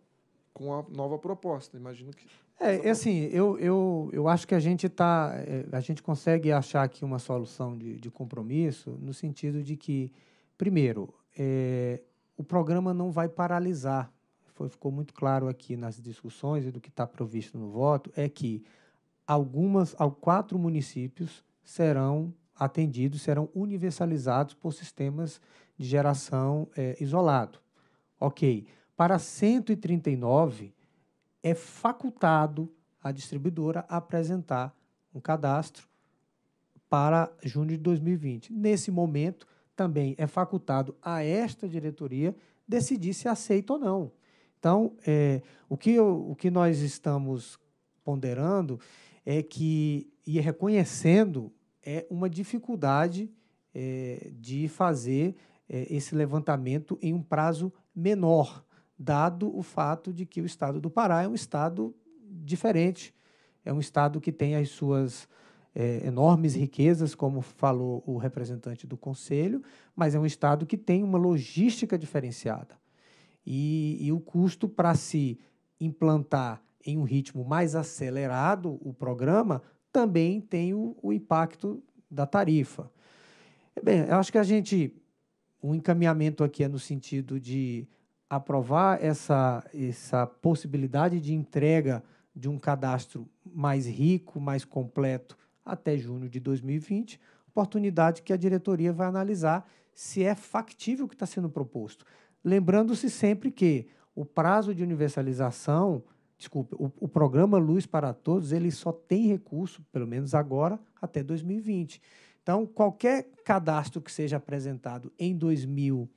Speaker 6: com a nova proposta. Imagino que.
Speaker 5: É, é assim, eu, eu, eu acho que a gente tá, é, a gente consegue achar aqui uma solução de, de compromisso no sentido de que, primeiro, é, o programa não vai paralisar. Foi, ficou muito claro aqui nas discussões e do que está previsto no voto é que algumas, quatro municípios serão atendidos, serão universalizados por sistemas de geração é, isolado. Ok. Para 139, é facultado a distribuidora apresentar um cadastro para junho de 2020. Nesse momento, também é facultado a esta diretoria decidir se aceita ou não. Então, é, o, que eu, o que nós estamos ponderando é que, e reconhecendo, é uma dificuldade é, de fazer é, esse levantamento em um prazo menor dado o fato de que o estado do Pará é um estado diferente, é um estado que tem as suas é, enormes riquezas, como falou o representante do Conselho, mas é um estado que tem uma logística diferenciada. E, e o custo para se implantar em um ritmo mais acelerado o programa também tem o, o impacto da tarifa. Bem, eu acho que a gente. Um encaminhamento aqui é no sentido de aprovar essa, essa possibilidade de entrega de um cadastro mais rico, mais completo, até junho de 2020, oportunidade que a diretoria vai analisar se é factível o que está sendo proposto. Lembrando-se sempre que o prazo de universalização, desculpe, o, o, programa Luz para Todos, ele só tem recurso, pelo menos agora, até 2020. Então, qualquer cadastro que seja apresentado em 2000,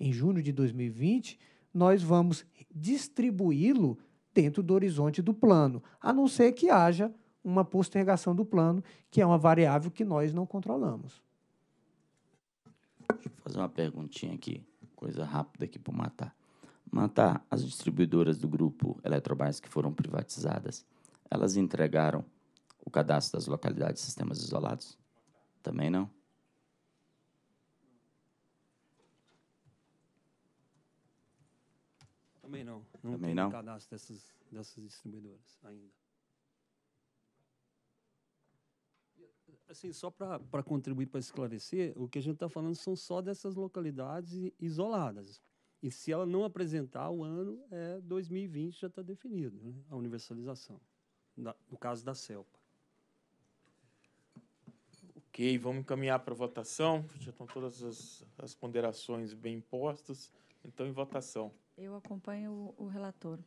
Speaker 5: em junho de 2020, nós vamos distribuí-lo dentro do horizonte do plano, a não ser que haja uma postergação do plano, que é uma variável que nós não controlamos.
Speaker 2: Deixa eu fazer uma perguntinha aqui, coisa rápida aqui para matar. Matar, as distribuidoras do grupo Eletrobras que foram privatizadas, elas entregaram o cadastro das localidades e sistemas isolados? Também não?
Speaker 8: Também não. Não Também não. cadastro dessas, dessas distribuidoras ainda. Assim, só para contribuir, para esclarecer, o que a gente está falando são só dessas localidades isoladas. E se ela não apresentar o ano, é 2020 já está definido, né?
Speaker 1: a universalização, da, no caso da CELPA. Ok, vamos encaminhar para votação. Já estão todas as, as ponderações bem postas. Então, em votação.
Speaker 4: Eu acompanho o relator.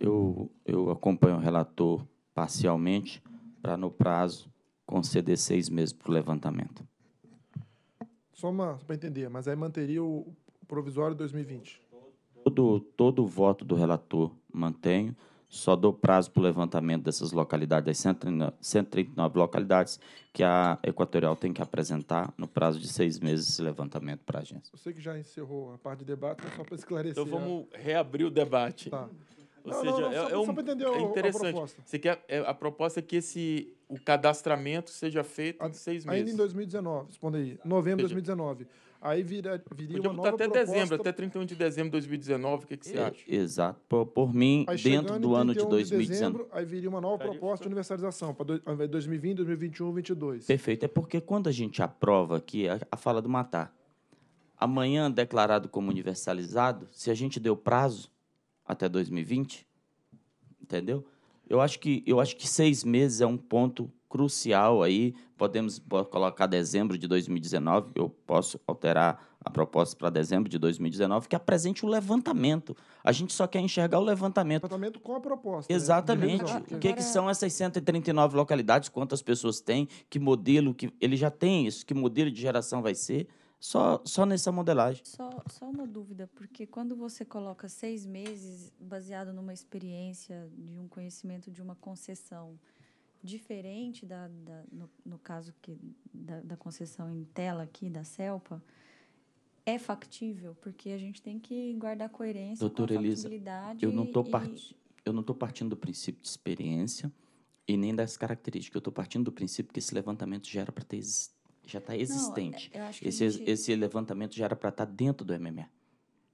Speaker 2: Eu, eu acompanho o relator parcialmente para, no prazo, conceder seis meses para o levantamento.
Speaker 6: Só, para entender, mas aí manteria o provisório 2020?
Speaker 2: Todo, todo o voto do relator mantenho só dou prazo para o levantamento dessas localidades, das 139, localidades, que a Equatorial tem que apresentar no prazo de seis meses esse levantamento para a agência.
Speaker 6: você que já encerrou a parte de debate, é só para esclarecer. Então vamos a... reabrir o debate. Tá. Ou não, seja, não, não, é, só, é, um, só é interessante. A proposta.
Speaker 1: Você quer, é, a proposta é que esse, o cadastramento seja
Speaker 6: feito a, em seis meses. Ainda em 2019, responda aí. Novembro de 2019. Aí vira, viria Podia uma tá nova até proposta... dezembro, até 31 de dezembro de 2019, o que, que você
Speaker 1: é, acha?
Speaker 2: Exato. Por, por mim, aí, dentro do ano de 2019. De
Speaker 6: aí viria uma nova proposta de universalização, para 2020, 2021, 2022.
Speaker 2: Perfeito. É porque quando a gente aprova aqui a, a fala do Matar, amanhã declarado como universalizado, se a gente deu prazo até 2020, entendeu? Eu acho que, eu acho que seis meses é um ponto crucial aí. Podemos colocar dezembro de 2019, eu posso alterar a proposta para dezembro de 2019, que apresente o levantamento. A gente só quer enxergar o levantamento. Levantamento com a proposta. É. Exatamente. Né? O que, que são essas 139 localidades, quantas pessoas têm, que modelo, que ele já tem isso, que modelo de geração vai ser. Só, só nessa modelagem. Só,
Speaker 4: só uma dúvida, porque quando você coloca seis meses baseado numa experiência de um conhecimento de uma concessão, diferente da, da no, no, caso que, da, da, concessão em tela aqui, da CELPA, é factível, porque a gente tem que guardar coerência Doutora com a Elisa, eu não estou part...
Speaker 2: partindo do princípio de experiência e nem das características. Eu estou partindo do princípio que esse levantamento já era para ter já está existente. Não, esse, gente... esse levantamento já era para estar tá dentro do MMA.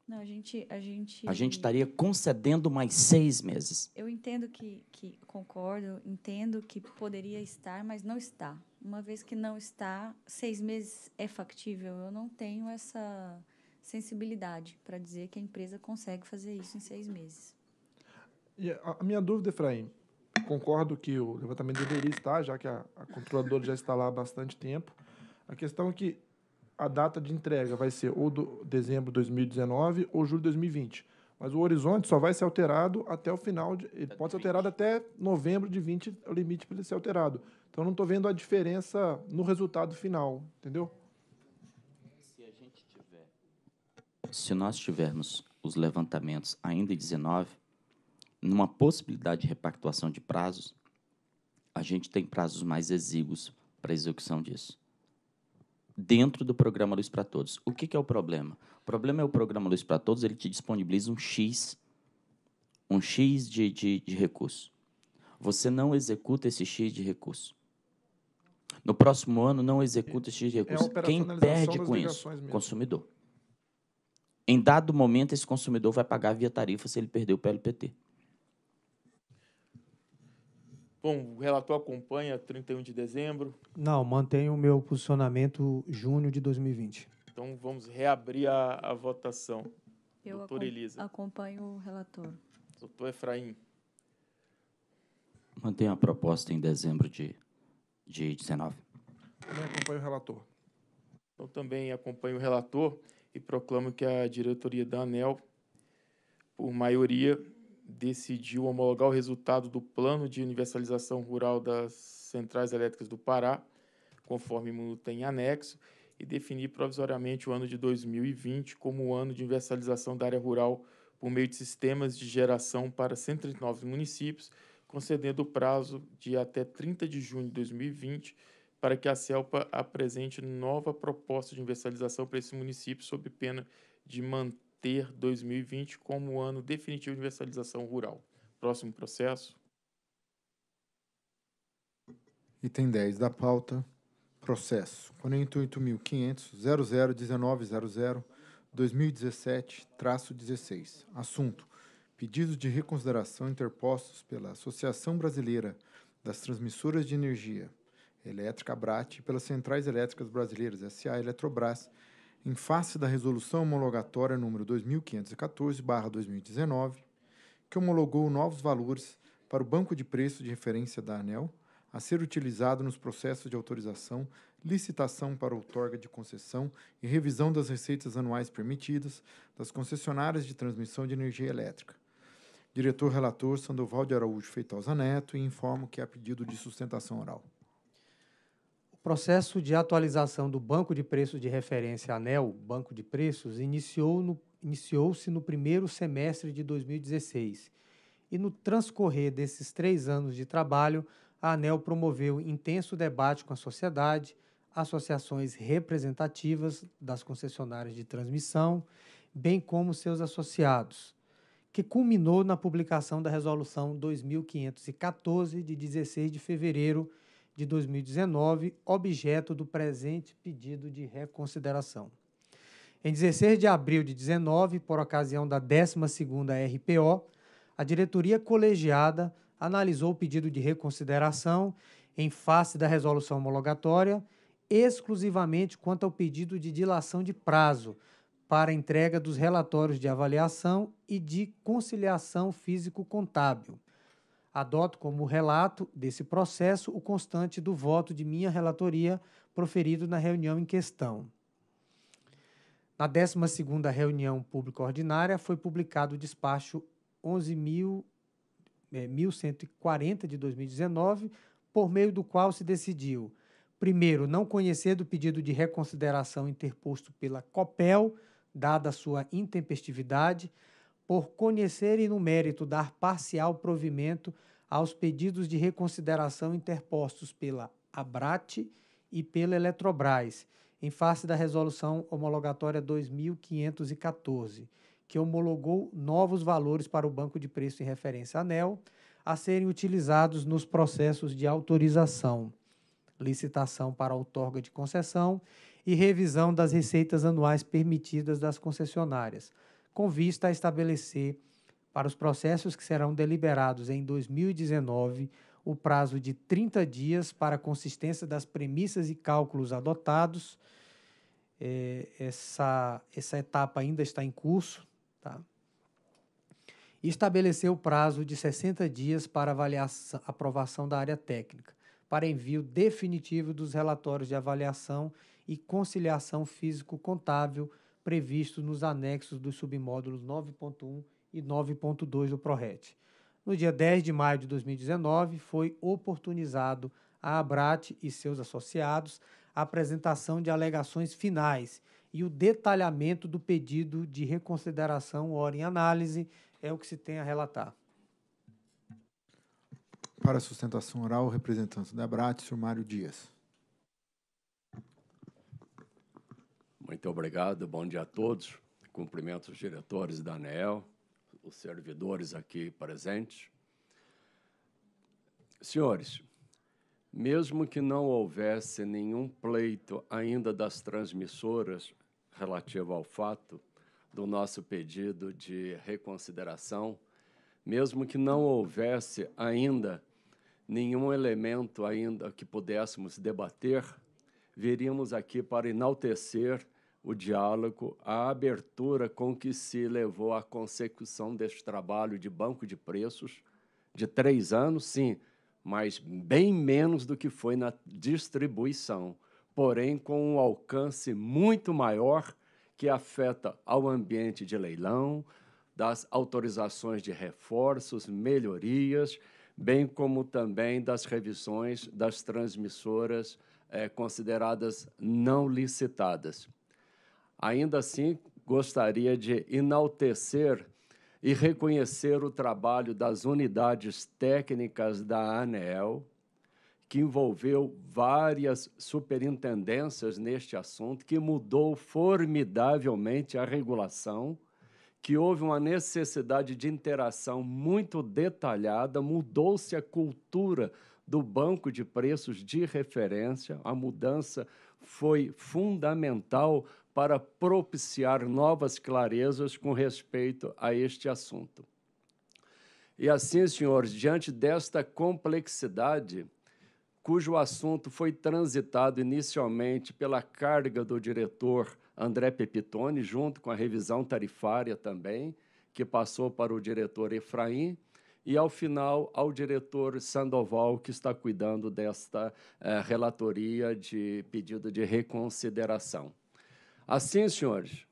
Speaker 4: Não, a gente, a gente. A gente
Speaker 2: estaria concedendo mais seis meses.
Speaker 4: Eu entendo que, que concordo, entendo que poderia estar, mas não está. Uma vez que não está, seis meses é factível. Eu não tenho essa sensibilidade para dizer que a empresa consegue fazer isso em seis meses.
Speaker 6: E a minha dúvida, Efraim, concordo que o levantamento deveria estar, já que a, a controladora já está lá há bastante tempo. A questão é que a data de entrega vai ser ou do dezembro de 2019 ou julho de 2020. Mas o horizonte só vai ser alterado até o final. De, ele pode ser alterado até novembro de 20, é o limite para ele ser alterado. Então, eu não estou vendo a diferença no resultado final, entendeu?
Speaker 2: Se a gente tiver. Se nós tivermos os levantamentos ainda em 19, numa possibilidade de repactuação de prazos, a gente tem prazos mais exíguos para execução disso dentro do programa Luz para Todos. O que, que, é o problema? O problema é o programa Luz para Todos, ele te disponibiliza um X, um X de, de, de recurso. Você não executa esse X de recurso. No próximo ano, não executa esse X de é recurso. É Quem perde com isso? Mesmo. Consumidor. Em dado momento, esse consumidor vai pagar via tarifa se ele perdeu o PLPT.
Speaker 1: Bom, o relator acompanha 31 de dezembro.
Speaker 5: Não, mantenho o meu posicionamento junho de 2020.
Speaker 1: Então vamos reabrir a, a votação.
Speaker 4: Eu Doutor acom Elisa. acompanho o relator.
Speaker 1: Doutor Efraim.
Speaker 2: Mantenho a proposta em dezembro de, de 19.
Speaker 1: Também acompanho o relator. Eu também acompanho o relator e proclamo que a diretoria da ANEL, por maioria, decidiu homologar o resultado do plano de universalização rural das centrais elétricas do Pará, conforme tem anexo, e definir provisoriamente o ano de 2020 como o ano de universalização da área rural por meio de sistemas de geração para 139 municípios, concedendo o prazo de até 30 de junho de 2020 para que a CELPA apresente nova proposta de universalização para esse município, sob pena de manter ter 2020 como o ano definitivo de universalização rural. Próximo
Speaker 3: processo. Item 10 da pauta. Processo 48.500.001900.2017, traço 16 Assunto: Pedidos de reconsideração interpostos pela Associação Brasileira das Transmissoras de Energia Elétrica, ABRAT, e pelas Centrais Elétricas Brasileiras, SA Eletrobras, em face da Resolução Homologatória número 2514-2019, que homologou novos valores para o banco de preço de referência da ANEL a ser utilizado nos processos de autorização, licitação para outorga de concessão e revisão das receitas anuais permitidas das concessionárias de transmissão de energia elétrica. Diretor-relator Sandoval
Speaker 5: de Araújo Feitosa Neto informa que há é pedido de sustentação oral processo de atualização do Banco de Preços de Referência ANEL, Banco de Preços, iniciou no, iniciou-se no primeiro semestre de 2016. E no transcorrer desses três anos de trabalho, a ANEL promoveu intenso debate com a sociedade, associações representativas das concessionárias de transmissão, bem como seus associados, que culminou na publicação da Resolução 2514, de 16 de fevereiro de 2019, objeto do presente pedido de reconsideração. Em 16 de abril de 19, por ocasião da 12ª RPO, a diretoria colegiada analisou o pedido de reconsideração em face da resolução homologatória, exclusivamente quanto ao pedido de dilação de prazo para entrega dos relatórios de avaliação e de conciliação físico-contábil, Adoto como relato desse processo o constante do voto de minha relatoria proferido na reunião em questão. Na 12 reunião pública ordinária foi publicado o despacho 11.140 é, de 2019, por meio do qual se decidiu, primeiro, não conhecer do pedido de reconsideração interposto pela COPEL, dada sua intempestividade, por conhecerem no mérito dar parcial provimento aos pedidos de reconsideração interpostos pela Abrat e pela Eletrobras, em face da resolução homologatória 2514, que homologou novos valores para o banco de preço em referência ANEL a serem utilizados nos processos de autorização, licitação para outorga de concessão e revisão das receitas anuais permitidas das concessionárias com vista a estabelecer para os processos que serão deliberados em 2019 o prazo de 30 dias para a consistência das premissas e cálculos adotados. É, essa, essa etapa ainda está em curso. Tá? E estabelecer o prazo de 60 dias para avaliação, aprovação da área técnica, para envio definitivo dos relatórios de avaliação e conciliação físico-contábil previstos nos anexos dos submódulos 9.1 e 9.2 do ProRet. No dia 10 de maio de 2019, foi oportunizado à ABRAT e seus associados a apresentação de alegações finais e o detalhamento do pedido de reconsideração hora em análise é o que se tem a relatar.
Speaker 3: Para a sustentação oral, o representante da ABRAT, Sr. Mário Dias.
Speaker 11: Muito obrigado, bom dia a todos. Cumprimento os diretores da ANEEL, os servidores aqui presentes. Senhores, mesmo que não houvesse nenhum pleito ainda das transmissoras relativo ao fato do nosso pedido de reconsideração, mesmo que não houvesse ainda nenhum elemento ainda que pudéssemos debater, viríamos aqui para enaltecer o diálogo, a abertura com que se levou à consecução deste trabalho de banco de preços de três anos, sim, mas bem menos do que foi na distribuição, porém com um alcance muito maior que afeta ao ambiente de leilão, das autorizações de reforços, melhorias, bem como também das revisões das transmissoras eh, consideradas não licitadas. Ainda assim, gostaria de enaltecer e reconhecer o trabalho das unidades técnicas da ANEEL, que envolveu várias superintendências neste assunto, que mudou formidavelmente a regulação, que houve uma necessidade de interação muito detalhada, mudou-se a cultura do banco de preços de referência, a mudança foi fundamental para propiciar novas clarezas com respeito a este assunto. E assim, senhores, diante desta complexidade, cujo assunto foi transitado inicialmente pela carga do diretor André Pepitone, junto com a revisão tarifária também, que passou para o diretor Efraim, e ao final ao diretor Sandoval, que está cuidando desta eh, relatoria de pedido de reconsideração. Assim, senhores,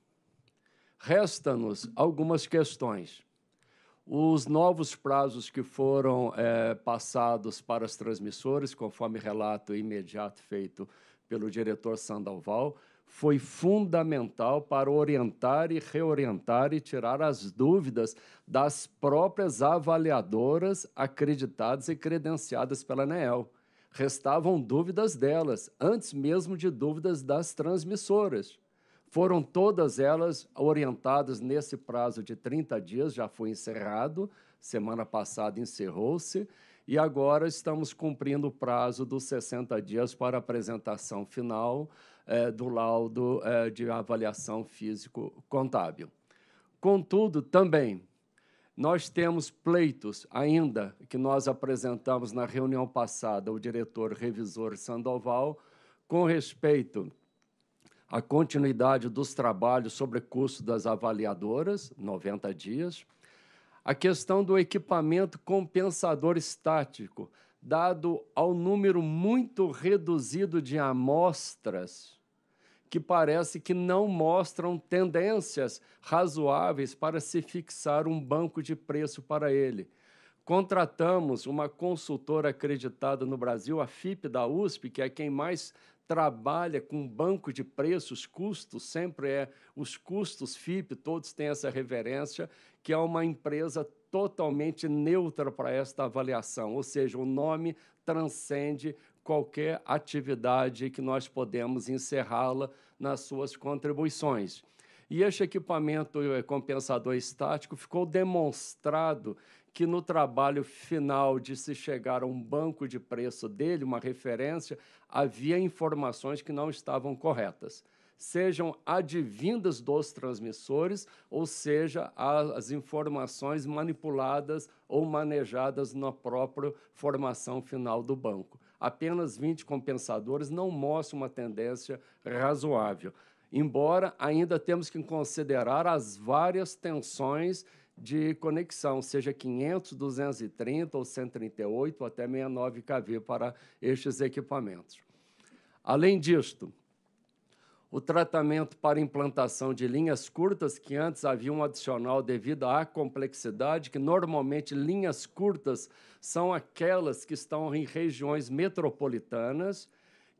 Speaker 11: restam-nos algumas questões. Os novos prazos que foram é, passados para as transmissoras, conforme relato imediato feito pelo diretor Sandoval, foi fundamental para orientar e reorientar e tirar as dúvidas das próprias avaliadoras acreditadas e credenciadas pela ANEEL. Restavam dúvidas delas, antes mesmo de dúvidas das transmissoras. Foram todas elas orientadas nesse prazo de 30 dias, já foi encerrado, semana passada encerrou-se, e agora estamos cumprindo o prazo dos 60 dias para apresentação final é, do laudo é, de avaliação físico-contábil. Contudo, também, nós temos pleitos ainda que nós apresentamos na reunião passada, o diretor revisor Sandoval, com respeito a continuidade dos trabalhos sobre custo das avaliadoras, 90 dias, a questão do equipamento compensador estático, dado ao número muito reduzido de amostras que parece que não mostram tendências razoáveis para se fixar um banco de preço para ele. Contratamos uma consultora acreditada no Brasil, a FIP da USP, que é quem mais trabalha com banco de preços, custos, sempre é os custos FIP, todos têm essa reverência, que é uma empresa totalmente neutra para esta avaliação, ou seja, o nome transcende qualquer atividade que nós podemos encerrá-la nas suas contribuições. E este equipamento eh, compensador estático ficou demonstrado que no trabalho final de se chegar a um banco de preço dele, uma referência, havia informações que não estavam corretas, sejam advindas dos transmissores, ou seja, as informações manipuladas ou manejadas na própria formação final do banco. Apenas 20 compensadores não mostram uma tendência razoável. Embora ainda temos que considerar as várias tensões de conexão, seja 500, 230 ou 138 até 69 kV para estes equipamentos. Além disto, o tratamento para implantação de linhas curtas, que antes havia um adicional devido à complexidade, que normalmente linhas curtas são aquelas que estão em regiões metropolitanas,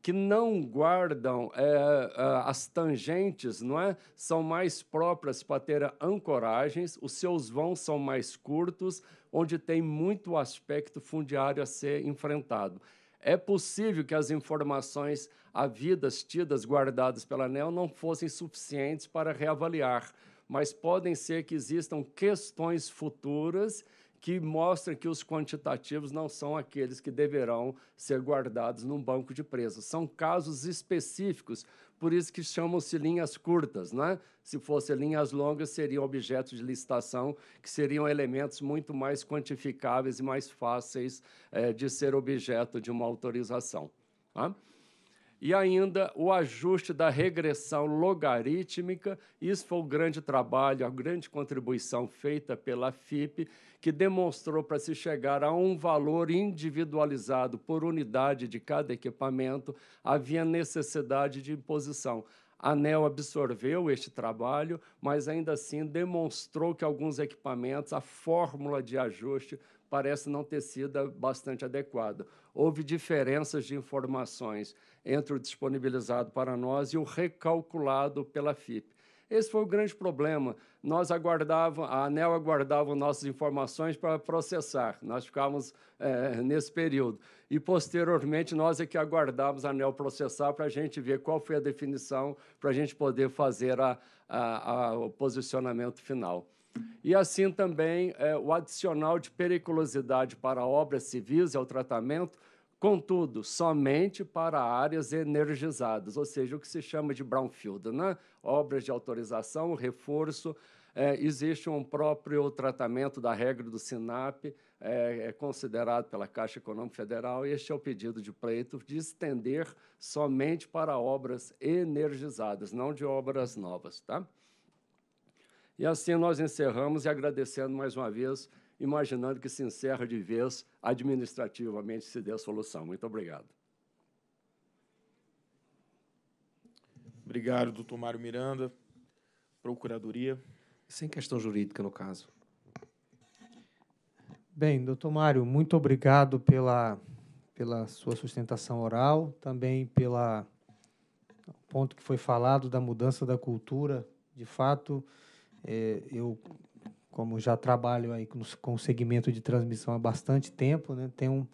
Speaker 11: que não guardam é, é, as tangentes, não é? São mais próprias para ter ancoragens, os seus vãos são mais curtos, onde tem muito aspecto fundiário a ser enfrentado. É possível que as informações havidas, tidas, guardadas pela ANEL não fossem suficientes para reavaliar, mas podem ser que existam questões futuras que mostra que os quantitativos não são aqueles que deverão ser guardados num banco de presos. São casos específicos, por isso que chamam-se linhas curtas, né? Se fossem linhas longas, seriam objetos de licitação, que seriam elementos muito mais quantificáveis e mais fáceis é, de ser objeto de uma autorização. Tá? e ainda o ajuste da regressão logarítmica. Isso foi o grande trabalho, a grande contribuição feita pela FIP, que demonstrou para se chegar a um valor individualizado por unidade de cada equipamento, havia necessidade de imposição. A ANEL absorveu este trabalho, mas ainda assim demonstrou que alguns equipamentos, a fórmula de ajuste parece não ter sido bastante adequada houve diferenças de informações entre o disponibilizado para nós e o recalculado pela FIP. Esse foi o grande problema. Nós aguardávamos, a ANEL aguardava nossas informações para processar. Nós ficávamos é, nesse período. E, posteriormente, nós é que aguardávamos a ANEL processar para a gente ver qual foi a definição, para a gente poder fazer a, a, a o posicionamento final. E assim também é, o adicional de periculosidade para obras civis é o tratamento, contudo, somente para áreas energizadas, ou seja, o que se chama de brownfield, né? obras de autorização, reforço. É, existe um próprio tratamento da regra do SINAP, é, é, considerado pela Caixa Econômica Federal, e este é o pedido de pleito de estender somente para obras energizadas, não de obras novas. Tá? E assim nós encerramos e agradecendo mais uma vez, imaginando que se encerra de vez administrativamente se dê a solução. Muito obrigado. Obrigado, doutor Mário Miranda. Procuradoria.
Speaker 5: Sem questão
Speaker 1: jurídica, no caso.
Speaker 5: Bem, doutor Mário, muito obrigado pela, pela sua sustentação oral, também pelo ponto que foi falado da mudança da cultura. De fato, é, eu, como já trabalho aí com, o segmento de transmissão há bastante tempo, né, tenho,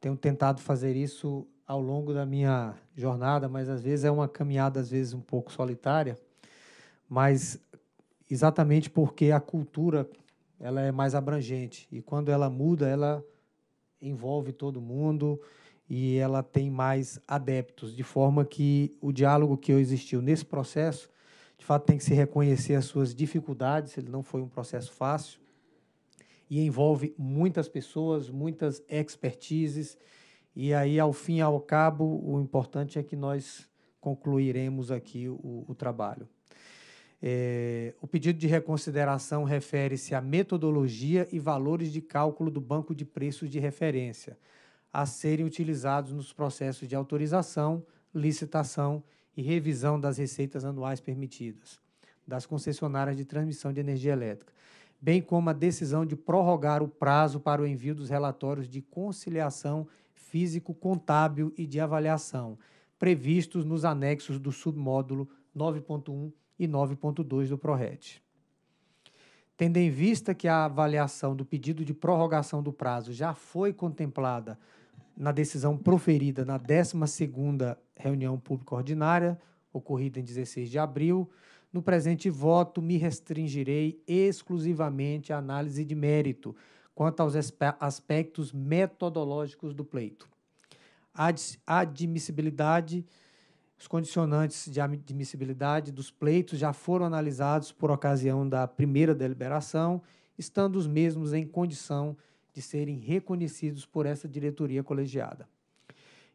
Speaker 5: tenho tentado fazer isso ao longo da minha jornada, mas às vezes é uma caminhada às vezes um pouco solitária, mas exatamente porque a cultura ela é mais abrangente e quando ela muda ela envolve todo mundo e ela tem mais adeptos, de forma que o diálogo que existiu nesse processo de fato tem que se reconhecer as suas dificuldades, ele não foi um processo fácil e envolve muitas pessoas, muitas expertises. E aí, ao fim e ao cabo, o importante é que nós concluiremos aqui o, o trabalho. É, o pedido de reconsideração refere-se à metodologia e valores de cálculo do banco de preços de referência, a serem utilizados nos processos de autorização, licitação e e revisão das receitas anuais permitidas das concessionárias de transmissão de energia elétrica, bem como a decisão de prorrogar o prazo para o envio dos relatórios de conciliação físico-contábil e de avaliação, previstos nos anexos do submódulo 9.1 e 9.2 do PRORET. Tendo em vista que a avaliação do pedido de prorrogação do prazo já foi contemplada na decisão proferida na 12ª reunião pública ordinária, ocorrida em 16 de abril, no presente voto me restringirei exclusivamente à análise de mérito quanto aos aspectos metodológicos do pleito. A admissibilidade, os condicionantes de admissibilidade dos pleitos já foram analisados por ocasião da primeira deliberação, estando os mesmos em condição de serem reconhecidos por essa diretoria colegiada.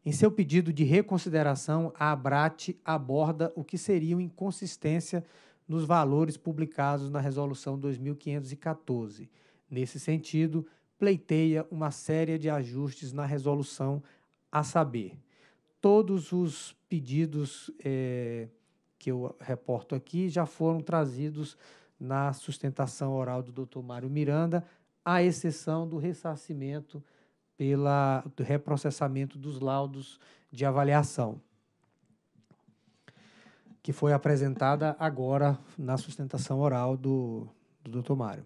Speaker 5: Em seu pedido de reconsideração, a ABRAT aborda o que seria uma inconsistência nos valores publicados na Resolução 2514. Nesse sentido, pleiteia uma série de ajustes na resolução, a saber, todos os pedidos eh, que eu reporto aqui já foram trazidos na sustentação oral do Dr. Mário Miranda, à exceção do ressarcimento pela do reprocessamento dos laudos de avaliação, que foi apresentada agora na sustentação oral do, do Dr. Mário.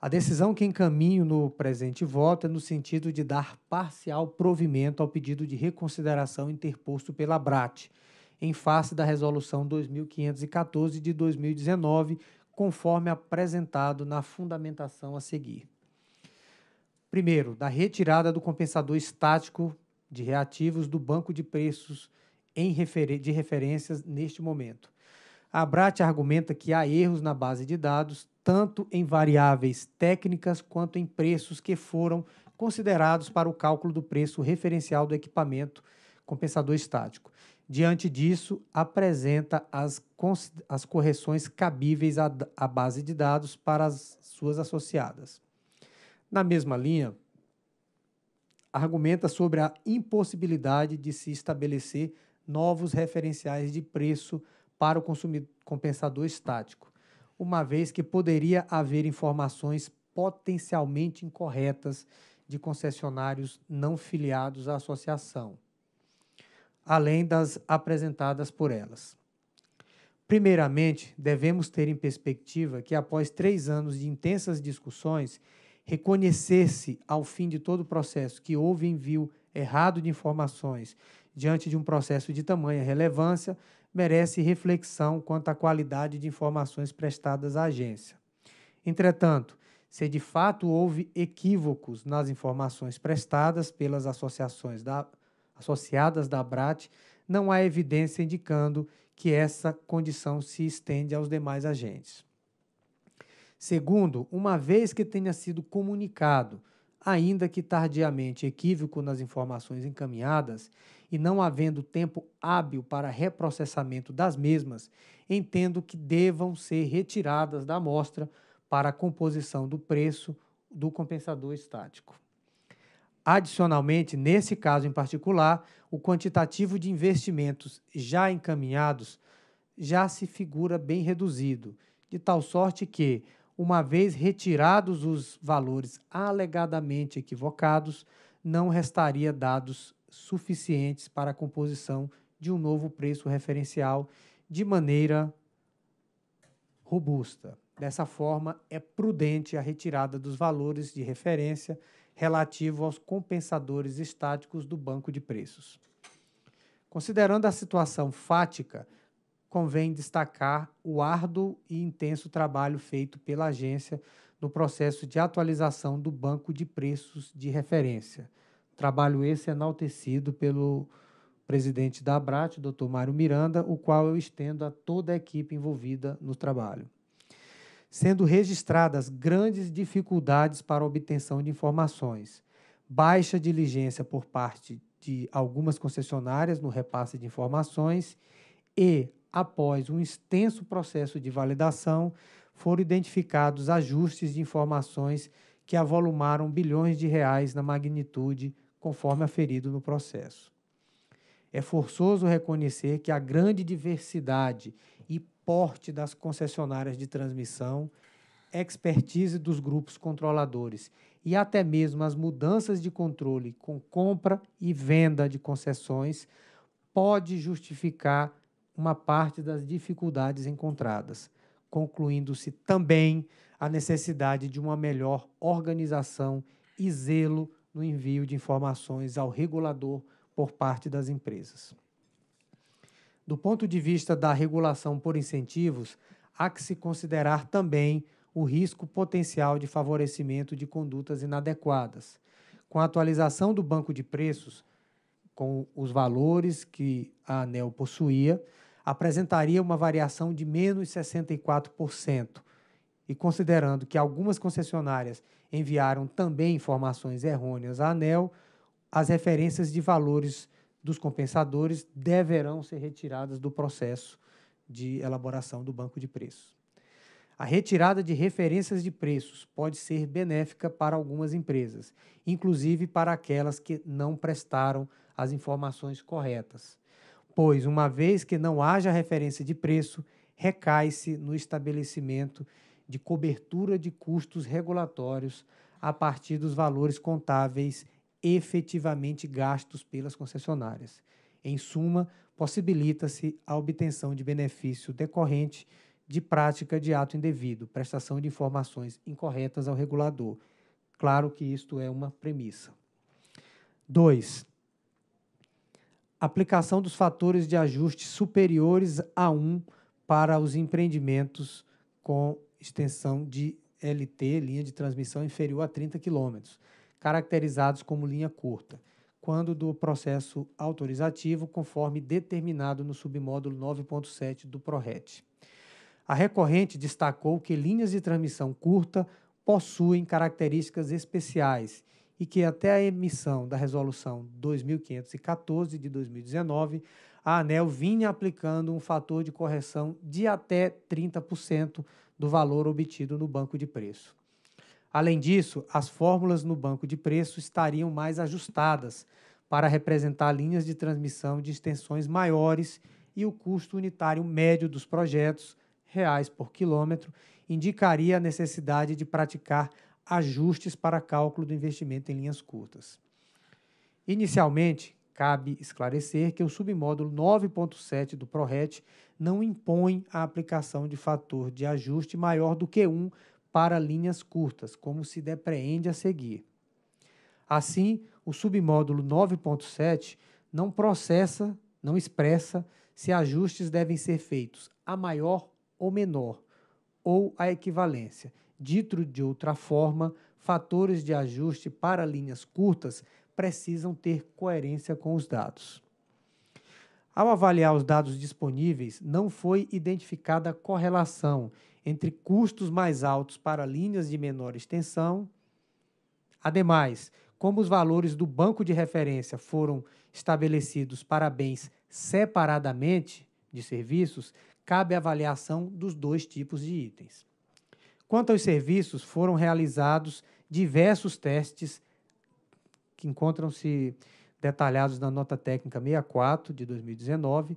Speaker 5: A decisão que encaminho no presente voto é no sentido de dar parcial provimento ao pedido de reconsideração interposto pela BRAT, em face da Resolução 2514 de 2019, conforme apresentado na fundamentação a seguir. Primeiro, da retirada do compensador estático de reativos do banco de preços de referências neste momento. A Abrat argumenta que há erros na base de dados, tanto em variáveis técnicas quanto em preços que foram considerados para o cálculo do preço referencial do equipamento compensador estático. Diante disso, apresenta as, as correções cabíveis à base de dados para as suas associadas. Na mesma linha, argumenta sobre a impossibilidade de se estabelecer novos referenciais de preço para o consumidor compensador estático, uma vez que poderia haver informações potencialmente incorretas de concessionários não filiados à associação, além das apresentadas por elas. Primeiramente, devemos ter em perspectiva que, após três anos de intensas discussões, reconhecesse ao fim de todo o processo que houve envio errado de informações diante de um processo de tamanha relevância, merece reflexão quanto à qualidade de informações prestadas à agência. Entretanto, se de fato houve equívocos nas informações prestadas pelas associações da, associadas da Brat, não há evidência indicando que essa condição se estende aos demais agentes. Segundo, uma vez que tenha sido comunicado, ainda que tardiamente, equívoco nas informações encaminhadas e não havendo tempo hábil para reprocessamento das mesmas, entendo que devam ser retiradas da amostra para a composição do preço do compensador estático. Adicionalmente, nesse caso em particular, o quantitativo de investimentos já encaminhados já se figura bem reduzido, de tal sorte que uma vez retirados os valores alegadamente equivocados, não restaria dados suficientes para a composição de um novo preço referencial de maneira robusta. Dessa forma, é prudente a retirada dos valores de referência relativo aos compensadores estáticos do banco de preços. Considerando a situação fática, convém destacar o árduo e intenso trabalho feito pela agência no processo de atualização do banco de preços de referência. Trabalho esse enaltecido pelo presidente da ABRAT, Dr. Mário Miranda, o qual eu estendo a toda a equipe envolvida no trabalho. Sendo registradas grandes dificuldades para obtenção de informações, baixa diligência por parte de algumas concessionárias no repasse de informações e após um extenso processo de validação, foram identificados ajustes de informações que avolumaram bilhões de reais na magnitude conforme aferido no processo. É forçoso reconhecer que a grande diversidade e porte das concessionárias de transmissão, expertise dos grupos controladores e até mesmo as mudanças de controle com compra e venda de concessões pode justificar uma parte das dificuldades encontradas, concluindo-se também a necessidade de uma melhor organização e zelo no envio de informações ao regulador por parte das empresas. Do ponto de vista da regulação por incentivos, há que se considerar também o risco potencial de favorecimento de condutas inadequadas. Com a atualização do banco de preços, com os valores que a ANEL possuía, apresentaria uma variação de menos 64%. E considerando que algumas concessionárias enviaram também informações errôneas à ANEL, as referências de valores dos compensadores deverão ser retiradas do processo de elaboração do banco de preços. A retirada de referências de preços pode ser benéfica para algumas empresas, inclusive para aquelas que não prestaram as informações corretas pois, uma vez que não haja referência de preço, recai-se no estabelecimento de cobertura de custos regulatórios a partir dos valores contáveis efetivamente gastos pelas concessionárias. Em suma, possibilita-se a obtenção de benefício decorrente de prática de ato indevido, prestação de informações incorretas ao regulador. Claro que isto é uma premissa. 2 aplicação dos fatores de ajuste superiores a 1 para os empreendimentos com extensão de LT, linha de transmissão inferior a 30 km, caracterizados como linha curta, quando do processo autorizativo, conforme determinado no submódulo 9.7 do PRORET. A recorrente destacou que linhas de transmissão curta possuem características especiais e que até a emissão da Resolução 2514 de 2019, a ANEL vinha aplicando um fator de correção de até 30% do valor obtido no banco de preço. Além disso, as fórmulas no banco de preço estariam mais ajustadas para representar linhas de transmissão de extensões maiores e o custo unitário médio dos projetos, reais por quilômetro, indicaria a necessidade de praticar ajustes para cálculo do investimento em linhas curtas. Inicialmente, cabe esclarecer que o submódulo 9.7 do ProRet não impõe a aplicação de fator de ajuste maior do que 1 para linhas curtas, como se depreende a seguir. Assim, o submódulo 9.7 não processa, não expressa se ajustes devem ser feitos a maior ou menor, ou a equivalência, Dito de outra forma, fatores de ajuste para linhas curtas precisam ter coerência com os dados. Ao avaliar os dados disponíveis, não foi identificada correlação entre custos mais altos para linhas de menor extensão. Ademais, como os valores do banco de referência foram estabelecidos para bens separadamente de serviços, cabe avaliação dos dois tipos de itens. Quanto aos serviços, foram realizados diversos testes que encontram-se detalhados na nota técnica 64 de 2019,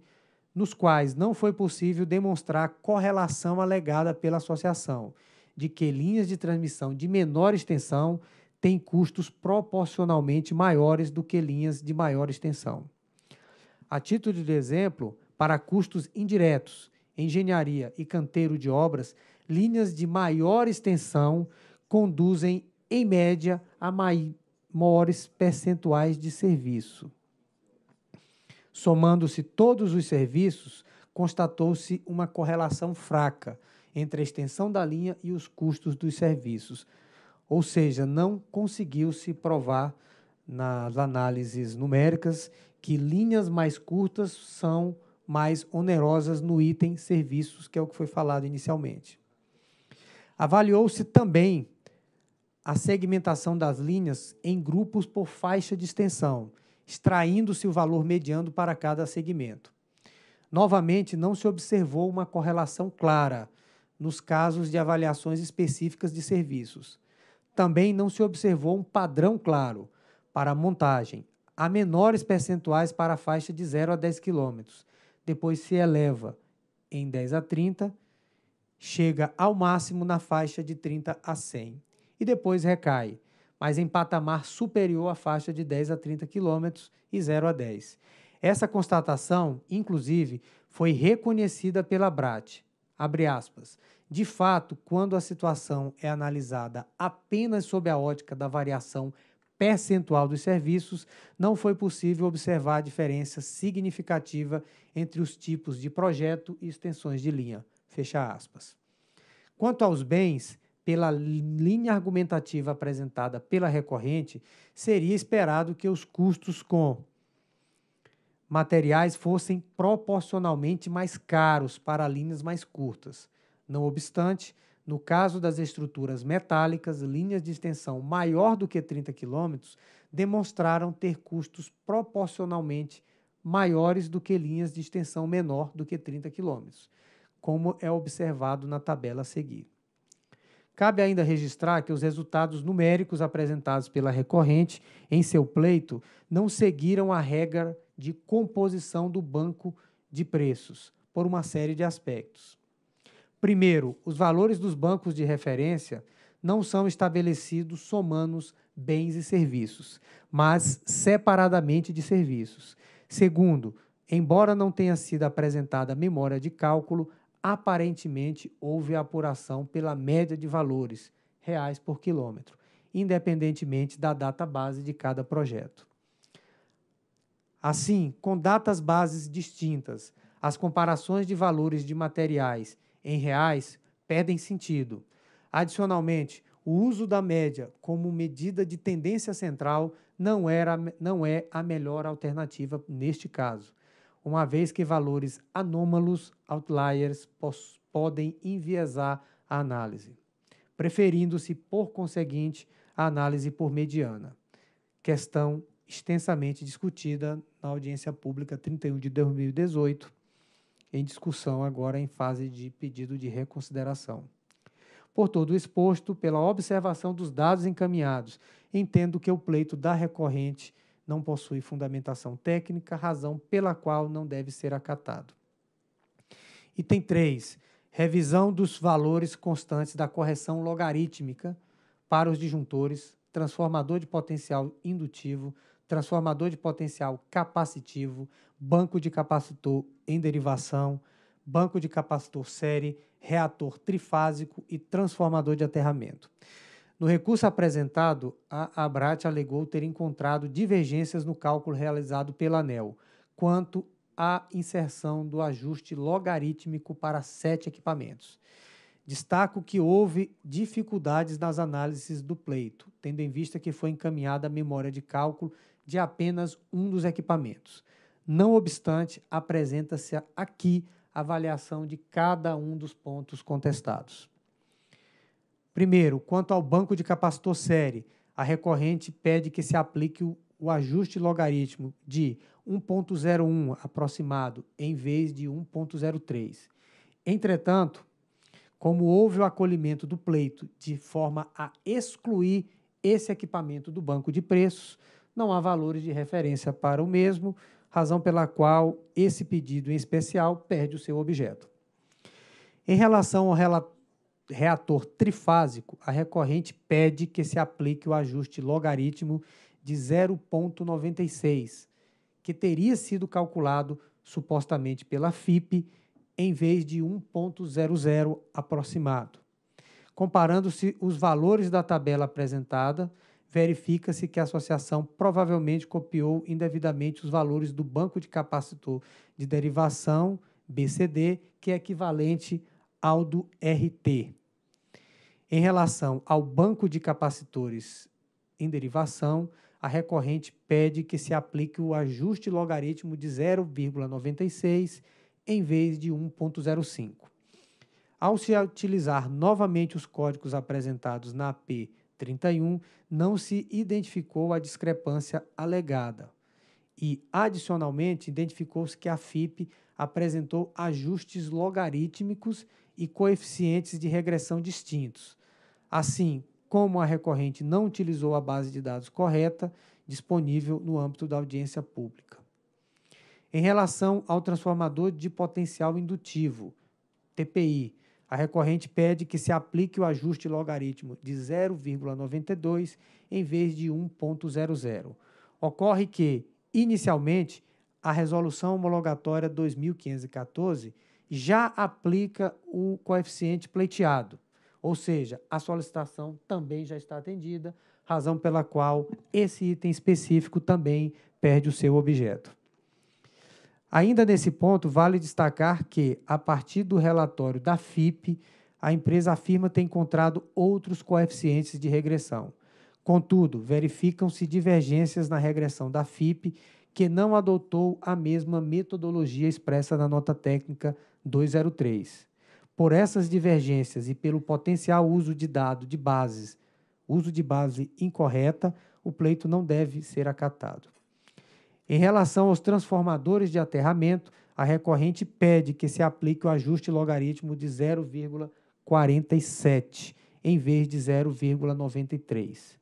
Speaker 5: nos quais não foi possível demonstrar correlação alegada pela associação de que linhas de transmissão de menor extensão têm custos proporcionalmente maiores do que linhas de maior extensão. A título de exemplo, para custos indiretos, engenharia e canteiro de obras linhas de maior extensão conduzem, em média, a maiores percentuais de serviço. Somando-se todos os serviços, constatou-se uma correlação fraca entre a extensão da linha e os custos dos serviços. Ou seja, não conseguiu-se provar nas análises numéricas que linhas mais curtas são mais onerosas no item serviços, que é o que foi falado inicialmente. Avaliou-se também a segmentação das linhas em grupos por faixa de extensão, extraindo-se o valor mediano para cada segmento. Novamente, não se observou uma correlação clara nos casos de avaliações específicas de serviços. Também não se observou um padrão claro para a montagem. Há menores percentuais para a faixa de 0 a 10 km, depois se eleva em 10 a 30 chega ao máximo na faixa de 30 a 100 e depois recai, mas em patamar superior à faixa de 10 a 30 km e 0 a 10. Essa constatação, inclusive, foi reconhecida pela BRAT. Aspas, de fato, quando a situação é analisada apenas sob a ótica da variação percentual dos serviços, não foi possível observar a diferença significativa entre os tipos de projeto e extensões de linha. Fecha aspas. Quanto aos bens, pela linha argumentativa apresentada pela recorrente, seria esperado que os custos com materiais fossem proporcionalmente mais caros para linhas mais curtas. Não obstante, no caso das estruturas metálicas, linhas de extensão maior do que 30 km demonstraram ter custos proporcionalmente maiores do que linhas de extensão menor do que 30 km como é observado na tabela a seguir. Cabe ainda registrar que os resultados numéricos apresentados pela recorrente em seu pleito não seguiram a regra de composição do banco de preços, por uma série de aspectos. Primeiro, os valores dos bancos de referência não são estabelecidos somando bens e serviços, mas separadamente de serviços. Segundo, embora não tenha sido apresentada a memória de cálculo, aparentemente houve apuração pela média de valores reais por quilômetro, independentemente da data base de cada projeto. Assim, com datas bases distintas, as comparações de valores de materiais em reais perdem sentido. Adicionalmente, o uso da média como medida de tendência central não, era, não é a melhor alternativa neste caso, uma vez que valores anômalos, outliers, podem enviesar a análise, preferindo-se, por conseguinte, a análise por mediana. Questão extensamente discutida na audiência pública 31 de 2018, em discussão agora em fase de pedido de reconsideração. Por todo exposto, pela observação dos dados encaminhados, entendo que o pleito da recorrente não possui fundamentação técnica, razão pela qual não deve ser acatado. Item 3. Revisão dos valores constantes da correção logarítmica para os disjuntores, transformador de potencial indutivo, transformador de potencial capacitivo, banco de capacitor em derivação, banco de capacitor série, reator trifásico e transformador de aterramento. No recurso apresentado, a ABRAT alegou ter encontrado divergências no cálculo realizado pela ANEL quanto à inserção do ajuste logarítmico para sete equipamentos. Destaco que houve dificuldades nas análises do pleito, tendo em vista que foi encaminhada a memória de cálculo de apenas um dos equipamentos. Não obstante, apresenta-se aqui a avaliação de cada um dos pontos contestados. Primeiro, quanto ao banco de capacitor série, a recorrente pede que se aplique o, o ajuste logaritmo de 1.01 aproximado em vez de 1.03. Entretanto, como houve o acolhimento do pleito de forma a excluir esse equipamento do banco de preços, não há valores de referência para o mesmo, razão pela qual esse pedido em especial perde o seu objeto. Em relação ao relatório reator trifásico, a recorrente pede que se aplique o ajuste logaritmo de 0,96, que teria sido calculado supostamente pela FIP em vez de 1,00 aproximado. Comparando-se os valores da tabela apresentada, verifica-se que a associação provavelmente copiou indevidamente os valores do banco de capacitor de derivação, BCD, que é equivalente Aldo RT. Em relação ao banco de capacitores em derivação, a recorrente pede que se aplique o ajuste logaritmo de 0,96 em vez de 1,05. Ao se utilizar novamente os códigos apresentados na AP 31, não se identificou a discrepância alegada. E, adicionalmente, identificou-se que a FIP apresentou ajustes logarítmicos e coeficientes de regressão distintos. Assim, como a recorrente não utilizou a base de dados correta disponível no âmbito da audiência pública. Em relação ao transformador de potencial indutivo, TPI, a recorrente pede que se aplique o ajuste logaritmo de 0,92 em vez de 1,00. Ocorre que, inicialmente, a resolução homologatória 2514 já aplica o coeficiente pleiteado. Ou seja, a solicitação também já está atendida, razão pela qual esse item específico também perde o seu objeto. Ainda nesse ponto, vale destacar que, a partir do relatório da FIP, a empresa afirma ter encontrado outros coeficientes de regressão. Contudo, verificam-se divergências na regressão da FIP, que não adotou a mesma metodologia expressa na nota técnica 203. Por essas divergências e pelo potencial uso de dado de bases, uso de base incorreta, o pleito não deve ser acatado. Em relação aos transformadores de aterramento, a recorrente pede que se aplique o ajuste logaritmo de 0,47 em vez de 0,93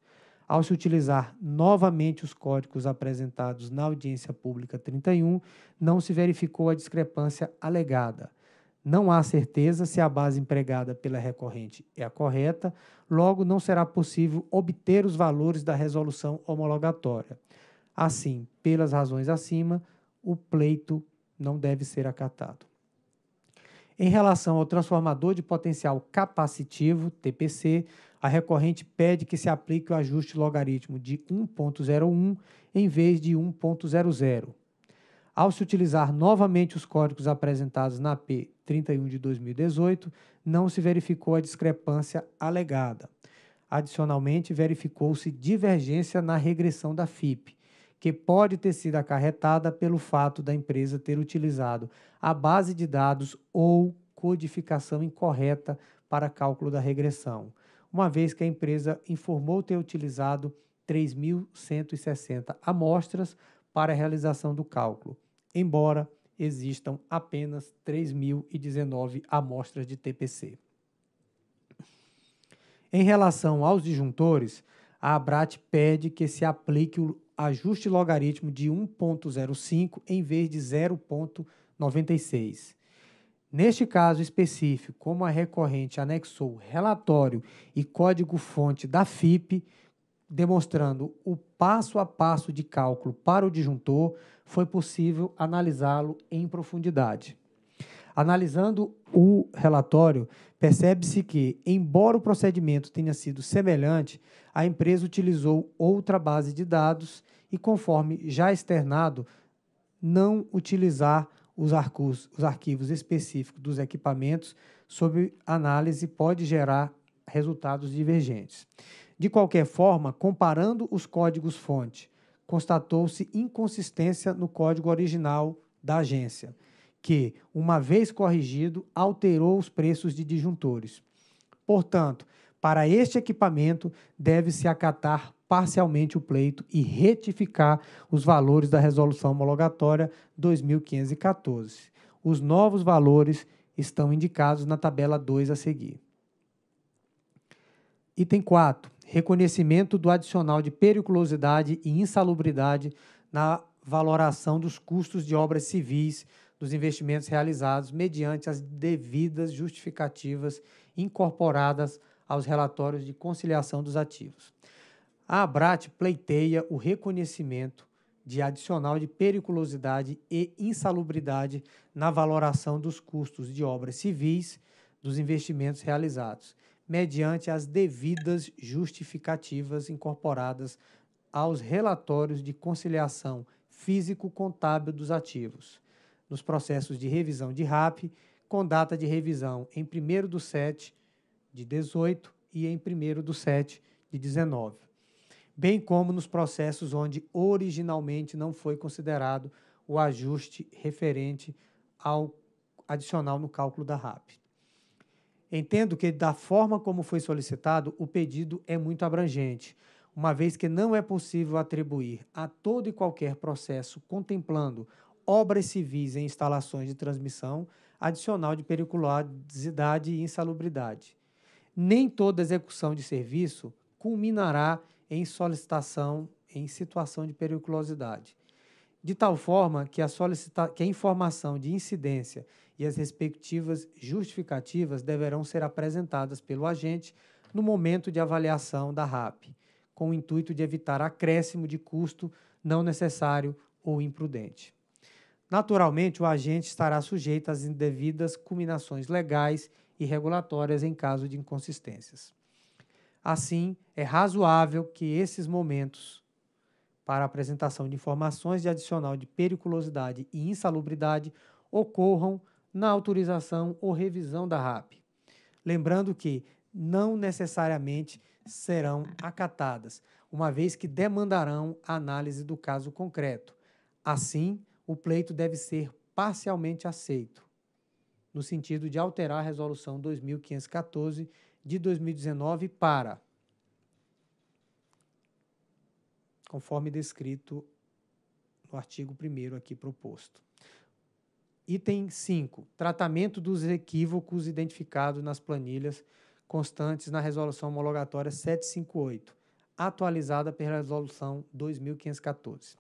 Speaker 5: ao se utilizar novamente os códigos apresentados na audiência pública 31, não se verificou a discrepância alegada. Não há certeza se a base empregada pela recorrente é a correta, logo não será possível obter os valores da resolução homologatória. Assim, pelas razões acima, o pleito não deve ser acatado. Em relação ao transformador de potencial capacitivo, TPC, a recorrente pede que se aplique o ajuste logaritmo de 1.01 em vez de 1.00. Ao se utilizar novamente os códigos apresentados na P 31 de 2018, não se verificou a discrepância alegada. Adicionalmente, verificou-se divergência na regressão da FIP, que pode ter sido acarretada pelo fato da empresa ter utilizado a base de dados ou codificação incorreta para cálculo da regressão uma vez que a empresa informou ter utilizado 3.160 amostras para a realização do cálculo, embora existam apenas 3.019 amostras de TPC. Em relação aos disjuntores, a ABRAT pede que se aplique o ajuste logaritmo de 1.05 em vez de 0.96. Neste caso específico, como a recorrente anexou relatório e código-fonte da FIP, demonstrando o passo a passo de cálculo para o disjuntor, foi possível analisá-lo em profundidade. Analisando o relatório, percebe-se que, embora o procedimento tenha sido semelhante, a empresa utilizou outra base de dados e, conforme já externado, não utilizar os arquivos, os arquivos específicos dos equipamentos sob análise pode gerar resultados divergentes. De qualquer forma, comparando os códigos-fonte, constatou-se inconsistência no código original da agência, que, uma vez corrigido, alterou os preços de disjuntores. Portanto, para este equipamento, deve-se acatar parcialmente o pleito e retificar os valores da resolução homologatória 2514. Os novos valores estão indicados na tabela 2 a seguir. Item 4. Reconhecimento do adicional de periculosidade e insalubridade na valoração dos custos de obras civis dos investimentos realizados mediante as devidas justificativas incorporadas aos relatórios de conciliação dos ativos. A ABRAT pleiteia o reconhecimento de adicional de periculosidade e insalubridade na valoração dos custos de obras civis dos investimentos realizados, mediante as devidas justificativas incorporadas aos relatórios de conciliação físico-contábil dos ativos, nos processos de revisão de RAP, com data de revisão em 1 do 7 de 18 e em 1 do 7 de 19 bem como nos processos onde originalmente não foi considerado o ajuste referente ao adicional no cálculo da RAP. Entendo que, da forma como foi solicitado, o pedido é muito abrangente, uma vez que não é possível atribuir a todo e qualquer processo contemplando obras civis em instalações de transmissão adicional de periculosidade e insalubridade. Nem toda execução de serviço culminará em solicitação em situação de periculosidade. De tal forma que a, solicita que a informação de incidência e as respectivas justificativas deverão ser apresentadas pelo agente no momento de avaliação da RAP, com o intuito de evitar acréscimo de custo não necessário ou imprudente. Naturalmente, o agente estará sujeito às indevidas culminações legais e regulatórias em caso de inconsistências. Assim, é razoável que esses momentos para apresentação de informações de adicional de periculosidade e insalubridade ocorram na autorização ou revisão da RAP. Lembrando que não necessariamente serão acatadas, uma vez que demandarão análise do caso concreto. Assim, o pleito deve ser parcialmente aceito, no sentido de alterar a Resolução 2514 de 2019 para, conforme descrito no artigo 1 aqui proposto. Item 5. Tratamento dos equívocos identificados nas planilhas constantes na resolução homologatória 758, atualizada pela resolução 2514.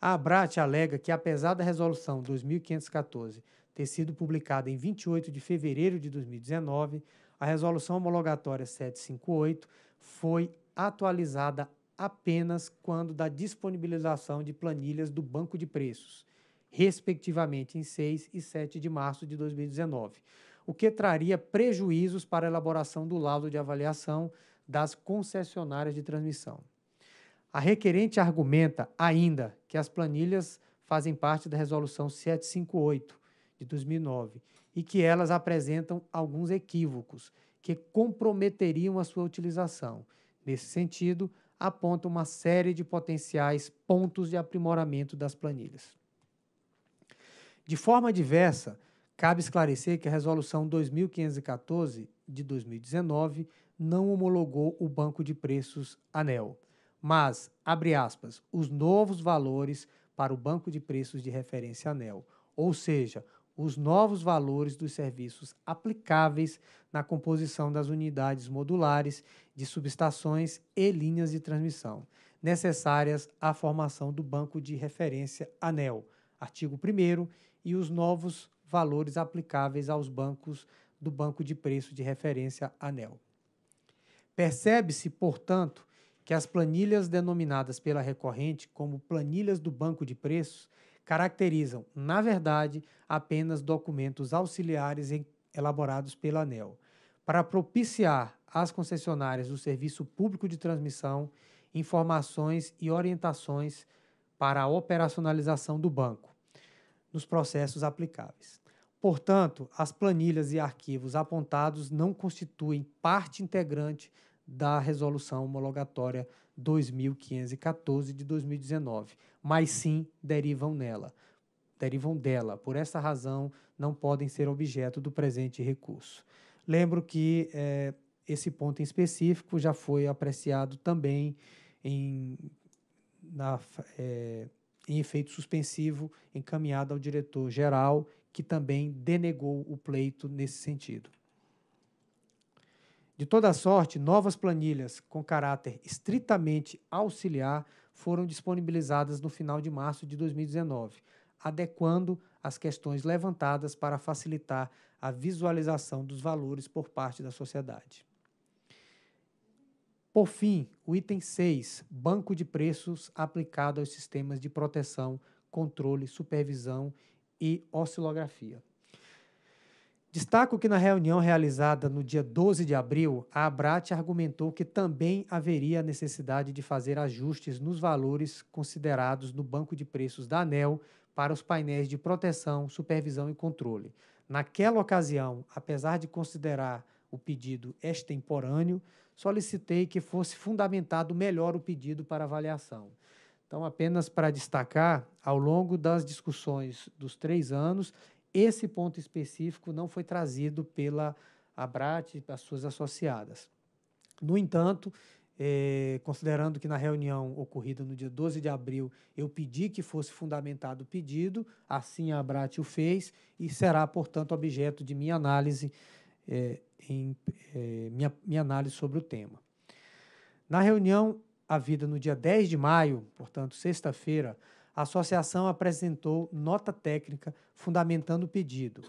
Speaker 5: A ABRAT alega que, apesar da resolução 2514 ter sido publicada em 28 de fevereiro de 2019, a resolução homologatória 758 foi atualizada apenas quando da disponibilização de planilhas do Banco de Preços, respectivamente em 6 e 7 de março de 2019, o que traria prejuízos para a elaboração do laudo de avaliação das concessionárias de transmissão. A requerente argumenta ainda que as planilhas fazem parte da Resolução 758 de 2009 e que elas apresentam alguns equívocos que comprometeriam a sua utilização. Nesse sentido, aponta uma série de potenciais pontos de aprimoramento das planilhas. De forma diversa, cabe esclarecer que a Resolução 2514 de 2019 não homologou o banco de preços ANEL, mas, abre aspas, os novos valores para o banco de preços de referência ANEL, ou seja, os novos valores dos serviços aplicáveis na composição das unidades modulares de subestações e linhas de transmissão, necessárias à formação do banco de referência ANEL, artigo 1 e os novos valores aplicáveis aos bancos do banco de preço de referência ANEL. Percebe-se, portanto, que as planilhas denominadas pela recorrente como planilhas do banco de preços caracterizam, na verdade, apenas documentos auxiliares elaborados pela ANEL, para propiciar às concessionárias do Serviço Público de Transmissão informações e orientações para a operacionalização do banco nos processos aplicáveis. Portanto, as planilhas e arquivos apontados não constituem parte integrante da Resolução Homologatória 2514 de 2019, mas sim derivam nela, derivam dela. Por essa razão, não podem ser objeto do presente recurso. Lembro que é, esse ponto em específico já foi apreciado também em, na, é, em efeito suspensivo, encaminhado ao diretor-geral, que também denegou o pleito nesse sentido. De toda sorte, novas planilhas com caráter estritamente auxiliar foram disponibilizadas no final de março de 2019, adequando as questões levantadas para facilitar a visualização dos valores por parte da sociedade. Por fim, o item 6, banco de preços aplicado aos sistemas de proteção, controle, supervisão e oscilografia. Destaco que na reunião realizada no dia 12 de abril, a ABRAT argumentou que também haveria a necessidade de fazer ajustes nos valores considerados no banco de preços da ANEL para os painéis de proteção, supervisão e controle. Naquela ocasião, apesar de considerar o pedido extemporâneo, solicitei que fosse fundamentado melhor o pedido para avaliação. Então, apenas para destacar, ao longo das discussões dos três anos, esse ponto específico não foi trazido pela Abrat e pelas suas associadas. No entanto, é, considerando que na reunião ocorrida no dia 12 de abril eu pedi que fosse fundamentado o pedido, assim a Abrat o fez e será, portanto, objeto de minha análise, é, em, é, minha, minha análise sobre o tema. Na reunião havida no dia 10 de maio, portanto, sexta-feira, a associação apresentou nota técnica fundamentando o pedido.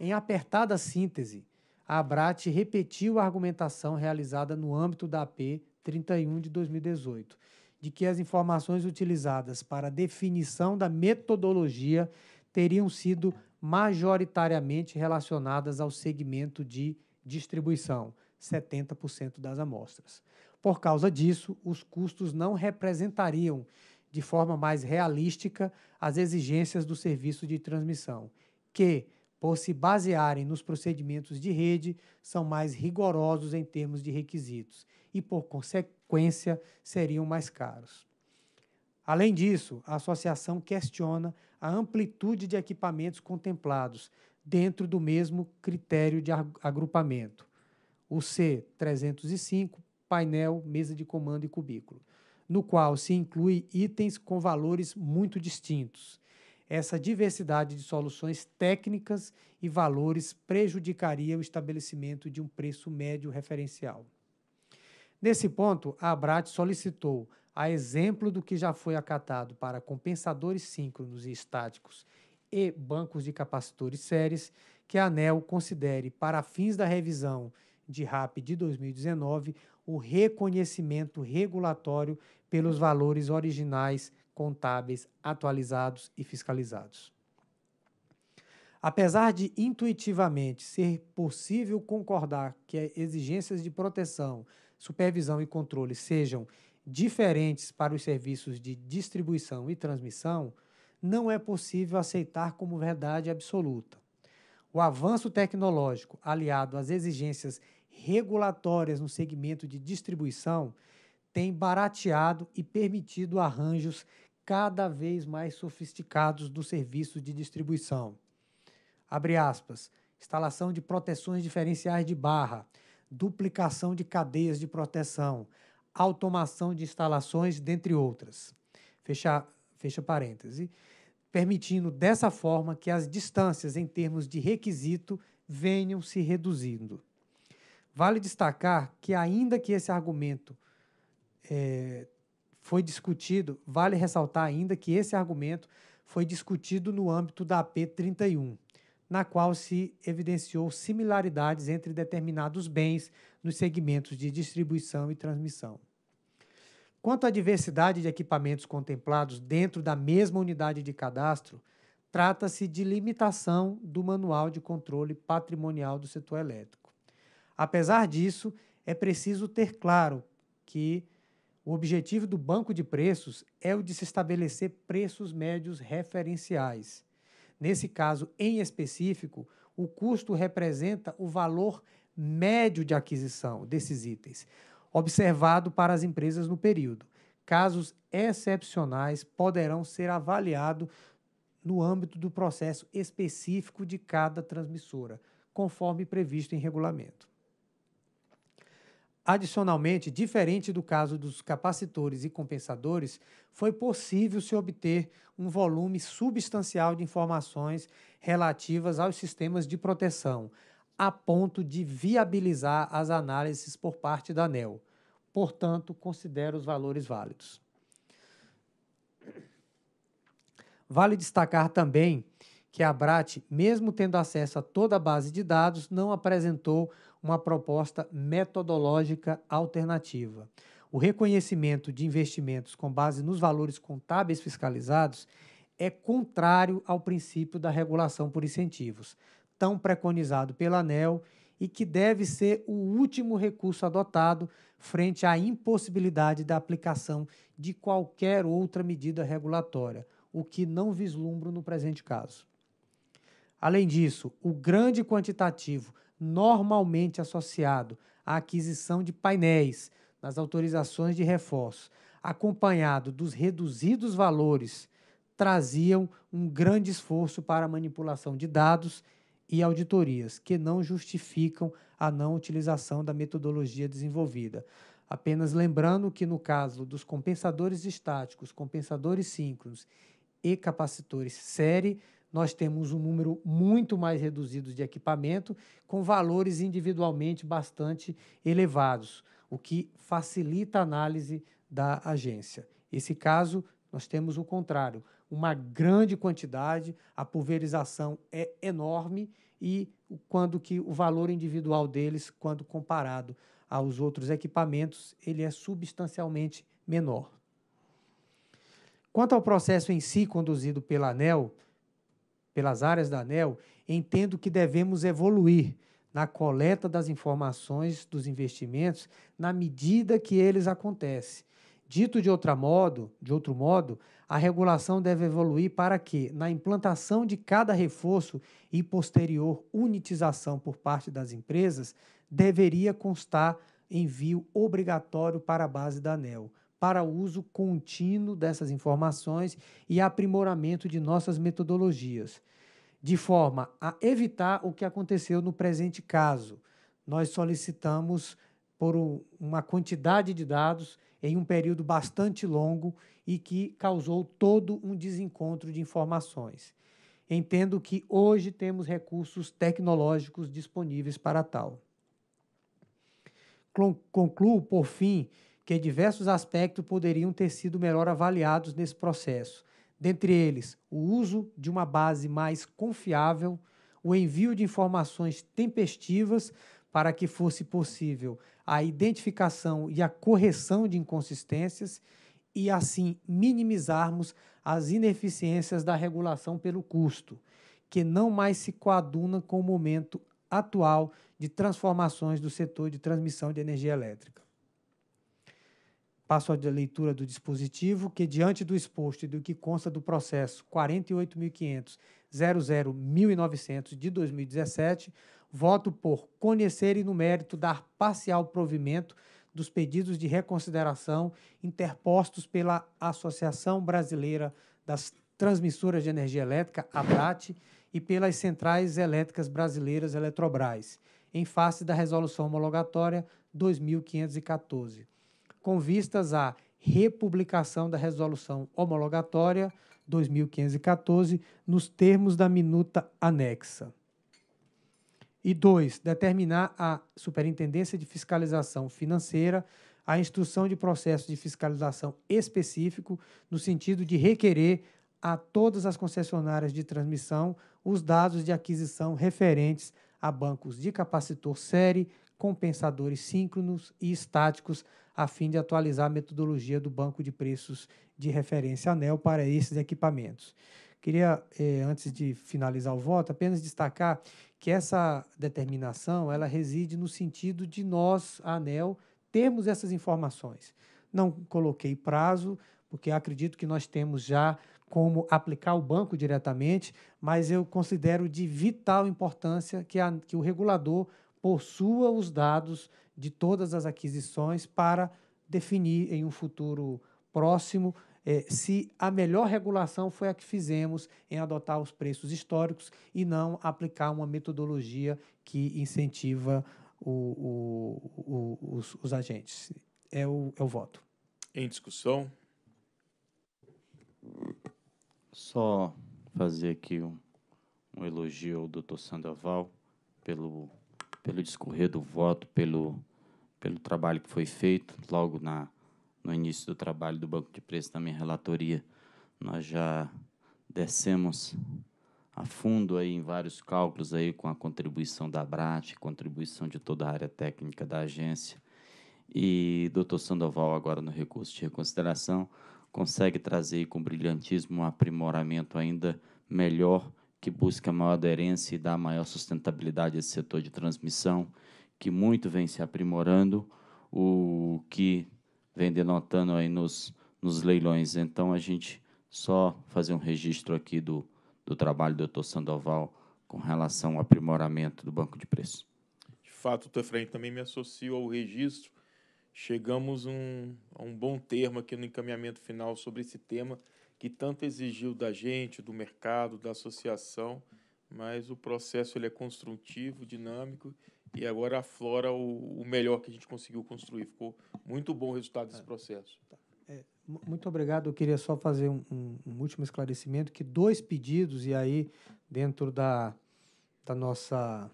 Speaker 5: Em apertada síntese, a ABRAT repetiu a argumentação realizada no âmbito da AP 31 de 2018, de que as informações utilizadas para a definição da metodologia teriam sido majoritariamente relacionadas ao segmento de distribuição, 70% das amostras. Por causa disso, os custos não representariam de forma mais realística as exigências do serviço de transmissão, que, por se basearem nos procedimentos de rede, são mais rigorosos em termos de requisitos e, por consequência, seriam mais caros. Além disso, a associação questiona a amplitude de equipamentos contemplados dentro do mesmo critério de agrupamento, o C305, painel, mesa de comando e cubículo no qual se inclui itens com valores muito distintos. Essa diversidade de soluções técnicas e valores prejudicaria o estabelecimento de um preço médio referencial. Nesse ponto, a ABRAT solicitou, a exemplo do que já foi acatado para compensadores síncronos e estáticos e bancos de capacitores séries, que a ANEL considere, para fins da revisão de RAP de 2019, o reconhecimento regulatório pelos valores originais contábeis atualizados e fiscalizados. Apesar de intuitivamente ser possível concordar que exigências de proteção, supervisão e controle sejam diferentes para os serviços de distribuição e transmissão, não é possível aceitar como verdade absoluta. O avanço tecnológico, aliado às exigências regulatórias no segmento de distribuição têm barateado e permitido arranjos cada vez mais sofisticados do serviço de distribuição. Abre aspas. Instalação de proteções diferenciais de barra, duplicação de cadeias de proteção, automação de instalações, dentre outras. Fecha, fecha parêntese. Permitindo dessa forma que as distâncias em termos de requisito venham se reduzindo. Vale destacar que, ainda que esse argumento é, foi discutido, vale ressaltar ainda que esse argumento foi discutido no âmbito da AP 31, na qual se evidenciou similaridades entre determinados bens nos segmentos de distribuição e transmissão. Quanto à diversidade de equipamentos contemplados dentro da mesma unidade de cadastro, trata-se de limitação do Manual de Controle Patrimonial do Setor Elétrico. Apesar disso, é preciso ter claro que o objetivo do banco de preços é o de se estabelecer preços médios referenciais. Nesse caso em específico, o custo representa o valor médio de aquisição desses itens, observado para as empresas no período. Casos excepcionais poderão ser avaliados no âmbito do processo específico de cada transmissora, conforme previsto em regulamento. Adicionalmente, diferente do caso dos capacitores e compensadores, foi possível se obter um volume substancial de informações relativas aos sistemas de proteção, a ponto de viabilizar as análises por parte da ANEL. Portanto, considero os valores válidos. Vale destacar também que a BRAT, mesmo tendo acesso a toda a base de dados, não apresentou uma proposta metodológica alternativa. O reconhecimento de investimentos com base nos valores contábeis fiscalizados é contrário ao princípio da regulação por incentivos, tão preconizado pela ANEL e que deve ser o último recurso adotado frente à impossibilidade da aplicação de qualquer outra medida regulatória, o que não vislumbro no presente caso. Além disso, o grande quantitativo normalmente associado à aquisição de painéis nas autorizações de reforço, acompanhado dos reduzidos valores, traziam um grande esforço para a manipulação de dados e auditorias, que não justificam a não utilização da metodologia desenvolvida. Apenas lembrando que, no caso dos compensadores estáticos, compensadores síncronos e capacitores série, nós temos um número muito mais reduzido de equipamento, com valores individualmente bastante elevados, o que facilita a análise da agência. Esse caso, nós temos o contrário: uma grande quantidade, a pulverização é enorme e quando que o valor individual deles, quando comparado aos outros equipamentos, ele é substancialmente menor. Quanto ao processo em si conduzido pela ANEL, pelas áreas da ANEL, entendo que devemos evoluir na coleta das informações dos investimentos na medida que eles acontecem. Dito de, outro modo, de outro modo, a regulação deve evoluir para que, na implantação de cada reforço e posterior unitização por parte das empresas, deveria constar envio obrigatório para a base da ANEL para uso contínuo dessas informações e aprimoramento de nossas metodologias, de forma a evitar o que aconteceu no presente caso. Nós solicitamos por uma quantidade de dados em um período bastante longo e que causou todo um desencontro de informações. Entendo que hoje temos recursos tecnológicos disponíveis para tal. Concluo, por fim, porque diversos aspectos poderiam ter sido melhor avaliados nesse processo. Dentre eles, o uso de uma base mais confiável, o envio de informações tempestivas para que fosse possível a identificação e a correção de inconsistências e, assim, minimizarmos as ineficiências da regulação pelo custo, que não mais se coaduna com o momento atual de transformações do setor de transmissão de energia elétrica. Passo à leitura do dispositivo que, diante do exposto e do que consta do processo 48.500.00.1900 de 2017, voto por conhecer e, no mérito, dar parcial provimento dos pedidos de reconsideração interpostos pela Associação Brasileira das Transmissoras de Energia Elétrica, ABRAT, e pelas Centrais Elétricas Brasileiras, Eletrobras, em face da Resolução Homologatória 2514 com vistas à republicação da resolução homologatória 2514 nos termos da minuta anexa. E dois, determinar à Superintendência de Fiscalização Financeira a instrução de processo de fiscalização específico no sentido de requerer a todas as concessionárias de transmissão os dados de aquisição referentes a bancos de capacitor série, compensadores síncronos e estáticos a fim de atualizar a metodologia do banco de preços de referência ANEL para esses equipamentos. Queria, eh, antes de finalizar o voto, apenas destacar que essa determinação ela reside no sentido de nós, a ANEL, termos essas informações. Não coloquei prazo, porque acredito que nós temos já como aplicar o banco diretamente, mas eu considero de vital importância que, a, que o regulador possua os dados de todas as aquisições para definir em um futuro próximo eh, se a melhor regulação foi a que fizemos em adotar os preços históricos e não aplicar uma metodologia que incentiva o, o, o, os, os, agentes. É o, é o voto.
Speaker 1: Em discussão?
Speaker 2: Só fazer aqui um, um elogio ao doutor Sandoval pelo pelo discorrer do voto, pelo, pelo trabalho que foi feito logo na, no início do trabalho do Banco de Preços, da minha relatoria. Nós já descemos a fundo aí em vários cálculos aí com a contribuição da BRAT, contribuição de toda a área técnica da agência. E doutor Sandoval, agora no recurso de reconsideração, consegue trazer com brilhantismo um aprimoramento ainda melhor que busca maior aderência e dá maior sustentabilidade a esse setor de transmissão, que muito vem se aprimorando, o que vem denotando aí nos, nos leilões. Então, a gente só fazer um registro aqui do, do trabalho do Dr. Sandoval com relação ao aprimoramento do banco de preço.
Speaker 1: De fato, doutor Efraim, também me associo ao registro. Chegamos um, a um bom termo aqui no encaminhamento final sobre esse tema que tanto exigiu da gente, do mercado, da associação, mas o processo ele é construtivo, dinâmico e agora aflora o, o melhor que a gente conseguiu construir. Ficou muito bom o resultado desse é. processo. Tá.
Speaker 5: É, muito obrigado. Eu queria só fazer um, um, um, último esclarecimento que dois pedidos e aí dentro da, da nossa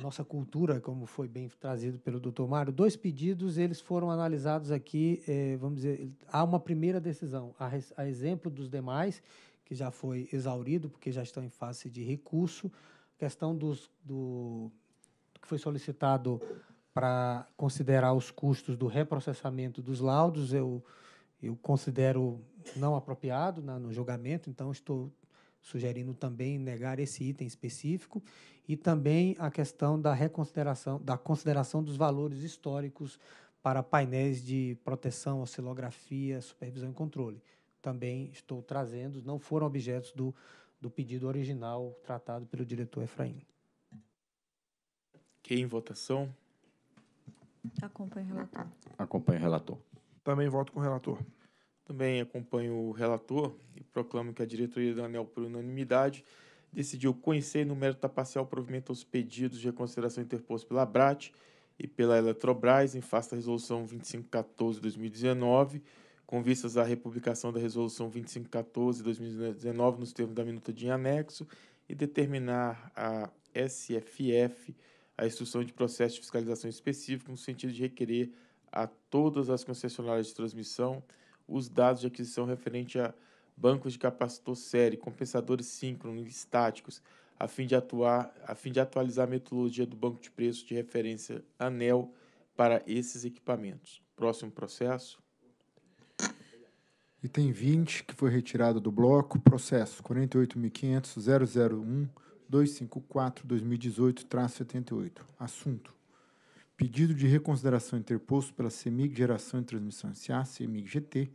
Speaker 5: nossa cultura, como foi bem trazido pelo doutor Mário, dois pedidos eles foram analisados aqui, é, vamos dizer, há uma primeira decisão, a, a, exemplo dos demais, que já foi exaurido, porque já estão em fase de recurso, questão dos, do, do que foi solicitado para considerar os custos do reprocessamento dos laudos, eu, eu considero não apropriado na, né, no julgamento, então estou sugerindo também negar esse item específico e também a questão da reconsideração, da consideração dos valores históricos para painéis de proteção, oscilografia, supervisão e controle. Também estou trazendo, não foram objetos do, do pedido original tratado pelo diretor Efraim.
Speaker 1: Quem em votação?
Speaker 4: Acompanho o relator. Acompanho o relator.
Speaker 6: Também voto com o relator. Também acompanho
Speaker 1: o relator e proclamo que a diretoria da ANEL, por unanimidade, decidiu conhecer e no mérito parcial provimento aos pedidos de reconsideração interpostos pela BRAT e pela Eletrobras em face da Resolução 2514-2019, com vistas à republicação da Resolução 2514-2019 nos termos da minuta de anexo e determinar a SFF a instrução de processo de fiscalização específico no sentido de requerer a todas as concessionárias de transmissão os dados de aquisição referente a bancos de capacitor série, compensadores síncronos e estáticos, a fim de atuar, a fim de atualizar a metodologia do banco de preços de referência ANEL para esses equipamentos. Próximo processo.
Speaker 3: Item 20, que foi retirado do bloco, processo 485000012542018 78 Assunto: pedido de reconsideração interposto pela CEMIG Geração e Transmissão SA, CEMIG-GT,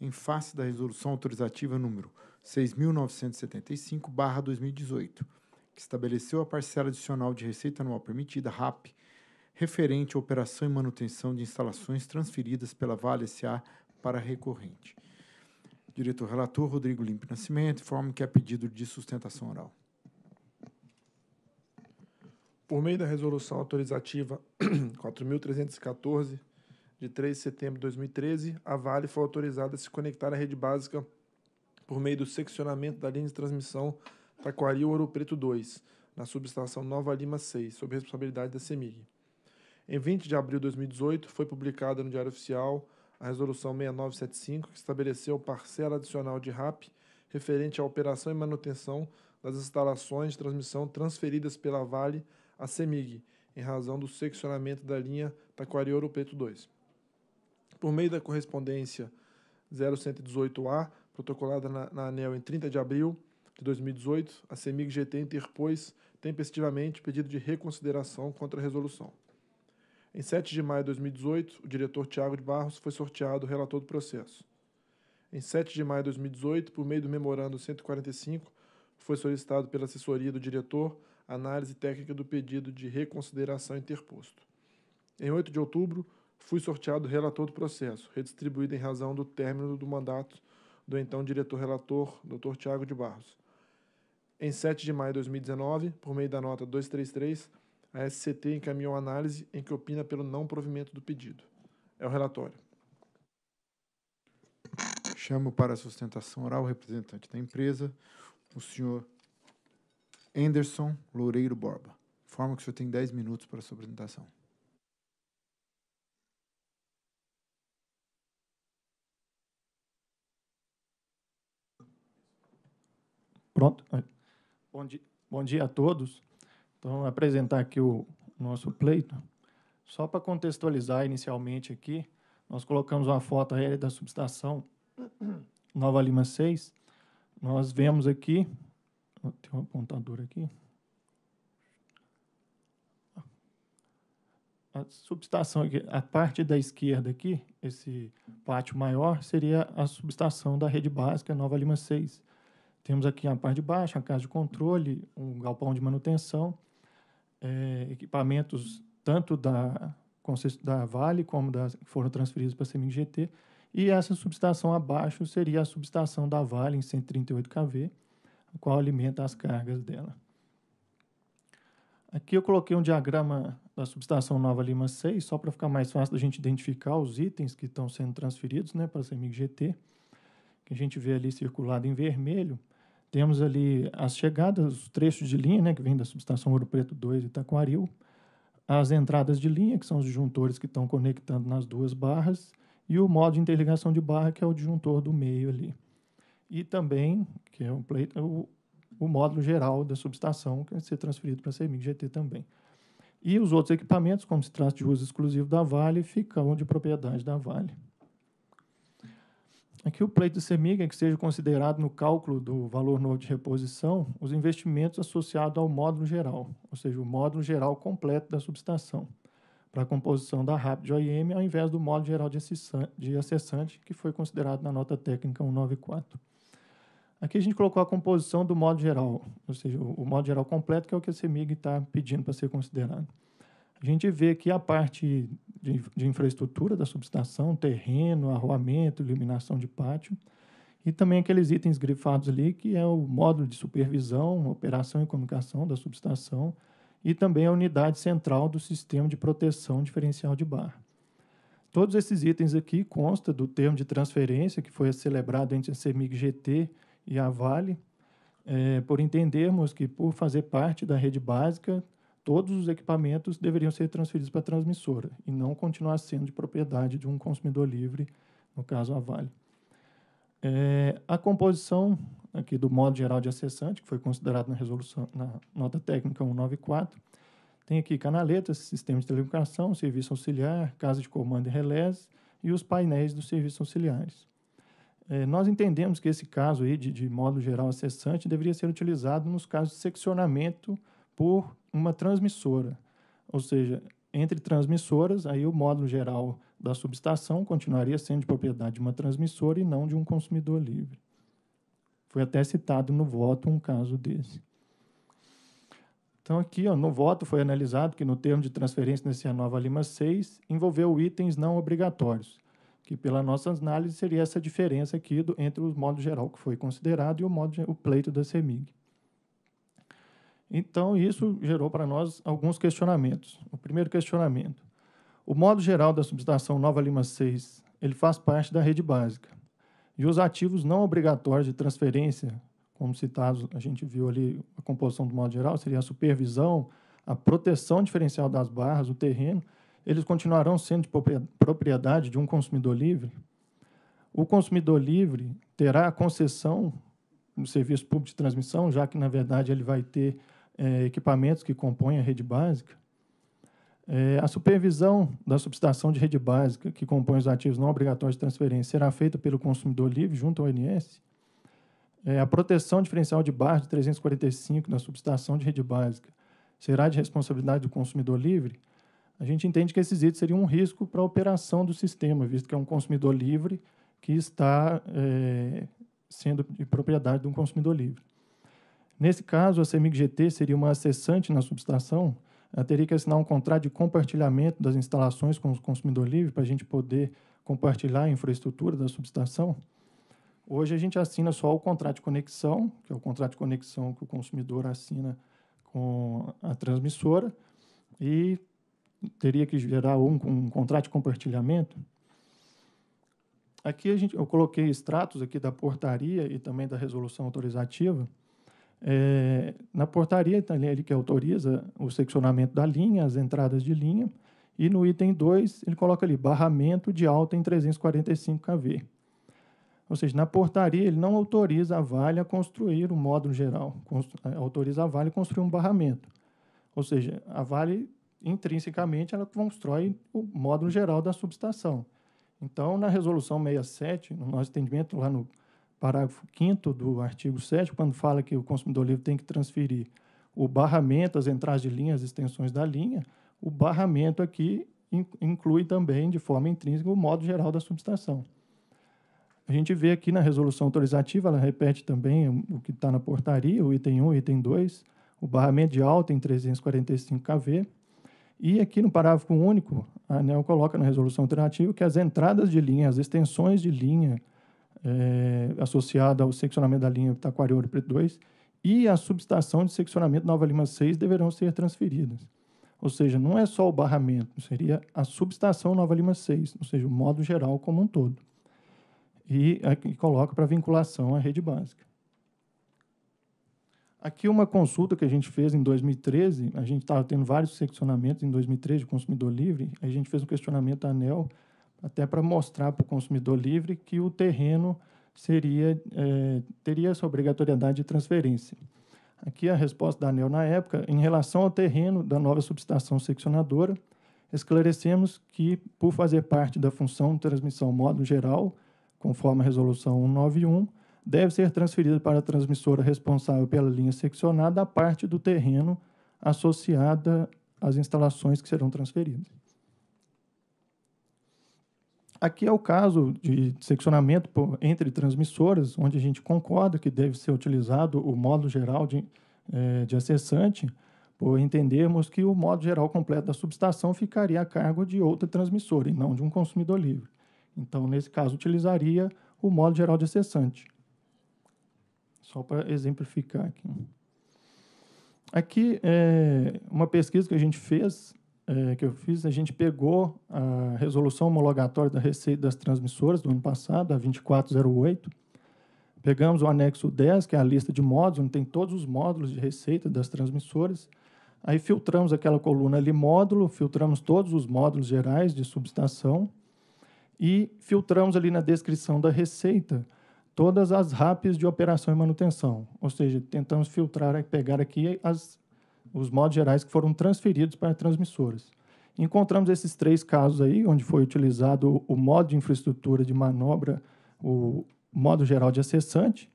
Speaker 3: em face da resolução autorizativa número 6.975-2018, que estabeleceu a parcela adicional de receita anual permitida, RAP, referente à operação e manutenção de instalações transferidas pela Vale SA para a recorrente. diretor relator Rodrigo Limpe Nascimento informa que há é pedido de sustentação oral.
Speaker 6: Por meio da Resolução Autorizativa 4.314, de 3 de setembro de 2013, a Vale foi autorizada a se conectar à rede básica por meio do seccionamento da linha de transmissão Taquari Ouro Preto 2, na subestação Nova Lima 6, sob responsabilidade da CEMIG. Em 20 de abril de 2018, foi publicada no Diário Oficial a Resolução 6975, que estabeleceu parcela adicional de RAP referente à operação e manutenção das instalações de transmissão transferidas pela Vale a CEMIG, em razão do seccionamento da linha Taquari Ouro Preto 2. Por meio da correspondência 0118A, protocolada na, na ANEL em 30 de abril de 2018, a CEMIG GT interpôs tempestivamente pedido de reconsideração contra a resolução. Em 7 de maio de 2018, o diretor Tiago de Barros foi sorteado relator do processo. Em 7 de maio de 2018, por meio do memorando 145, foi solicitado pela assessoria do diretor análise técnica do pedido de reconsideração interposto. Em 8 de outubro, fui sorteado relator do processo, redistribuído em razão do término do mandato do então diretor-relator, Dr. Tiago de Barros. Em 7 de maio de 2019, por meio da nota 233, a SCT encaminhou análise em que opina pelo não provimento do pedido. É o relatório.
Speaker 3: Chamo para a sustentação oral o representante da empresa, o senhor Anderson Loureiro Borba. Informo que o senhor tem 10 minutos para a sua apresentação.
Speaker 12: Pronto. Bom dia, bom dia a todos. Então, apresentar aqui o nosso pleito. Só para contextualizar inicialmente aqui, nós colocamos uma foto aérea da subestação Nova Lima 6. Nós vemos aqui tem um apontador aqui. A subestação aqui, a parte da esquerda aqui, esse pátio maior, seria a subestação da rede básica Nova Lima 6. Temos aqui a parte de baixo, a casa de controle, um galpão de manutenção, é, equipamentos tanto da, da Vale como da, foram transferidos para a GT. e essa subestação abaixo seria a subestação da Vale em 138 kV, o qual alimenta as cargas dela. Aqui eu coloquei um diagrama da subestação Nova Lima 6, só para ficar mais fácil da gente identificar os itens que estão sendo transferidos né, para a CEMIG GT, que a gente vê ali circulado em vermelho. Temos ali as chegadas, os trechos de linha, né, que vem da subestação Ouro Preto 2 e Itaquaril, as entradas de linha, que são os disjuntores que estão conectando nas duas barras, e o modo de interligação de barra, que é o disjuntor do meio ali e também, que é um pleito, o, o módulo geral da subestação, que vai ser transferido para a CEMIG-GT também. E os outros equipamentos, como se trata de uso exclusivo da Vale, ficam de propriedade da Vale. Aqui o pleito do CEMIG é que seja considerado no cálculo do valor novo de reposição os investimentos associados ao módulo geral, ou seja, o módulo geral completo da subestação, para a composição da RAP de OIM, ao invés do módulo geral de acessante, de acessante que foi considerado na nota técnica 194. Aqui a gente colocou a composição do modo geral, ou seja, o, modo geral completo, que é o que a CEMIG está pedindo para ser considerado. A gente vê aqui a parte de, de infraestrutura da subestação, terreno, arruamento, iluminação de pátio, e também aqueles itens grifados ali, que é o módulo de supervisão, operação e comunicação da subestação, e também a unidade central do sistema de proteção diferencial de barra. Todos esses itens aqui constam do termo de transferência que foi celebrado entre a CEMIG-GT e a Vale, é, por entendermos que, por fazer parte da rede básica, todos os equipamentos deveriam ser transferidos para a transmissora e não continuar sendo de propriedade de um consumidor livre, no caso a Vale. É, a composição aqui do modo geral de acessante, que foi considerado na resolução na nota técnica 194, tem aqui canaletas, sistema de telecomunicação, serviço auxiliar, casa de comando e relés e os painéis dos serviços auxiliares. É, nós entendemos que esse caso aí, de, de modo geral acessante deveria ser utilizado nos casos de seccionamento por uma transmissora. Ou seja, entre transmissoras, aí o módulo geral da subestação continuaria sendo de propriedade de uma transmissora e não de um consumidor livre. Foi até citado no voto um caso desse. Então, aqui ó, no voto foi analisado que, no termo de transferência nesse Renova Lima 6, envolveu itens não obrigatórios que pela nossa análise seria essa diferença aqui do, entre o modo geral que foi considerado e o, modo, o pleito da CEMIG. Então, isso gerou para nós alguns questionamentos. O primeiro questionamento, o modo geral da subestação Nova Lima 6, ele faz parte da rede básica. E os ativos não obrigatórios de transferência, como citados, a gente viu ali a composição do modo geral, seria a supervisão, a proteção diferencial das barras, o terreno, eles continuarão sendo de propriedade de um consumidor livre? O consumidor livre terá a concessão do serviço público de transmissão, já que, na verdade, ele vai ter é, equipamentos que compõem a rede básica? É, a supervisão da subestação de rede básica, que compõe os ativos não obrigatórios de transferência, será feita pelo consumidor livre junto ao ONS? É, a proteção diferencial de barra de 345 da subestação de rede básica será de responsabilidade do consumidor livre? a gente entende que esses itens seriam um risco para a operação do sistema, visto que é um consumidor livre que está é, sendo de propriedade de um consumidor livre. Nesse caso, a CEMIG-GT seria uma acessante na subestação, ela teria que assinar um contrato de compartilhamento das instalações com o consumidor livre para a gente poder compartilhar a infraestrutura da subestação. Hoje a gente assina só o contrato de conexão, que é o contrato de conexão que o consumidor assina com a transmissora, e teria que gerar um, um contrato de compartilhamento. Aqui a gente, eu coloquei extratos aqui da portaria e também da resolução autorizativa. É, na portaria ele que autoriza o seccionamento da linha, as entradas de linha, e no item 2 ele coloca ali barramento de alta em 345 kV. Ou seja, na portaria ele não autoriza a Vale a construir um módulo geral, é, autoriza a Vale a construir um barramento. Ou seja, a Vale intrinsecamente ela constrói o módulo geral da subestação. Então, na resolução 67, no nosso entendimento, lá no parágrafo 5 do artigo 7, quando fala que o consumidor livre tem que transferir o barramento, as entradas de linha, as extensões da linha, o barramento aqui inclui também, de forma intrínseca, o modo geral da subestação. A gente vê aqui na resolução autorizativa, ela repete também o que está na portaria, o item 1 e item 2, o barramento de alta em 345 kV, e aqui no parágrafo único, a ANEL coloca na resolução alternativa que as entradas de linha, as extensões de linha é, associada ao seccionamento da linha Ouro Preto 2 e a subestação de seccionamento Nova Lima 6 deverão ser transferidas. Ou seja, não é só o barramento, seria a subestação Nova Lima 6, ou seja, o modo geral como um todo. E, aqui coloca para vinculação à rede básica. Aqui uma consulta que a gente fez em 2013, a gente estava tendo vários seccionamentos em 2013 de consumidor livre, a gente fez um questionamento à ANEL até para mostrar para o consumidor livre que o terreno seria é, teria essa obrigatoriedade de transferência. Aqui a resposta da ANEL na época, em relação ao terreno da nova subestação seccionadora, esclarecemos que, por fazer parte da função de transmissão módulo geral, conforme a resolução 191, deve ser transferida para a transmissora responsável pela linha seccionada a parte do terreno associada às instalações que serão transferidas. Aqui é o caso de seccionamento entre transmissoras, onde a gente concorda que deve ser utilizado o modo geral de, eh, de acessante, por entendermos que o modo geral completo da subestação ficaria a cargo de outra transmissora e não de um consumidor livre. Então, nesse caso, utilizaria o modo geral de acessante só para exemplificar aqui. Aqui é uma pesquisa que a gente fez, é, que eu fiz, a gente pegou a resolução homologatória da Receita das Transmissoras do ano passado, a 2408. Pegamos o anexo 10, que é a lista de módulos, onde tem todos os módulos de receita das transmissoras. Aí filtramos aquela coluna ali, módulo, filtramos todos os módulos gerais de subestação e filtramos ali na descrição da receita todas as RAPs de operação e manutenção, ou seja, tentamos filtrar, e pegar aqui as, os modos gerais que foram transferidos para transmissoras. Encontramos esses três casos aí, onde foi utilizado o modo de infraestrutura de manobra, o modo geral de acessante,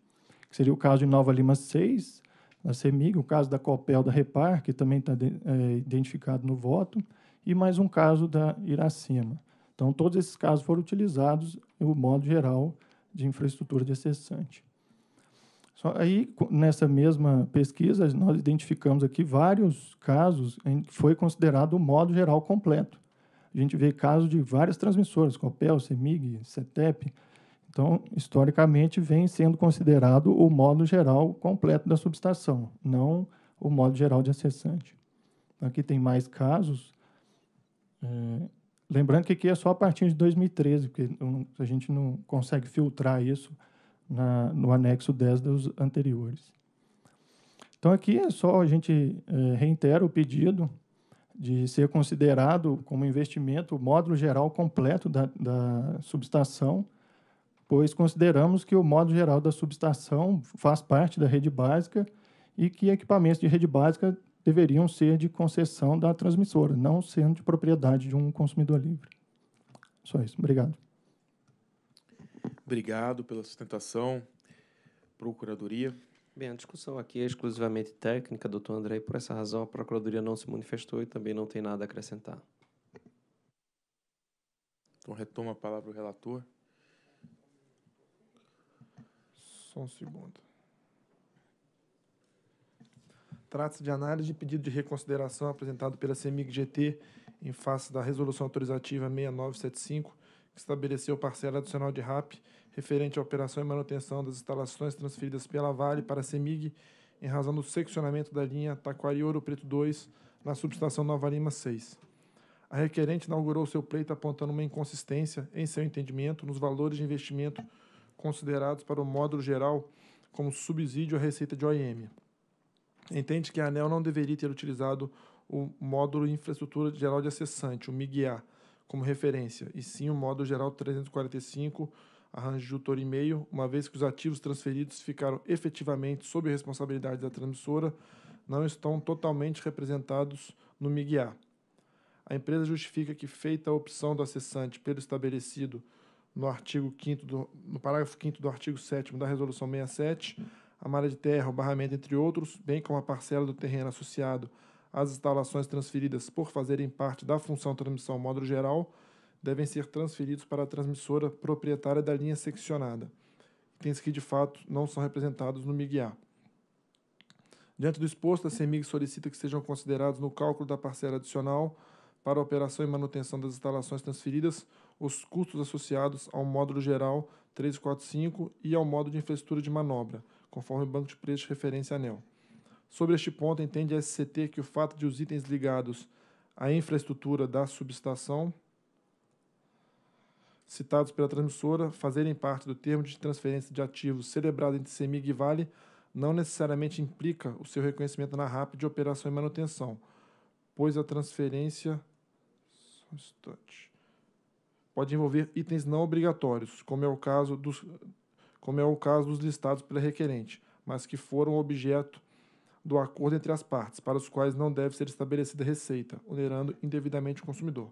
Speaker 12: que seria o caso de Nova Lima 6, da CEMIG, o caso da Copel da Repar, que também está é, identificado no voto, e mais um caso da Iracema. Então, todos esses casos foram utilizados o modo geral de infraestrutura de acessante. Só aí, nessa mesma pesquisa, nós identificamos aqui vários casos em que foi considerado o modo geral completo. A gente vê casos de várias transmissoras, Copel, CEMIG, CETEP. Então, historicamente, vem sendo considerado o modo geral completo da subestação, não o modo geral de acessante. Aqui tem mais casos. É, Lembrando que aqui é só a partir de 2013, porque a gente não consegue filtrar isso na, no anexo 10 dos anteriores. Então, aqui é só a gente é, reitera o pedido de ser considerado como investimento o módulo geral completo da, da subestação, pois consideramos que o módulo geral da subestação faz parte da rede básica e que equipamentos de rede básica deveriam ser de concessão da transmissora, não sendo de propriedade de um consumidor livre. Só isso. Obrigado.
Speaker 1: Obrigado pela sustentação.
Speaker 8: Procuradoria. Bem, a discussão aqui é exclusivamente técnica, doutor André, e por essa razão a Procuradoria não se manifestou e também não tem nada a acrescentar.
Speaker 1: Então, retoma a palavra o relator.
Speaker 6: Só um segundo. Trata-se de análise de pedido de reconsideração apresentado pela CEMIG-GT em face da resolução autorizativa 6975, que estabeleceu parcela adicional de RAP referente à operação e manutenção das instalações transferidas pela Vale para a CEMIG em razão do seccionamento da linha Taquari Ouro Preto 2 na subestação Nova Lima 6. A requerente inaugurou seu pleito apontando uma inconsistência, em seu entendimento, nos valores de investimento considerados para o módulo geral como subsídio à receita de OIM entende que a ANEL não deveria ter utilizado o módulo Infraestrutura Geral de Acessante, o MIGA, como referência, e sim o módulo geral 345, arranjo de autor e meio, uma vez que os ativos transferidos ficaram efetivamente sob responsabilidade da transmissora, não estão totalmente representados no MIGA. A empresa justifica que, feita a opção do acessante pelo estabelecido no artigo 5 no parágrafo 5 do artigo 7 da Resolução 67, a malha de terra, o barramento, entre outros, bem como a parcela do terreno associado às instalações transferidas por fazerem parte da função transmissão módulo geral, devem ser transferidos para a transmissora proprietária da linha seccionada, itens que de fato não são representados no mig Diante do exposto, a CEMIG solicita que sejam considerados no cálculo da parcela adicional para a operação e manutenção das instalações transferidas os custos associados ao módulo geral 345 e ao módulo de infraestrutura de manobra, conforme o banco de preços de referência ANEL. Sobre este ponto, entende a SCT que o fato de os itens ligados à infraestrutura da subestação citados pela transmissora fazerem parte do termo de transferência de ativos celebrado entre CEMIG e Vale não necessariamente implica o seu reconhecimento na RAP de operação e manutenção, pois a transferência um pode envolver itens não obrigatórios, como é o caso dos como é o caso dos listados pela requerente, mas que foram objeto do acordo entre as partes, para os quais não deve ser estabelecida receita, onerando indevidamente o consumidor.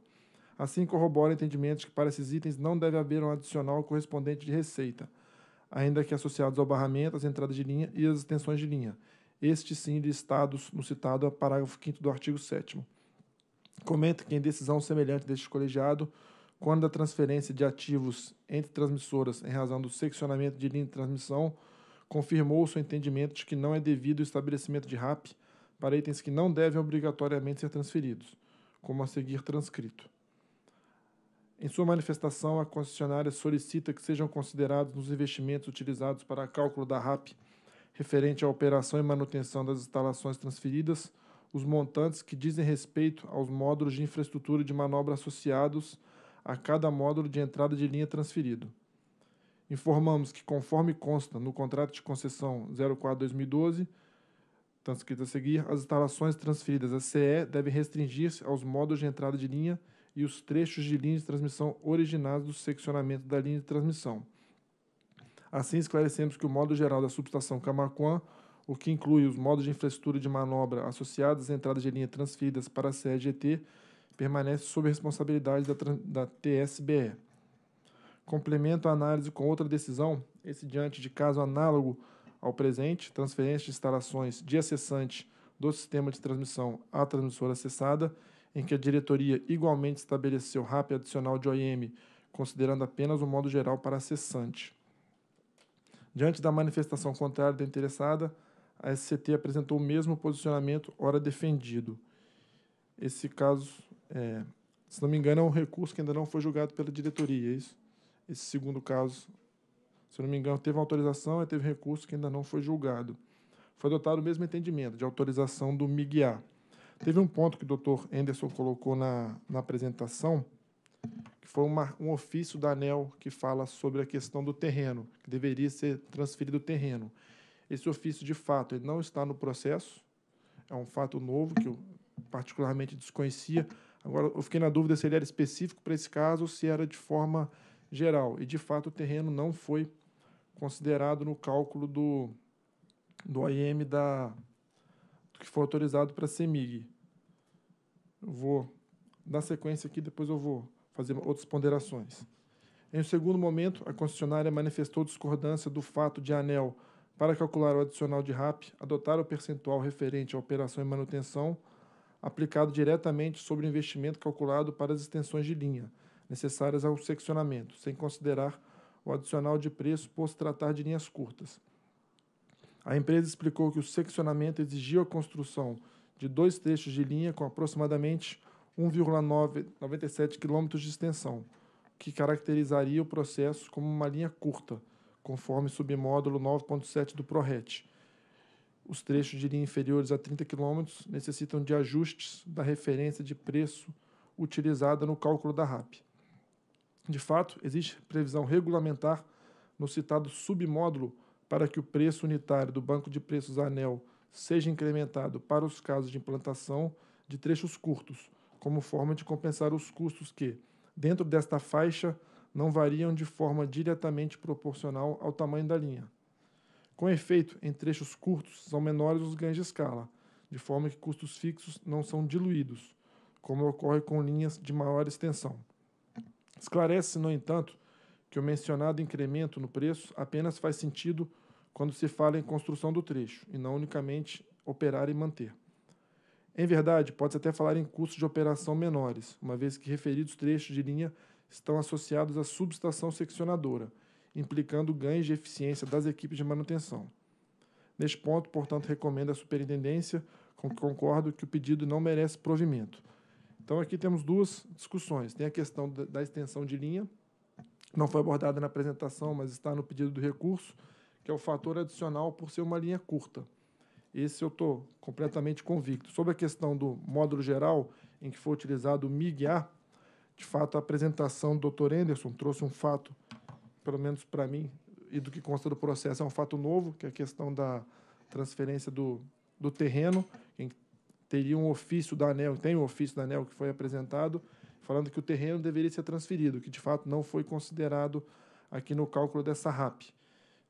Speaker 6: Assim, corrobora entendimentos que para esses itens não deve haver um adicional correspondente de receita, ainda que associados ao barramento, às entradas de linha e às extensões de linha, estes sim listados no citado parágrafo 5 do artigo 7. Comenta que, em decisão semelhante deste colegiado, quando a transferência de ativos entre transmissoras em razão do seccionamento de linha de transmissão confirmou o seu entendimento de que não é devido o estabelecimento de RAP para itens que não devem obrigatoriamente ser transferidos, como a seguir transcrito. Em sua manifestação, a concessionária solicita que sejam considerados nos investimentos utilizados para cálculo da RAP referente à operação e manutenção das instalações transferidas os montantes que dizem respeito aos módulos de infraestrutura de manobra associados a cada módulo de entrada de linha transferido. Informamos que, conforme consta no contrato de concessão 04-2012, transcrito tá a seguir, as instalações transferidas à CE devem restringir-se aos módulos de entrada de linha e os trechos de linha de transmissão originados do seccionamento da linha de transmissão. Assim, esclarecemos que o módulo geral da subestação Camacuan, o que inclui os módulos de infraestrutura de manobra associados às entradas de linha transferidas para a CEGT, permanece sob responsabilidade da, da TSBE. Complemento a análise com outra decisão, esse diante de caso análogo ao presente, transferência de instalações de acessante do sistema de transmissão à transmissora acessada, em que a diretoria igualmente estabeleceu RAP adicional de OIM, considerando apenas o modo geral para acessante. Diante da manifestação contrária da interessada, a SCT apresentou o mesmo posicionamento, ora defendido. Esse caso é, se não me engano, é um recurso que ainda não foi julgado pela diretoria, é isso? Esse segundo caso, se não me engano, teve autorização e teve recurso que ainda não foi julgado. Foi adotado o mesmo entendimento de autorização do MIGA. Teve um ponto que o doutor Anderson colocou na, na apresentação, que foi uma, um ofício da ANEL que fala sobre a questão do terreno, que deveria ser transferido o terreno. Esse ofício, de fato, ele não está no processo, é um fato novo que eu particularmente desconhecia, Agora, eu fiquei na dúvida se ele era específico para esse caso ou se era de forma geral. E, de fato, o terreno não foi considerado no cálculo do, do IM da, que foi autorizado para a CEMIG. Eu vou dar sequência aqui, depois eu vou fazer outras ponderações. Em um segundo momento, a concessionária manifestou discordância do fato de a ANEL, para calcular o adicional de RAP, adotar o percentual referente à operação e manutenção aplicado diretamente sobre o investimento calculado para as extensões de linha necessárias ao seccionamento, sem considerar o adicional de preço por se tratar de linhas curtas. A empresa explicou que o seccionamento exigiu a construção de dois trechos de linha com aproximadamente 1,97 km de extensão, que caracterizaria o processo como uma linha curta, conforme submódulo 9.7 do ProRet, os trechos de linha inferiores a 30 km necessitam de ajustes da referência de preço utilizada no cálculo da RAP. De fato, existe previsão regulamentar no citado submódulo para que o preço unitário do banco de preços ANEL seja incrementado para os casos de implantação de trechos curtos, como forma de compensar os custos que, dentro desta faixa, não variam de forma diretamente proporcional ao tamanho da linha. Com efeito, em trechos curtos são menores os ganhos de escala, de forma que custos fixos não são diluídos, como ocorre com linhas de maior extensão. Esclarece, no entanto, que o mencionado incremento no preço apenas faz sentido quando se fala em construção do trecho, e não unicamente operar e manter. Em verdade, pode-se até falar em custos de operação menores, uma vez que referidos trechos de linha estão associados à subestação seccionadora, implicando ganhos de eficiência das equipes de manutenção. Neste ponto, portanto, recomendo à superintendência, com que concordo que o pedido não merece provimento. Então, aqui temos duas discussões. Tem a questão da extensão de linha, não foi abordada na apresentação, mas está no pedido do recurso, que é o fator adicional por ser uma linha curta. Esse eu estou completamente convicto. Sobre a questão do módulo geral, em que foi utilizado o MIG-A, de fato, a apresentação do Dr. Anderson trouxe um fato pelo menos para mim, e do que consta do processo, é um fato novo, que é a questão da transferência do, do terreno. Quem teria um ofício da ANEL, tem um ofício da ANEL que foi apresentado, falando que o terreno deveria ser transferido, que de fato não foi considerado aqui no cálculo dessa RAP.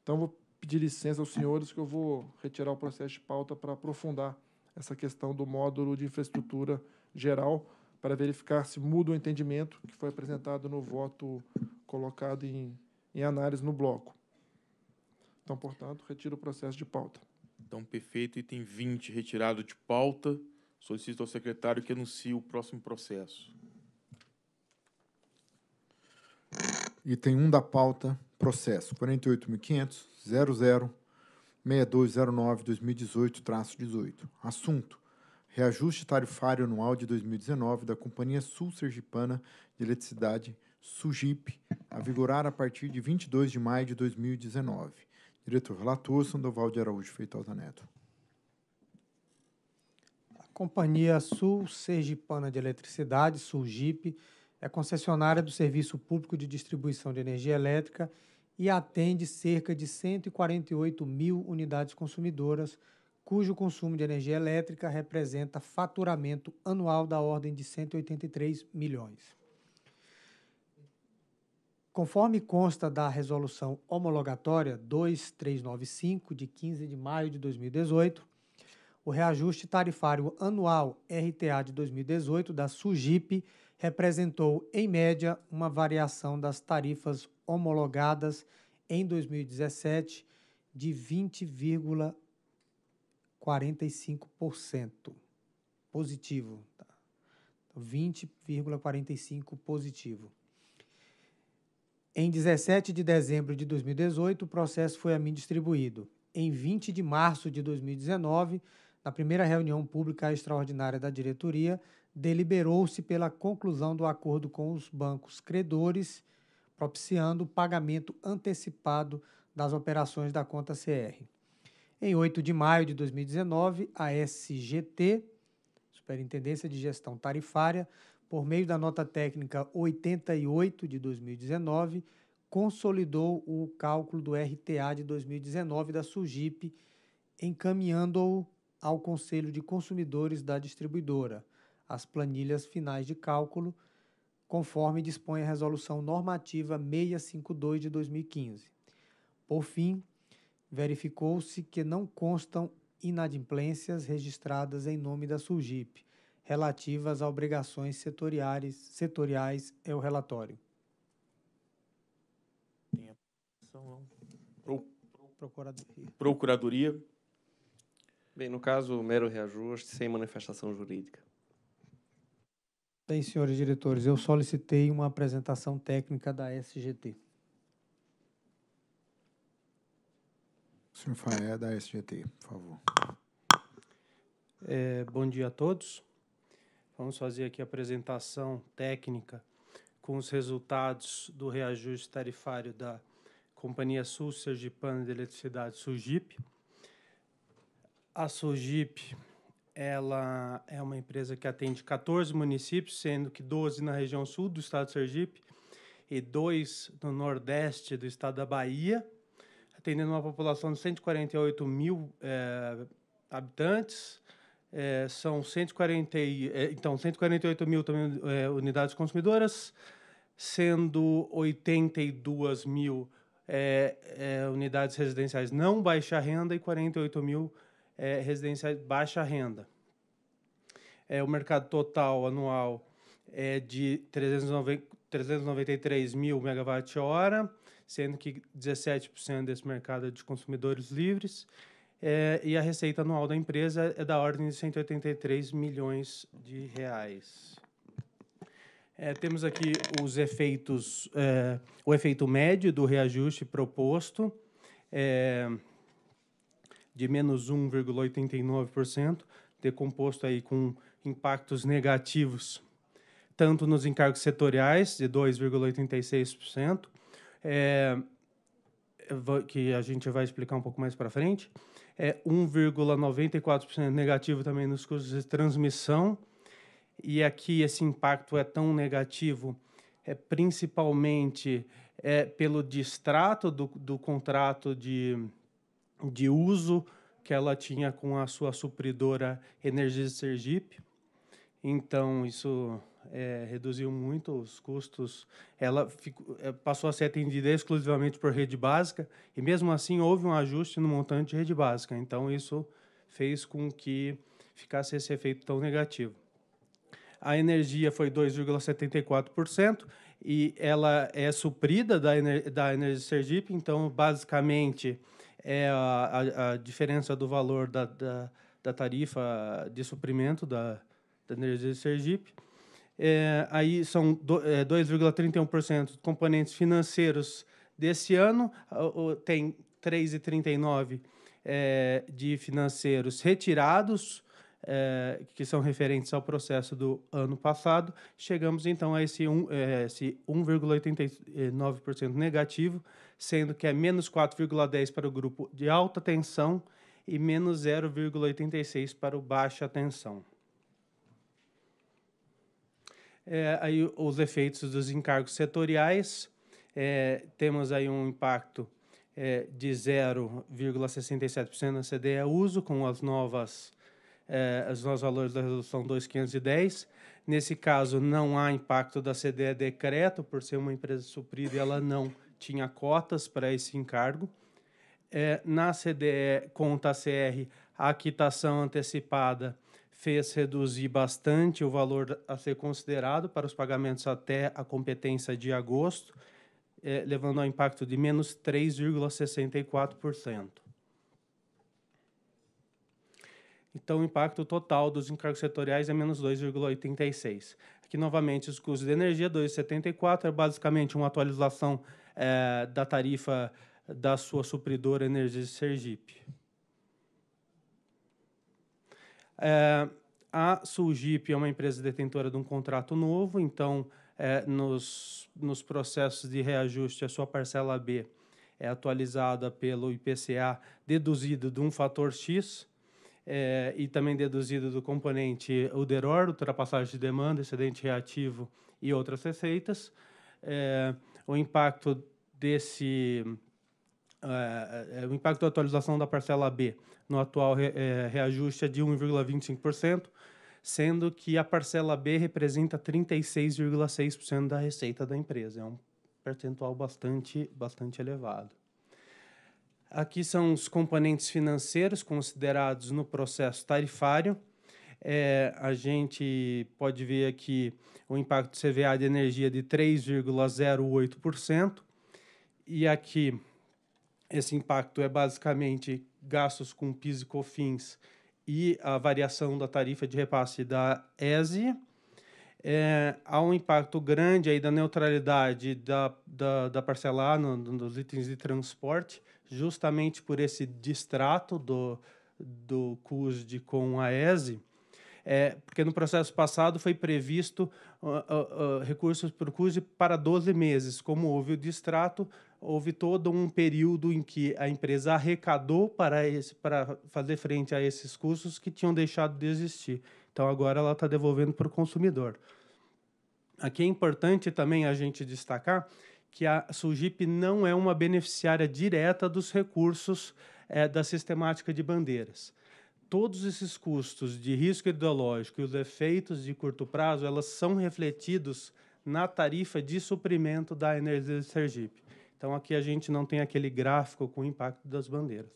Speaker 6: Então, vou pedir licença aos senhores que eu vou retirar o processo de pauta para aprofundar essa questão do módulo de infraestrutura geral para verificar se muda o entendimento que foi apresentado no voto colocado em e análise no bloco. Então, portanto, retiro o processo de pauta.
Speaker 1: Então, perfeito. Item 20, retirado de pauta. Solicito ao secretário que anuncie o próximo processo.
Speaker 3: Item 1 da pauta, processo 48.500.00.6209.2018-18. Assunto, reajuste tarifário anual de 2019 da Companhia Sul Sergipana de Eletricidade, SUGIP, a vigorar a partir de 22 de maio de 2019. Diretor relator Sandoval de Araújo Feitosa Neto.
Speaker 5: A Companhia Sul Sergipana de Eletricidade, SUGIP, é concessionária do Serviço Público de Distribuição de Energia Elétrica e atende cerca de 148 mil unidades consumidoras, cujo consumo de energia elétrica representa faturamento anual da ordem de 183 milhões. Conforme consta da resolução homologatória 2395 de 15 de maio de 2018, o reajuste tarifário anual RTA de 2018 da SUGIP representou, em média, uma variação das tarifas homologadas em 2017 de 20,45% positivo. 20,45 tá? então, positivo. Em 17 de dezembro de 2018, o processo foi a mim distribuído. Em 20 de março de 2019, na primeira reunião pública extraordinária da diretoria, deliberou-se pela conclusão do acordo com os bancos credores, propiciando o pagamento antecipado das operações da conta CR. Em 8 de maio de 2019, a SGT, Superintendência de Gestão Tarifária, por meio da nota técnica 88 de 2019, consolidou o cálculo do RTA de 2019 da SUGIP, encaminhando-o ao Conselho de Consumidores da distribuidora, as planilhas finais de cálculo, conforme dispõe a Resolução Normativa 652 de 2015. Por fim, verificou-se que não constam inadimplências registradas em nome da SUGIP, relativas a obrigações setoriais, setoriais é o relatório.
Speaker 1: Tem a Pro... Procuradoria.
Speaker 8: Procuradoria. Bem, no caso, mero reajuste sem manifestação jurídica.
Speaker 5: Bem, senhores diretores, eu solicitei uma apresentação técnica da SGT. O senhor Faé,
Speaker 3: da SGT,
Speaker 5: por favor. É, bom dia a
Speaker 13: todos. Vamos fazer aqui a apresentação técnica com os resultados do reajuste tarifário da Companhia Sul Sergipana de Eletricidade, SUGIP. A SUGIP ela é uma empresa que atende 14 municípios, sendo que 12 na região sul do estado de Sergipe e 2 no nordeste do estado da Bahia, atendendo uma população de 148 mil é, habitantes, é, são 140, é, então, 148 mil também, é, unidades consumidoras, sendo 82 mil é, é, unidades residenciais não baixa renda e 48 mil é, residenciais baixa renda. o mercado total anual é de 393 mil megawatt-hora, sendo que 17% desse mercado é de consumidores livres é, e a receita anual da empresa é da ordem de 183 milhões de reais. É, temos aqui os efeitos, é, o efeito médio do reajuste proposto é, de menos 1,89%, decomposto aí com impactos negativos tanto nos encargos setoriais de 2,86%, é, que a gente vai explicar um pouco mais para frente, é 1,94% negativo também nos custos de transmissão. E aqui esse impacto é tão negativo, é principalmente é, pelo distrato do, do contrato de, de uso que ela tinha com a sua supridora Energisa Sergipe. Então, isso é, reduziu muito os custos. Ela ficou, é, passou a ser atendida exclusivamente por rede básica e, mesmo assim, houve um ajuste no montante de rede básica. Então, isso fez com que ficasse esse efeito tão negativo. A energia foi 2,74% e ela é suprida da, Ener da Energia Sergipe, então, basicamente, é a, a, a diferença do valor da, da, da, tarifa de suprimento da, da Energia Sergipe. É, aí são do, é, 2,31% componentes financeiros desse ano, tem 3,39% é, de financeiros retirados, é, que são referentes ao processo do ano passado. Chegamos então a esse, um, é, esse 1,89% negativo, sendo que é menos 4,10% para o grupo de alta tensão e menos 0,86% para o baixa tensão. É, aí os efeitos dos encargos setoriais, é, temos aí um impacto é, de 0,67% na CDE uso, com as novas, é, os novos valores da resolução 2510. Nesse caso, não há impacto da CDE decreto, por ser uma empresa suprida, ela não tinha cotas para esse encargo. É, na CDE conta CR, a quitação antecipada fez reduzir bastante o valor a ser considerado para os pagamentos até a competência de agosto, eh, levando ao impacto de menos 3,64%. Então, o impacto total dos encargos setoriais é menos 2,86. Aqui, novamente, os custos de energia, 2,74, é basicamente uma atualização eh, da tarifa da sua supridora Energia Sergipe. É, a Sulgip é uma empresa detentora de um contrato novo, então, é, nos, nos processos de reajuste, a sua parcela B é atualizada pelo IPCA, deduzido de um fator X, é, e também deduzido do componente UDEROR, ultrapassagem de demanda, excedente reativo e outras receitas. É, o impacto desse é, é, é, o impacto da atualização da parcela B no atual re, é, reajuste é de 1,25%, sendo que a parcela B representa 36,6% da receita da empresa. É um percentual bastante, bastante elevado. Aqui são os componentes financeiros considerados no processo tarifário. É, a gente pode ver aqui o impacto do CVA de energia de 3,08%. E aqui esse impacto é basicamente gastos com PIS e COFINS e a variação da tarifa de repasse da ESE. É, há um impacto grande aí da neutralidade da, da, da parcela A no, nos itens de transporte, justamente por esse distrato do, do CUSD com a ESE é, porque no processo passado foi previsto uh, uh, uh, recursos para o CUSE para 12 meses. Como houve o distrato, houve todo um período em que a empresa arrecadou para, esse, para fazer frente a esses custos que tinham deixado de existir. Então, agora ela está devolvendo para o consumidor. Aqui é importante também a gente destacar que a SUGIP não é uma beneficiária direta dos recursos é, da sistemática de bandeiras todos esses custos de risco ideológico e os efeitos de curto prazo, elas são refletidos na tarifa de suprimento da energia de Sergipe. Então, aqui a gente não tem aquele gráfico com o impacto das bandeiras.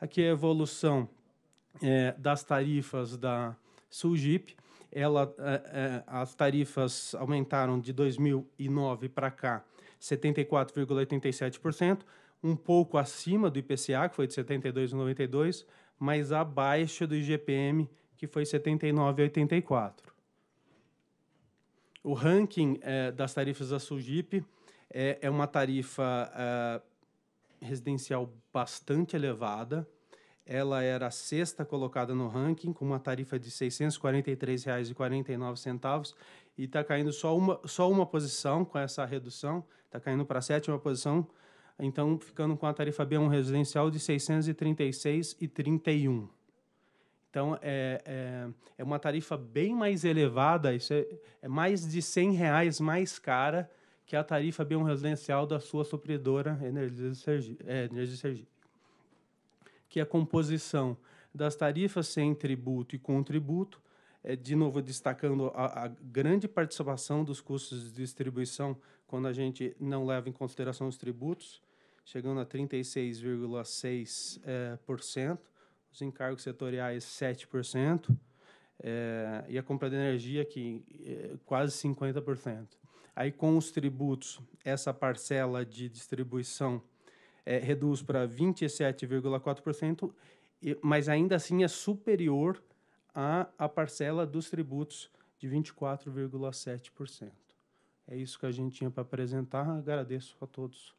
Speaker 13: Aqui é a evolução é, das tarifas da Sulgip. Ela, é, é, as tarifas aumentaram de 2009 para cá 74,87%, um pouco acima do IPCA, que foi de 72,92%, mas abaixo do IGPM, que foi 79,84. O ranking é, das tarifas da Sulgip é, eh, é uma tarifa é, residencial bastante elevada. Ela era a sexta colocada no ranking, com uma tarifa de R$ 643,49, e está caindo só uma, só uma posição com essa redução, está caindo para a sétima posição, então ficando com a tarifa B1 residencial de 636,31. Então, é, é, é, uma tarifa bem mais elevada, isso é, é mais de 100 reais mais cara que a tarifa B1 residencial da sua supridora Energia Sergipe, é, Energia Sergipe. Que é a composição das tarifas sem tributo e com tributo, é, de novo destacando a, a grande participação dos custos de distribuição quando a gente não leva em consideração os tributos, chegando a 36,6%, é, eh, por cento, os encargos setoriais 7%, é, eh, e a compra de energia que eh, é, quase 50%. Aí com os tributos, essa parcela de distribuição é, reduz para 27,4%, mas ainda assim é superior à, à parcela dos tributos de 24,7%. É isso que a gente tinha para apresentar. Agradeço a todos.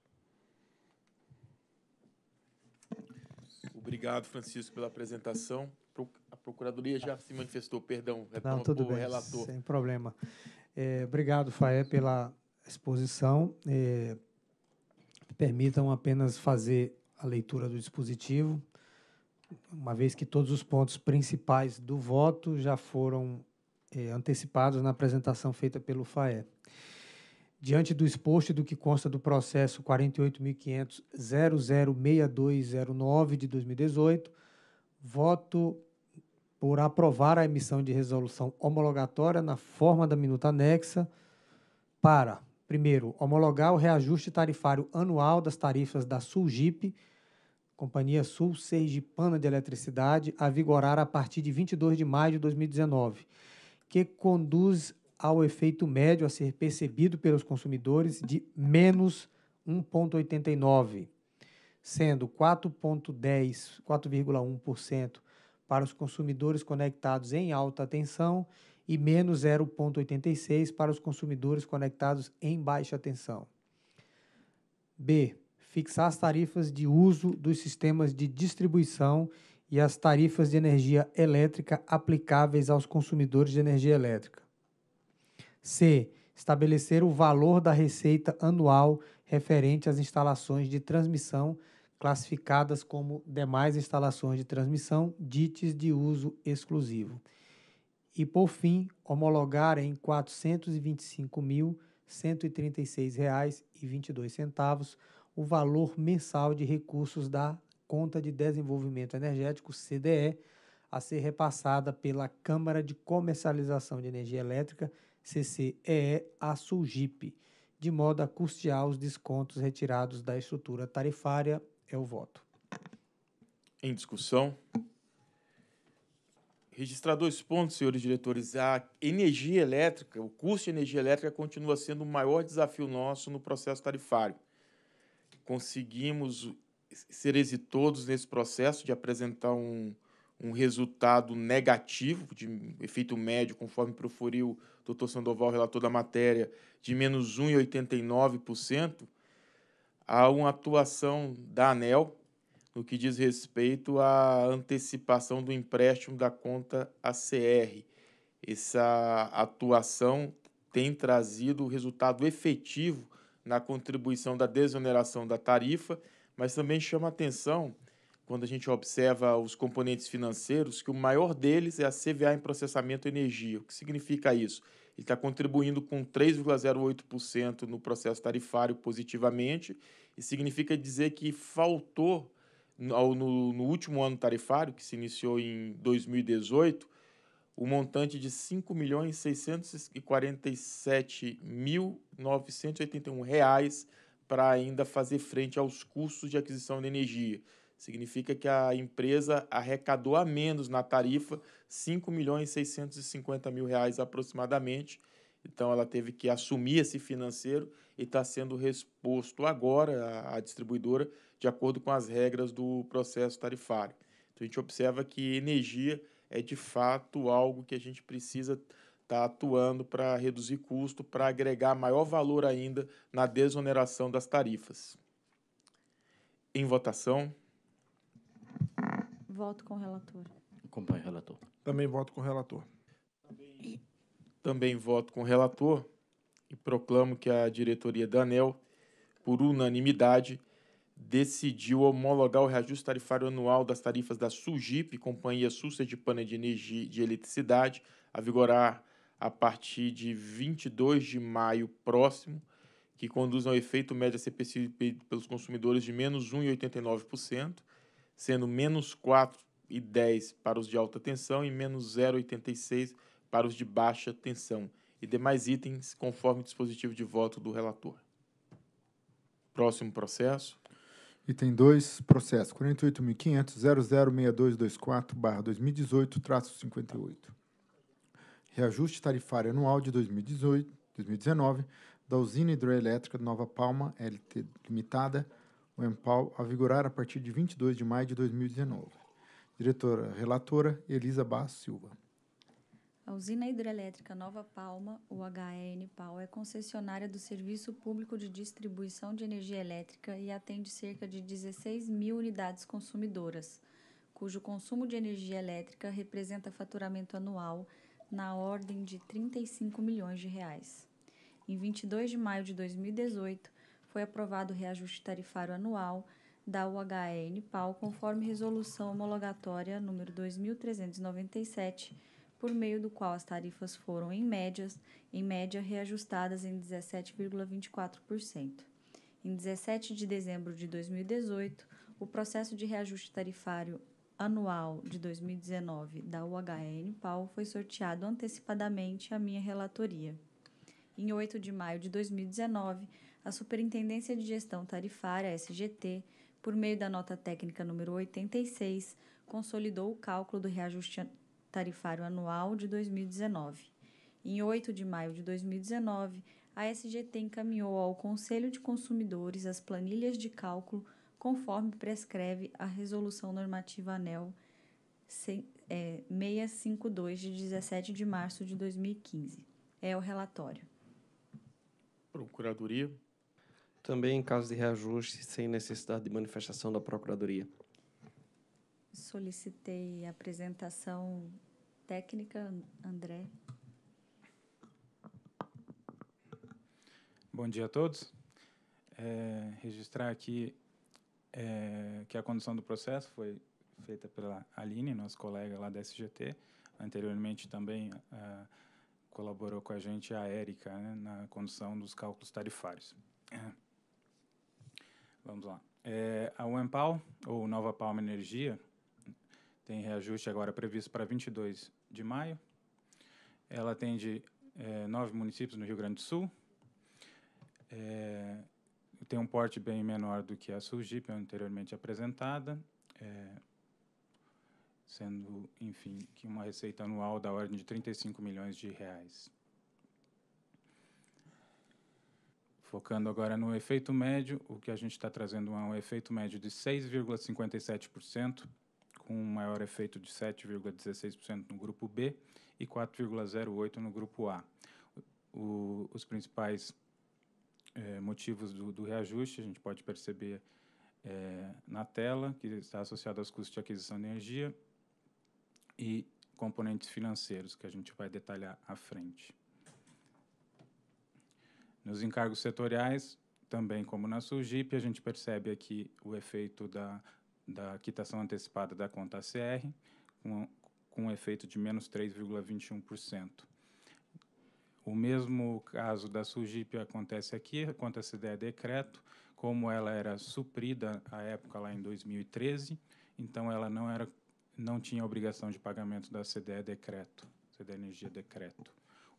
Speaker 1: Obrigado, Francisco, pela apresentação. A Procuradoria já se manifestou, perdão, é Não, tudo bem, relator. Sem
Speaker 5: problema. É, obrigado, Faé, pela exposição. É, permitam apenas fazer a leitura do dispositivo, uma vez que todos os pontos principais do voto já foram é, antecipados na apresentação feita pelo FAE. Diante do exposto e do que consta do processo 48.500.006209 de 2018, voto por aprovar a emissão de resolução homologatória na forma da minuta anexa para, primeiro, homologar o reajuste tarifário anual das tarifas da Sulgip, Companhia Sul Sergipana de Eletricidade, a vigorar a partir de 22 de maio de 2019, que conduz ao efeito médio a ser percebido pelos consumidores de menos 1,89, sendo 4,10, 4,1% para os consumidores conectados em alta tensão e menos 0,86 para os consumidores conectados em baixa tensão. B. Fixar as tarifas de uso dos sistemas de distribuição e as tarifas de energia elétrica aplicáveis aos consumidores de energia elétrica. C. Estabelecer o valor da receita anual referente às instalações de transmissão classificadas como demais instalações de transmissão dites de uso exclusivo. E, por fim, homologar em R$ 425.136,22 o valor mensal de recursos da Conta de Desenvolvimento Energético, CDE, a ser repassada pela Câmara de Comercialização de Energia Elétrica CCEE à SUGIP, de modo a custear os descontos retirados da estrutura tarifária. É o voto.
Speaker 1: Em discussão. Registrar dois pontos, senhores diretores. A energia elétrica, o custo de energia elétrica continua sendo o maior desafio nosso no processo tarifário. Conseguimos ser exitosos nesse processo de apresentar um, um resultado negativo, de efeito médio, conforme proferiu o Dr. Sandoval, relator da matéria, de menos 1,89%, há uma atuação da ANEL no que diz respeito à antecipação do empréstimo da conta ACR. Essa atuação tem trazido o resultado efetivo na contribuição da desoneração da tarifa, mas também chama atenção quando a gente observa os componentes financeiros, que o maior deles é a CVA em processamento de energia. O que significa isso? Ele está contribuindo com 3,08% no processo tarifário positivamente, e significa dizer que faltou no, no, no último ano tarifário, que se iniciou em 2018, o montante de R$ 5.647.981 para ainda fazer frente aos custos de aquisição de energia. Significa que a empresa arrecadou a menos na tarifa, R$ milhões e mil reais aproximadamente. Então ela teve que assumir esse financeiro e está sendo resposto agora à distribuidora de acordo com as regras do processo tarifário. Então a gente observa que energia é de fato algo que a gente precisa estar tá atuando para reduzir custo, para agregar maior valor ainda na desoneração das tarifas. Em votação.
Speaker 4: Voto com o relator.
Speaker 6: Acompanho o relator. Também voto com o relator. Também,
Speaker 1: Também voto com o relator e proclamo que a diretoria da ANEL, por unanimidade, decidiu homologar o reajuste tarifário anual das tarifas da SUGIP, Companhia Sul-Sergipana de Energia e de Eletricidade, a vigorar a partir de 22 de maio próximo, que conduz ao efeito médio ser CPC pelos consumidores de menos 1,89%, sendo menos 4,10 para os de alta tensão e menos 0,86 para os de baixa tensão e demais itens conforme o dispositivo de voto do relator.
Speaker 3: Próximo processo. Item 2, processo 48.500.006224-2018-58. Reajuste tarifário anual de 2018, 2019 da usina hidroelétrica Nova Palma LT Limitada, o EMPAL a vigorar a partir de 22 de maio de 2019. Diretora relatora Elisa Bass Silva.
Speaker 4: A usina hidrelétrica Nova Palma, o HENPAL, é concessionária do Serviço Público de Distribuição de Energia Elétrica e atende cerca de 16 mil unidades consumidoras, cujo consumo de energia elétrica representa faturamento anual na ordem de 35 milhões de reais. Em 22 de maio de 2018, foi aprovado o reajuste tarifário anual da UHN PAU conforme resolução homologatória número 2397, por meio do qual as tarifas foram em médias, em média reajustadas em 17,24%. Em 17 de dezembro de 2018, o processo de reajuste tarifário anual de 2019 da UHN Pau foi sorteado antecipadamente à minha relatoria. Em 8 de maio de 2019, a Superintendência de Gestão Tarifária, SGT, por meio da nota técnica número 86, consolidou o cálculo do reajuste tarifário anual de 2019. Em 8 de maio de 2019, a SGT encaminhou ao Conselho de Consumidores as planilhas de cálculo conforme prescreve a Resolução Normativa ANEL 652 é, de 17 de março de 2015. É o relatório.
Speaker 1: Procuradoria,
Speaker 8: também em caso de reajuste sem necessidade de manifestação da Procuradoria.
Speaker 4: Solicitei apresentação técnica, André.
Speaker 14: Bom dia a todos. É, registrar aqui é, que a condução do processo foi feita pela Aline, nossa colega lá da SGT. Anteriormente também é, colaborou com a gente a Érica né, na condução dos cálculos tarifários. É, Vamos lá. É, a UEMPAL, ou Nova Palma Energia, tem reajuste agora previsto para 22 de maio. Ela atende é, nove municípios no Rio Grande do Sul. É, tem um porte bem menor do que a Surgip anteriormente apresentada, é, sendo, enfim, que uma receita anual da ordem de 35 milhões de reais. Focando agora no efeito médio, o que a gente está trazendo é um efeito médio de 6,57%, com um maior efeito de 7,16% no grupo B e 4,08% no grupo A. O, os principais é, motivos do, do, reajuste, a gente pode perceber é, na tela, que está associado aos custos de aquisição de energia e componentes financeiros, que a gente vai detalhar à frente. Nos encargos setoriais, também como na SUGIP, a gente percebe aqui o efeito da, da quitação antecipada da conta CR, com, com um efeito de menos 3,21%. O mesmo caso da SUGIP acontece aqui, a a CDE é decreto, como ela era suprida à época lá em 2013, então ela não era não tinha obrigação de pagamento da CDE decreto, CDE energia decreto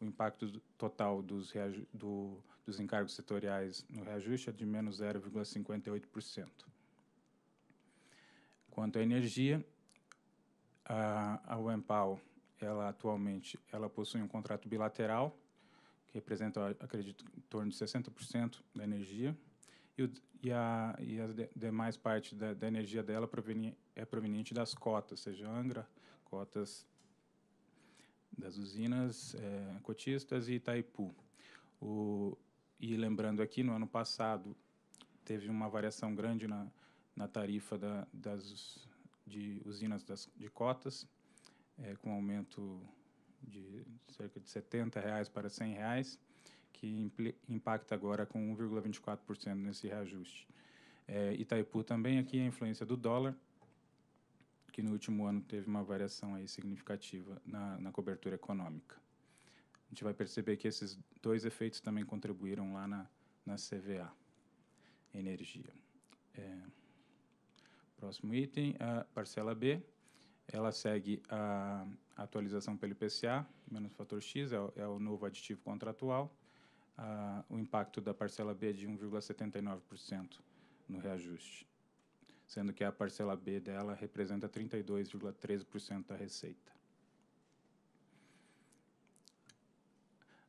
Speaker 14: o impacto total dos, do, dos encargos setoriais no reajuste é de menos 0,58%. Quanto à energia, a, a UEMPAL, ela atualmente ela possui um contrato bilateral, que representa, acredito, em torno de 60% da energia, e, o, e, a, e a de, demais parte da, da energia dela proveni é proveniente das cotas, seja Angra, cotas das usinas é, cotistas e Itaipu. O, e lembrando aqui, no ano passado teve uma variação grande na, na tarifa da, das de usinas das, de cotas, é, com aumento de cerca de 70 reais para 100 reais, que impacta agora com 1,24% nesse reajuste. É, Itaipu também aqui é a influência do dólar, que no último ano teve uma variação aí significativa na, na cobertura econômica. A gente vai perceber que esses dois efeitos também contribuíram lá na, na CVA, energia. É, próximo item, a parcela B, ela segue a atualização pelo IPCA, menos fator X, é o, é o novo aditivo contratual. o impacto da parcela B é de 1,79% no reajuste sendo que a parcela B dela representa 32,13% da receita.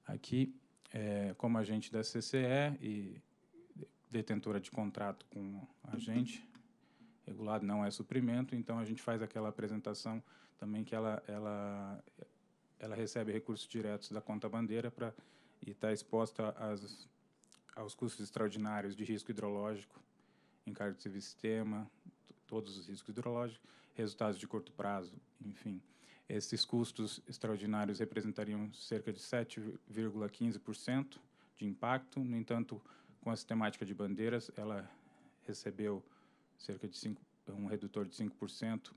Speaker 14: Aqui, é, como agente da CCE e detentora de contrato com a gente, regulado não é suprimento, então a gente faz aquela apresentação também que ela, ela, ela recebe recursos diretos da conta bandeira para e está exposta às, aos custos extraordinários de risco hidrológico encargo de serviço sistema, todos os riscos hidrológicos, resultados de curto prazo, enfim. Esses custos extraordinários representariam cerca de 7,15% de impacto. No entanto, com a sistemática de bandeiras, ela recebeu cerca de um redutor de 5%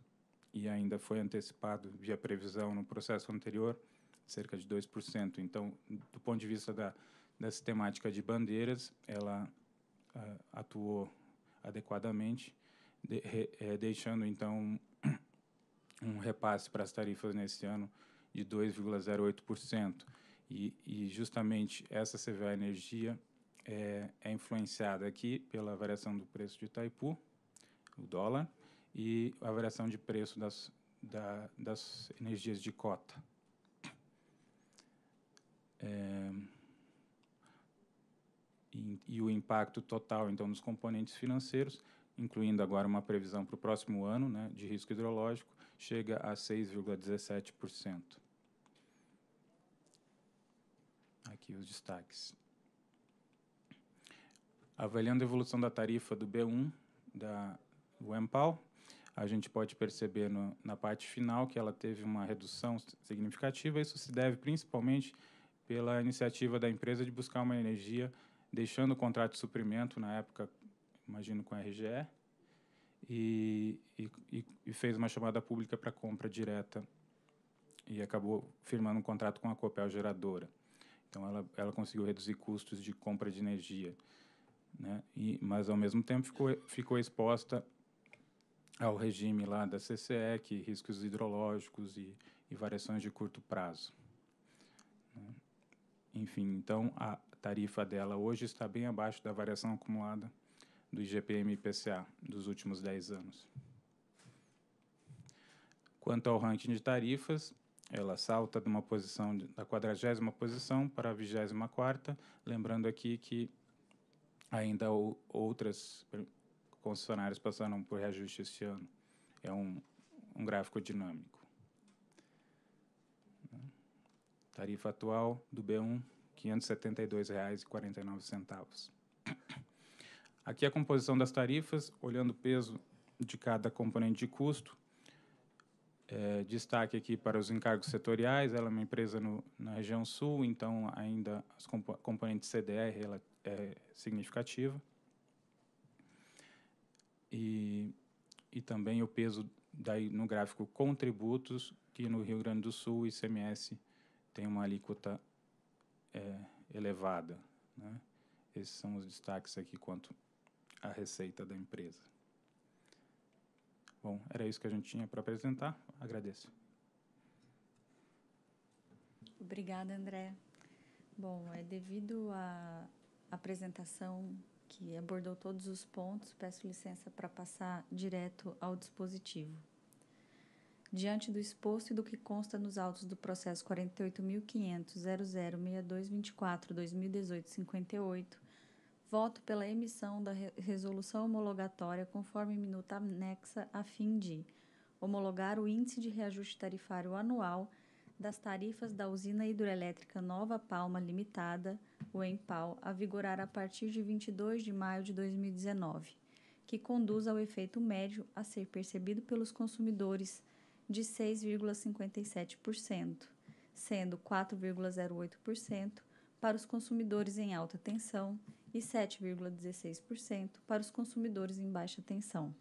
Speaker 14: e ainda foi antecipado via previsão no processo anterior, cerca de 2%. Então, do ponto de vista da, da sistemática de bandeiras, ela uh, atuou adequadamente, de, é, deixando então um repasse para as tarifas nesse ano de 2,08%. E, e, justamente essa CVA Energia é, é influenciada aqui pela variação do preço de Itaipu, o dólar, e a variação de preço das, da, das energias de cota. É, e, e o impacto total, então, nos componentes financeiros, incluindo agora uma previsão para o próximo ano né, de risco hidrológico, chega a 6,17%. Aqui os destaques. Avaliando a evolução da tarifa do B1 da UEMPAL, a gente pode perceber no, na parte final que ela teve uma redução significativa. Isso se deve principalmente pela iniciativa da empresa de buscar uma energia deixando o contrato de suprimento, na época, imagino, com a RGE, e, e, e fez uma chamada pública para compra direta e acabou firmando um contrato com a Copel Geradora. Então, ela, ela conseguiu reduzir custos de compra de energia. Né? E, mas, ao mesmo tempo, ficou, ficou exposta ao regime lá da que riscos hidrológicos e, e variações de curto prazo. Né? Enfim, então, a, tarifa dela hoje está bem abaixo da variação acumulada do IGPM e IPCA dos últimos 10 anos. Quanto ao ranking de tarifas, ela salta de uma posição de, da 40 posição para a 24 lembrando aqui que ainda o, outras concessionárias passaram por reajuste este ano. É um, um gráfico dinâmico. Tarifa atual do B1 R$ 572,49. Aqui é a composição das tarifas, olhando o peso de cada componente de custo. É, destaque aqui para os encargos setoriais, ela é uma empresa no, na região sul, então ainda as compo componente CDR ela é significativa. E, e também o peso daí no gráfico contributos, que no Rio Grande do Sul o ICMS tem uma alíquota é, elevada. Né? Esses são os destaques aqui quanto à receita da empresa. Bom, era isso que a gente tinha para apresentar. Agradeço.
Speaker 4: Obrigada, André. Bom, é devido à apresentação que abordou todos os pontos, peço licença para passar direto ao dispositivo. Diante do exposto e do que consta nos autos do processo 48.500.006224-2018-58, voto pela emissão da resolução homologatória conforme minuta anexa a fim de homologar o índice de reajuste tarifário anual das tarifas da usina hidroelétrica Nova Palma Limitada, o EMPAL, a vigorar a partir de 22 de maio de 2019, que conduz ao efeito médio a ser percebido pelos consumidores de 6,57%, sendo 4,08% para os consumidores em alta tensão e 7,16% para os consumidores em baixa tensão.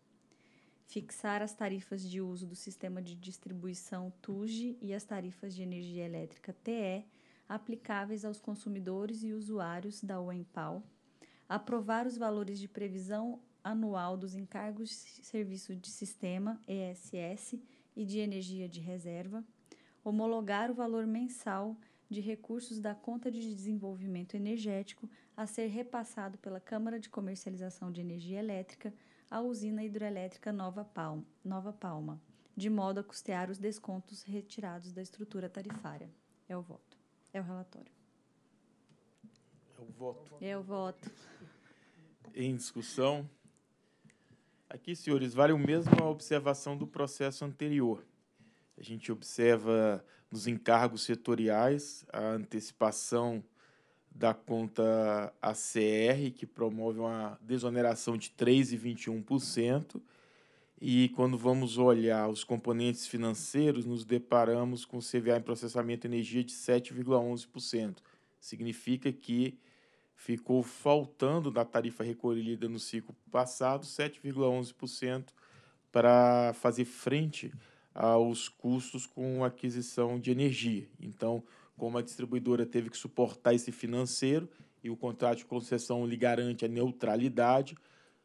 Speaker 4: Fixar as tarifas de uso do sistema de distribuição TUGE e as tarifas de energia elétrica TE aplicáveis aos consumidores e usuários da UEMPAL. Aprovar os valores de previsão anual dos encargos de serviço de sistema, ESS, e de energia de reserva, homologar o valor mensal de recursos da conta de desenvolvimento energético a ser repassado pela Câmara de Comercialização de Energia Elétrica à usina hidroelétrica Nova Palma, Nova Palma de modo a custear os descontos retirados da estrutura tarifária. É o voto. É o relatório.
Speaker 1: É o voto. É o voto. Em discussão. Aqui, senhores, vale o mesmo a observação do processo anterior. A gente observa nos encargos setoriais a antecipação da conta ACR, que promove uma desoneração de 3,21%. E quando vamos olhar os componentes financeiros, nos deparamos com CVA em processamento de energia de 7,11%. Significa que ficou faltando da tarifa recolhida no ciclo passado 7,11% para fazer frente aos custos com aquisição de energia. Então, como a distribuidora teve que suportar esse financeiro e o contrato de concessão lhe garante a neutralidade,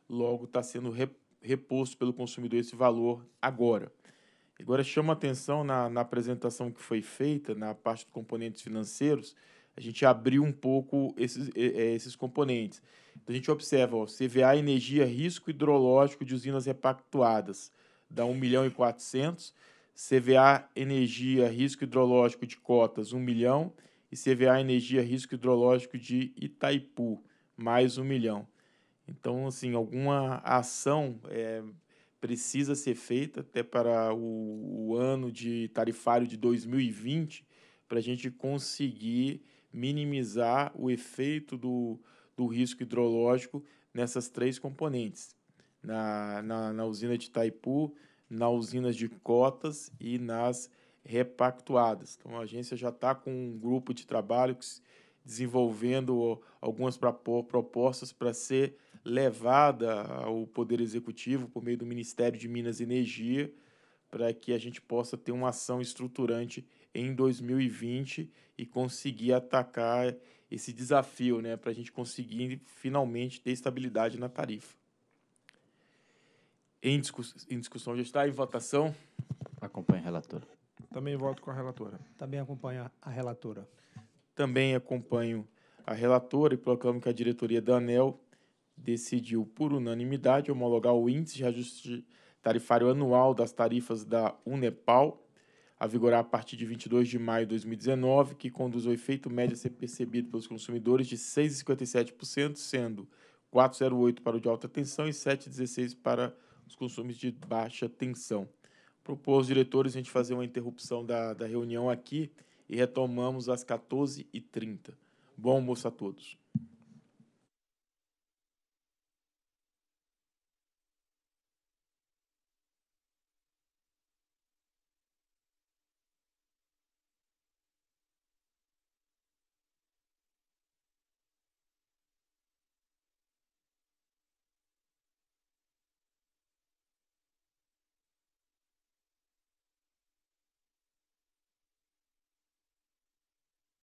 Speaker 1: logo está sendo reposto pelo consumidor esse valor agora. Agora chama atenção na, na apresentação que foi feita na parte dos componentes financeiros a gente abriu um pouco esses, é, esses componentes. Então, a gente observa, ó, CVA, energia, risco hidrológico de usinas repactuadas, dá 1 milhão e 400. CVA, energia, risco hidrológico de cotas, 1 milhão. E CVA, energia, risco hidrológico de Itaipu, mais 1 milhão. Então, assim, alguma ação é, precisa ser feita até para o, o ano de tarifário de 2020 para a gente conseguir minimizar o efeito do, do risco hidrológico nessas três componentes, na, na, na usina de Itaipu, na usina de cotas e nas repactuadas. Então, a agência já está com um grupo de trabalho que, desenvolvendo algumas propostas para ser levada ao Poder Executivo por meio do Ministério de Minas e Energia, para que a gente possa ter uma ação estruturante em 2020 e conseguir atacar esse desafio, né, para a gente conseguir finalmente ter estabilidade na tarifa. Em, discuss em discussão já está, em votação. Acompanhe
Speaker 2: a relatora.
Speaker 5: Também voto com a relatora. Também acompanho a relatora.
Speaker 1: Também acompanho a relatora e proclamo que a diretoria da ANEL decidiu, por unanimidade, homologar o índice de ajuste tarifário anual das tarifas da Unepal a vigorar a partir de 22 de maio de 2019, que conduz o efeito médio a ser percebido pelos consumidores de 6,57%, sendo 4,08 para o de alta tensão e 7,16 para os consumos de baixa tensão. Propôs aos diretores a gente fazer uma interrupção da, da reunião aqui e retomamos às 14h30. Bom almoço a todos.